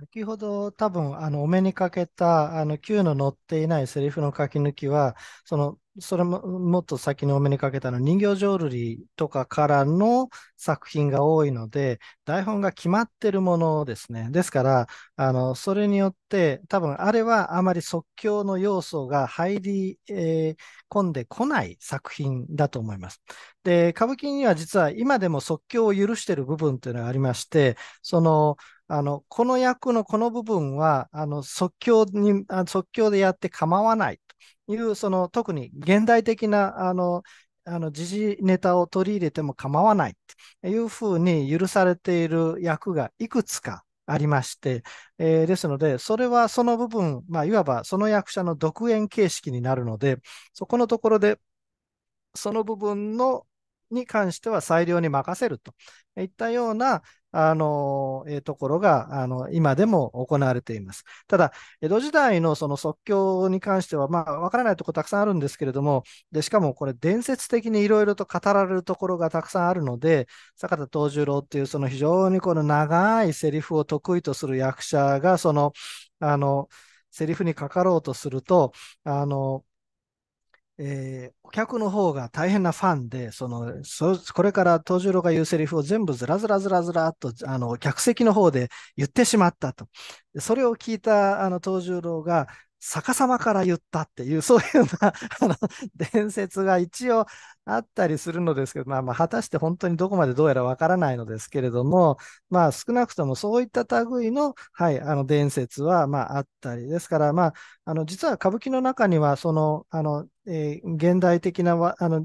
先ほど多分あのお目にかけたあの Q の載っていないセリフの書き抜きはそのそれももっと先にお目にかけたの人形浄瑠璃とかからの作品が多いので台本が決まってるものですねですからあのそれによって多分あれはあまり即興の要素が入り、えー、込んでこない作品だと思いますで歌舞伎には実は今でも即興を許してる部分というのがありましてそのあの、この役のこの部分は、あの、即興に、即興でやって構わないという、その、特に現代的な、あの、あの時事ネタを取り入れても構わないというふうに許されている役がいくつかありまして、えー、ですので、それはその部分、まあ、いわばその役者の独演形式になるので、そこのところで、その部分のに関しては裁量に任せるといったような、あの、えー、ところが、あの、今でも行われています。ただ、江戸時代のその即興に関しては、まあ、わからないとこたくさんあるんですけれども、で、しかもこれ伝説的にいろいろと語られるところがたくさんあるので、坂田藤十郎っていうその非常にこの長いセリフを得意とする役者が、その、あの、セリフにかかろうとすると、あの、えー、お客の方が大変なファンで、そのそこれから藤十郎が言うセリフを全部ずらずらずらずらっとあの客席の方で言ってしまったと。それを聞いたあの藤十郎が、逆さまから言ったっていう、そういうようなあの伝説が一応あったりするのですけど、まあ、まあ果たして本当にどこまでどうやらわからないのですけれども、まあ、少なくともそういった類の,、はい、あの伝説はまああったり、ですから、まあ、あの実は歌舞伎の中にはその、あのえー、現代的なあの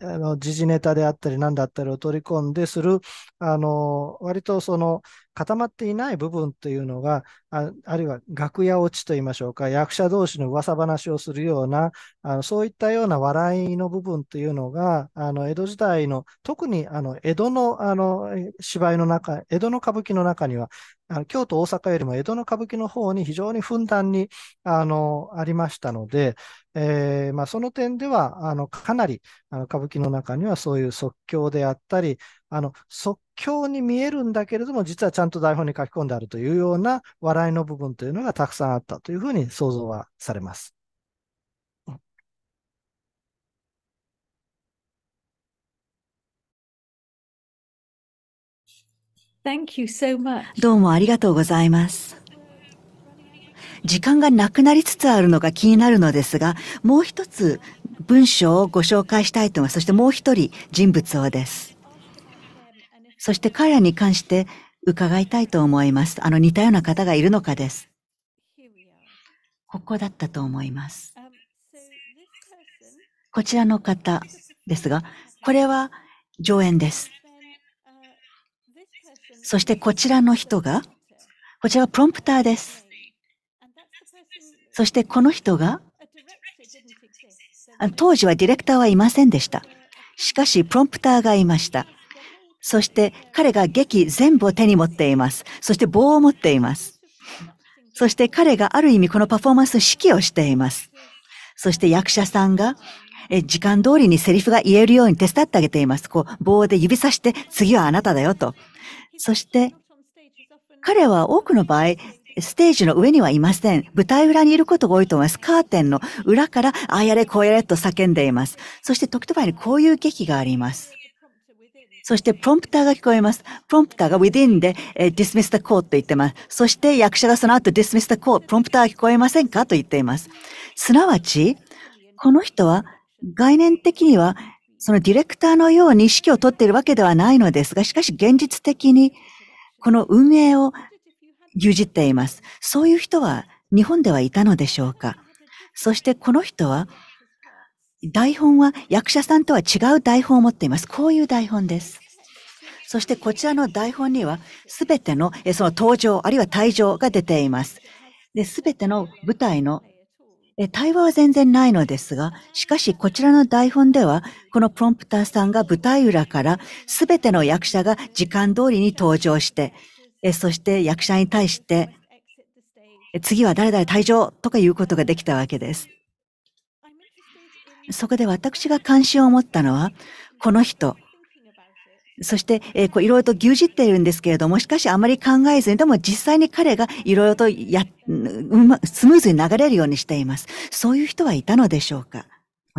あの時事ネタであったり何だったりを取り込んでするあの割とその固まっていない部分というのがああるいは楽屋落ちといいましょうか役者同士の噂話をするようなあのそういったような笑いの部分とというのが、あの、江戸時代の、特にあの、江戸の、あの、芝居の中、江戸の歌舞伎の中には、あの京都、大阪よりも江戸の歌舞伎の方に非常にふんだんに、あの、ありましたので、えー、まあ、その点では、あの、かなり、あの、歌舞伎の中にはそういう即興であったり、あの、即興に見えるんだけれども、実はちゃんと台本に書き込んであるというような笑いの部分というのがたくさんあったというふうに想像はされます。Thank you so much. どうもありがとうございます。時間がなくなりつつあるのが気になるのですが、もう一つ文章をご紹介したいと思います。そしてもう一人人物をです。そして彼らに関して伺いたいと思います。あの似たような方がいるのかです。ここだったと思います。こちらの方ですが、これは上演です。そしてこちらの人が、こちらはプロンプターです。そしてこの人が、当時はディレクターはいませんでした。しかし、プロンプターがいました。そして彼が劇全部を手に持っています。そして棒を持っています。そして彼がある意味このパフォーマンス指揮をしています。そして役者さんがえ、時間通りにセリフが言えるように手伝ってあげています。こう、棒で指さして、次はあなただよと。そして、彼は多くの場合、ステージの上にはいません。舞台裏にいることが多いと思います。カーテンの裏から、ああやれこうやれと叫んでいます。そして時と場合にこういう劇があります。そしてプロンプターが聞こえます。プロンプターが within で、えー、dismiss the court と言ってます。そして役者がその後 dismiss the court、プロンプターが聞こえませんかと言っています。すなわち、この人は概念的にはそのディレクターのように指揮を取っているわけではないのですが、しかし現実的にこの運営を譲っています。そういう人は日本ではいたのでしょうかそしてこの人は、台本は役者さんとは違う台本を持っています。こういう台本です。そしてこちらの台本には、すべての、その登場、あるいは退場が出ています。で、すべての舞台のえ、対話は全然ないのですが、しかしこちらの台本では、このプロンプターさんが舞台裏からすべての役者が時間通りに登場して、そして役者に対して、次は誰々退場とかいうことができたわけです。そこで私が関心を持ったのは、この人、そして、えー、こういろいろと牛耳っているんですけれども、しかしあまり考えずに、でも実際に彼がいろいろとや、うスムーズに流れるようにしています。そういう人はいたのでしょうか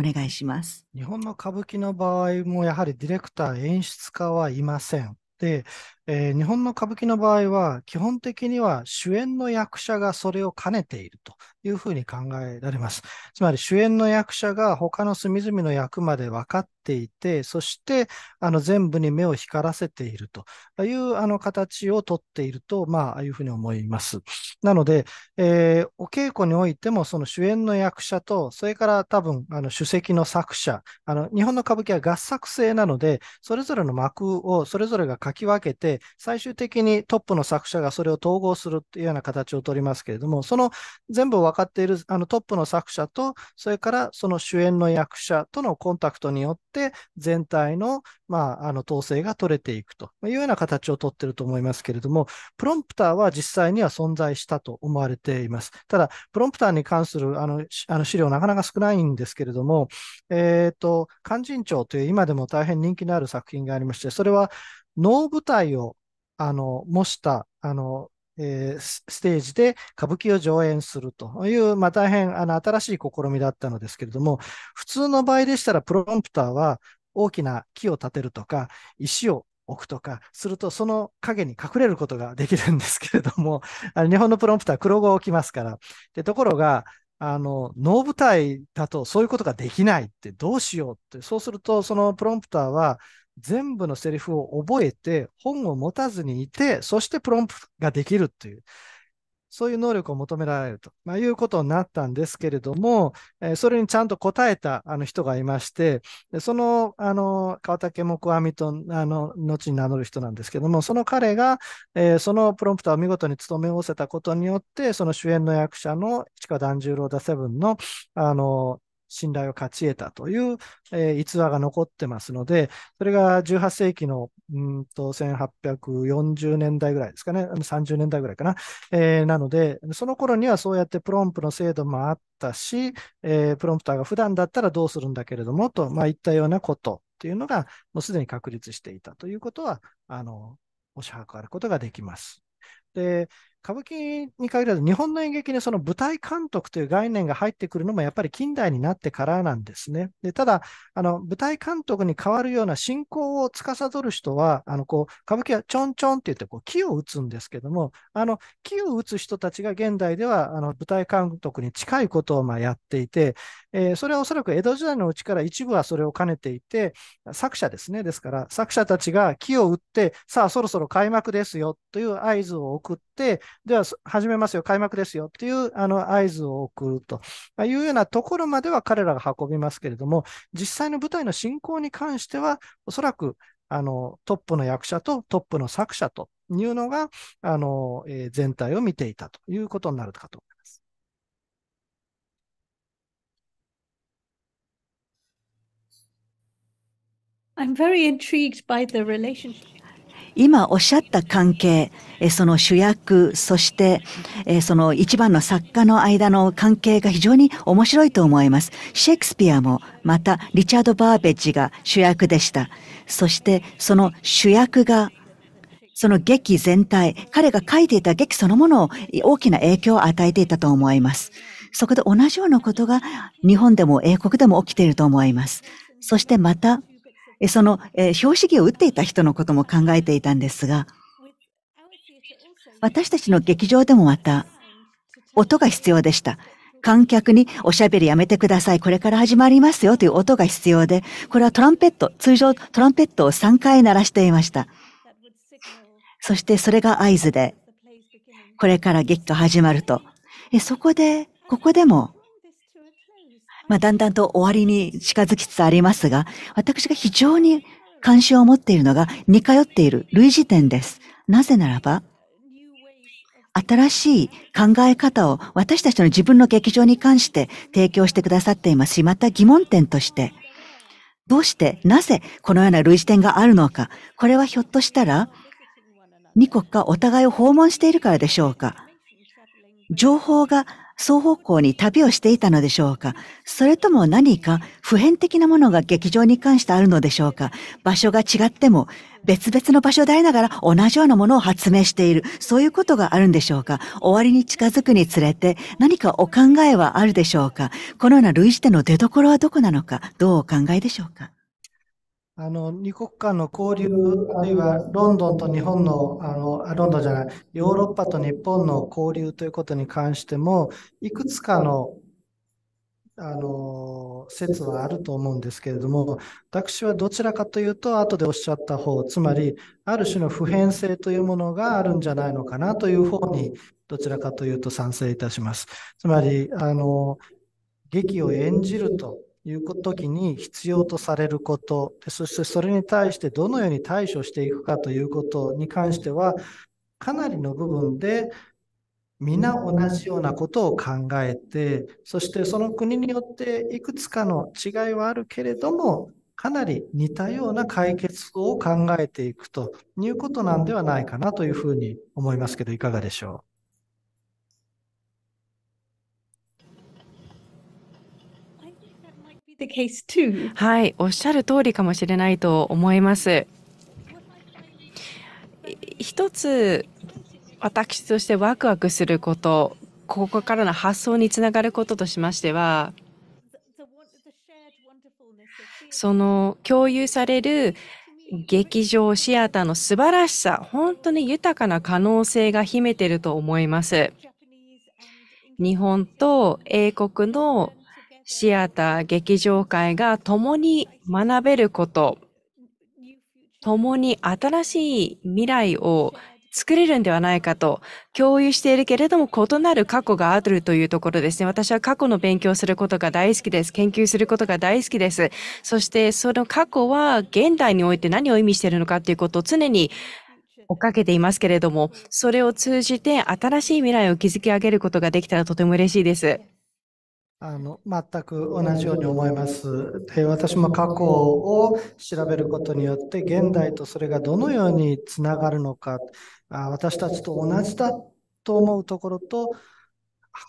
お願いします。日本の歌舞伎の場合も、やはりディレクター、演出家はいません。で、えー、日本の歌舞伎の場合は、基本的には主演の役者がそれを兼ねているというふうに考えられます。つまり主演の役者が他の隅々の役まで分かっていて、そしてあの全部に目を光らせているというあの形をとっていると、まあ、ああいうふうに思います。なので、えー、お稽古においてもその主演の役者と、それから多分あの主席の作者、あの日本の歌舞伎は合作制なので、それぞれの幕をそれぞれが書き分けて、、最終的にトップの作者がそれを統合するというような形をとりますけれども、その全部分かっているあのトップの作者と、それからその主演の役者とのコンタクトによって、全体の,、まあ、あの統制が取れていくというような形をとっていると思いますけれども、プロンプターは実際には存在したと思われています。ただ、プロンプターに関するあのあの資料、なかなか少ないんですけれども、えっ、ー、と、勧進帳という今でも大変人気のある作品がありまして、それは能舞台を、あの、模した、あの、えー、ステージで歌舞伎を上演するという、まあ、大変あの新しい試みだったのですけれども、普通の場合でしたらプロンプターは大きな木を立てるとか、石を置くとかすると、その影に隠れることができるんですけれども、あの日本のプロンプター黒が置きますから。でところが、あの、能舞台だとそういうことができないってどうしようって、そうするとそのプロンプターは全部のセリフを覚えて、本を持たずにいて、そしてプロンプができるという、そういう能力を求められると、まあ、いうことになったんですけれども、えー、それにちゃんと答えたあの人がいまして、その、あの、川竹木阿弥と、あの、後に名乗る人なんですけども、その彼が、えー、そのプロンプターを見事に務め合わせたことによって、その主演の役者の市川團十郎だセブンの、あの、信頼を勝ち得たという、えー、逸話が残ってますので、それが18世紀のうんと1840年代ぐらいですかね、30年代ぐらいかな。えー、なので、その頃にはそうやってプロンプの制度もあったし、えー、プロンプターが普段だったらどうするんだけれどもと、まあ、いったようなことっていうのが、もうすでに確立していたということは、あの、推しかることができます。で、歌舞伎に限らず、日本の演劇にその舞台監督という概念が入ってくるのもやっぱり近代になってからなんですね。でただあの、舞台監督に代わるような進行を司る人は、あのこう歌舞伎はちょんちょんって言ってこう、木を打つんですけども、あの木を打つ人たちが現代ではあの舞台監督に近いことをまやっていて、えー、それはおそらく江戸時代のうちから一部はそれを兼ねていて、作者ですね、ですから作者たちが木を打って、さあそろそろ開幕ですよという合図を送って、では始めますよ、開幕ですよというあの合図を送るというようなところまでは彼らが運びますけれども、実際の舞台の進行に関しては、おそらくあのトップの役者とトップの作者というのが、あのえー、全体を見ていたということになるかと思います。I'm very intrigued by the relationship. 今おっしゃった関係、その主役、そしてその一番の作家の間の関係が非常に面白いと思います。シェイクスピアも、またリチャード・バーベッジが主役でした。そしてその主役がその劇全体、彼が書いていた劇そのものを大きな影響を与えていたと思います。そこで同じようなことが日本でも英国でも起きていると思います。そしてまた、その、えー、表紙を打っていた人のことも考えていたんですが、私たちの劇場でもまた、音が必要でした。観客におしゃべりやめてください。これから始まりますよという音が必要で、これはトランペット、通常トランペットを3回鳴らしていました。そしてそれが合図で、これから劇が始まると。そこで、ここでも、まあ、だんだんと終わりに近づきつつありますが、私が非常に関心を持っているのが、似通っている類似点です。なぜならば、新しい考え方を私たちの自分の劇場に関して提供してくださっていますし、また疑問点として、どうして、なぜこのような類似点があるのか、これはひょっとしたら、二国がお互いを訪問しているからでしょうか。情報が双方向に旅をしていたのでしょうかそれとも何か普遍的なものが劇場に関してあるのでしょうか場所が違っても別々の場所でありながら同じようなものを発明している。そういうことがあるんでしょうか終わりに近づくにつれて何かお考えはあるでしょうかこのような類似点の出所はどこなのかどうお考えでしょうかあの2国間の交流、あるいはロンドンと日本の、あのロンドンじゃない、ヨーロッパと日本の交流ということに関しても、いくつかのあの説はあると思うんですけれども、私はどちらかというと、後でおっしゃった方、つまり、ある種の普遍性というものがあるんじゃないのかなという方に、どちらかというと賛成いたします。つまり、あの劇を演じるという時に必要とされること、そしてそれに対してどのように対処していくかということに関しては、かなりの部分で皆同じようなことを考えて、そしてその国によっていくつかの違いはあるけれども、かなり似たような解決法を考えていくということなんではないかなというふうに思いますけど、いかがでしょう。the case too. はい、おっしゃる通りかもしれないと思います。一つ私としてワクワクすること、ここからの発想につながることとしましては、その共有される劇場シアターの素晴らしさ、本当に豊かな可能性が秘めていると思います。日本と英国のシアター、劇場会が共に学べること、共に新しい未来を作れるんではないかと共有しているけれども異なる過去があるというところですね。私は過去の勉強することが大好きです。研究することが大好きです。そしてその過去は現代において何を意味しているのかということを常に追っかけていますけれども、それを通じて新しい未来を築き上げることができたらとても嬉しいです。あの全く同じように思います。で私も過去を調べることによって現代とそれがどのようにつながるのかあ私たちと同じだと思うところと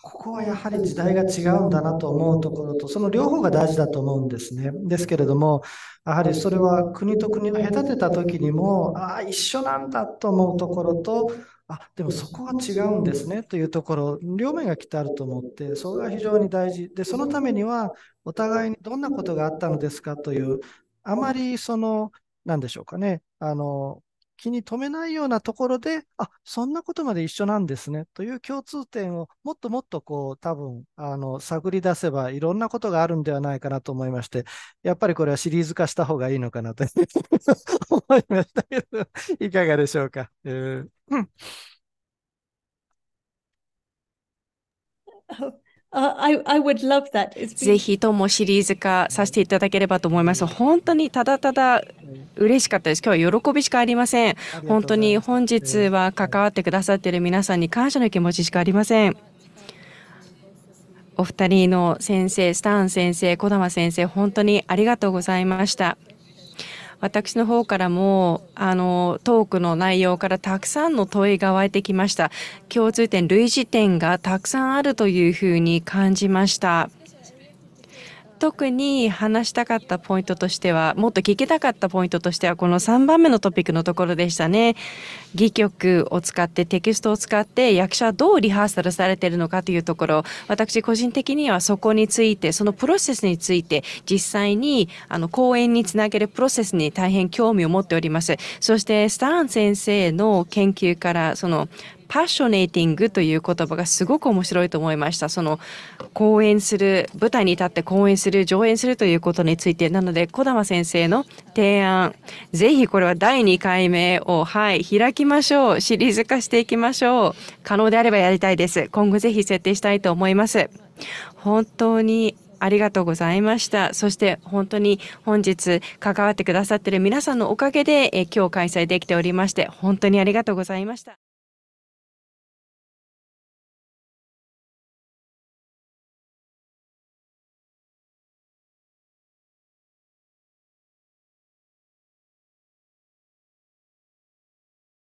ここはやはり時代が違うんだなと思うところとその両方が大事だと思うんですね。ですけれどもやはりそれは国と国を隔てた時にもああ一緒なんだと思うところとあでもそこは違うんですねというところ、両面がきっとあると思って、それが非常に大事で、そのためには、お互いにどんなことがあったのですかという、あまりその、なんでしょうかね、あの気に留めないようなところで、あそんなことまで一緒なんですねという共通点をもっともっとこう多分あの探り出せばいろんなことがあるんではないかなと思いまして、やっぱりこれはシリーズ化した方がいいのかなと 思いましたけど、いかがでしょうか。えーうん I, I would love that. ぜひともシリーズ化させていただければと思います。本当にただただ嬉しかったです。今日は喜びしかありません。本当に本日は関わってくださっている皆さんに感謝の気持ちしかありません。お二人の先生、スタン先生、児玉先生、本当にありがとうございました。私の方からもあのトークの内容からたくさんの問いが湧いてきました共通点類似点がたくさんあるというふうに感じました特に話したかったポイントとしては、もっと聞きたかったポイントとしては、この3番目のトピックのところでしたね。戯曲を使って、テキストを使って、役者はどうリハーサルされているのかというところ、私個人的にはそこについて、そのプロセスについて、実際に、あの、講演につなげるプロセスに大変興味を持っております。そして、スターン先生の研究から、その、パッショネーティングという言葉がすごく面白いと思いました。その講演する、舞台に立って講演する、上演するということについて、なので小玉先生の提案、ぜひこれは第2回目を、はい、開きましょう。シリーズ化していきましょう。可能であればやりたいです。今後ぜひ設定したいと思います。本当にありがとうございました。そして本当に本日関わってくださっている皆さんのおかげで、え今日開催できておりまして、本当にありがとうございました。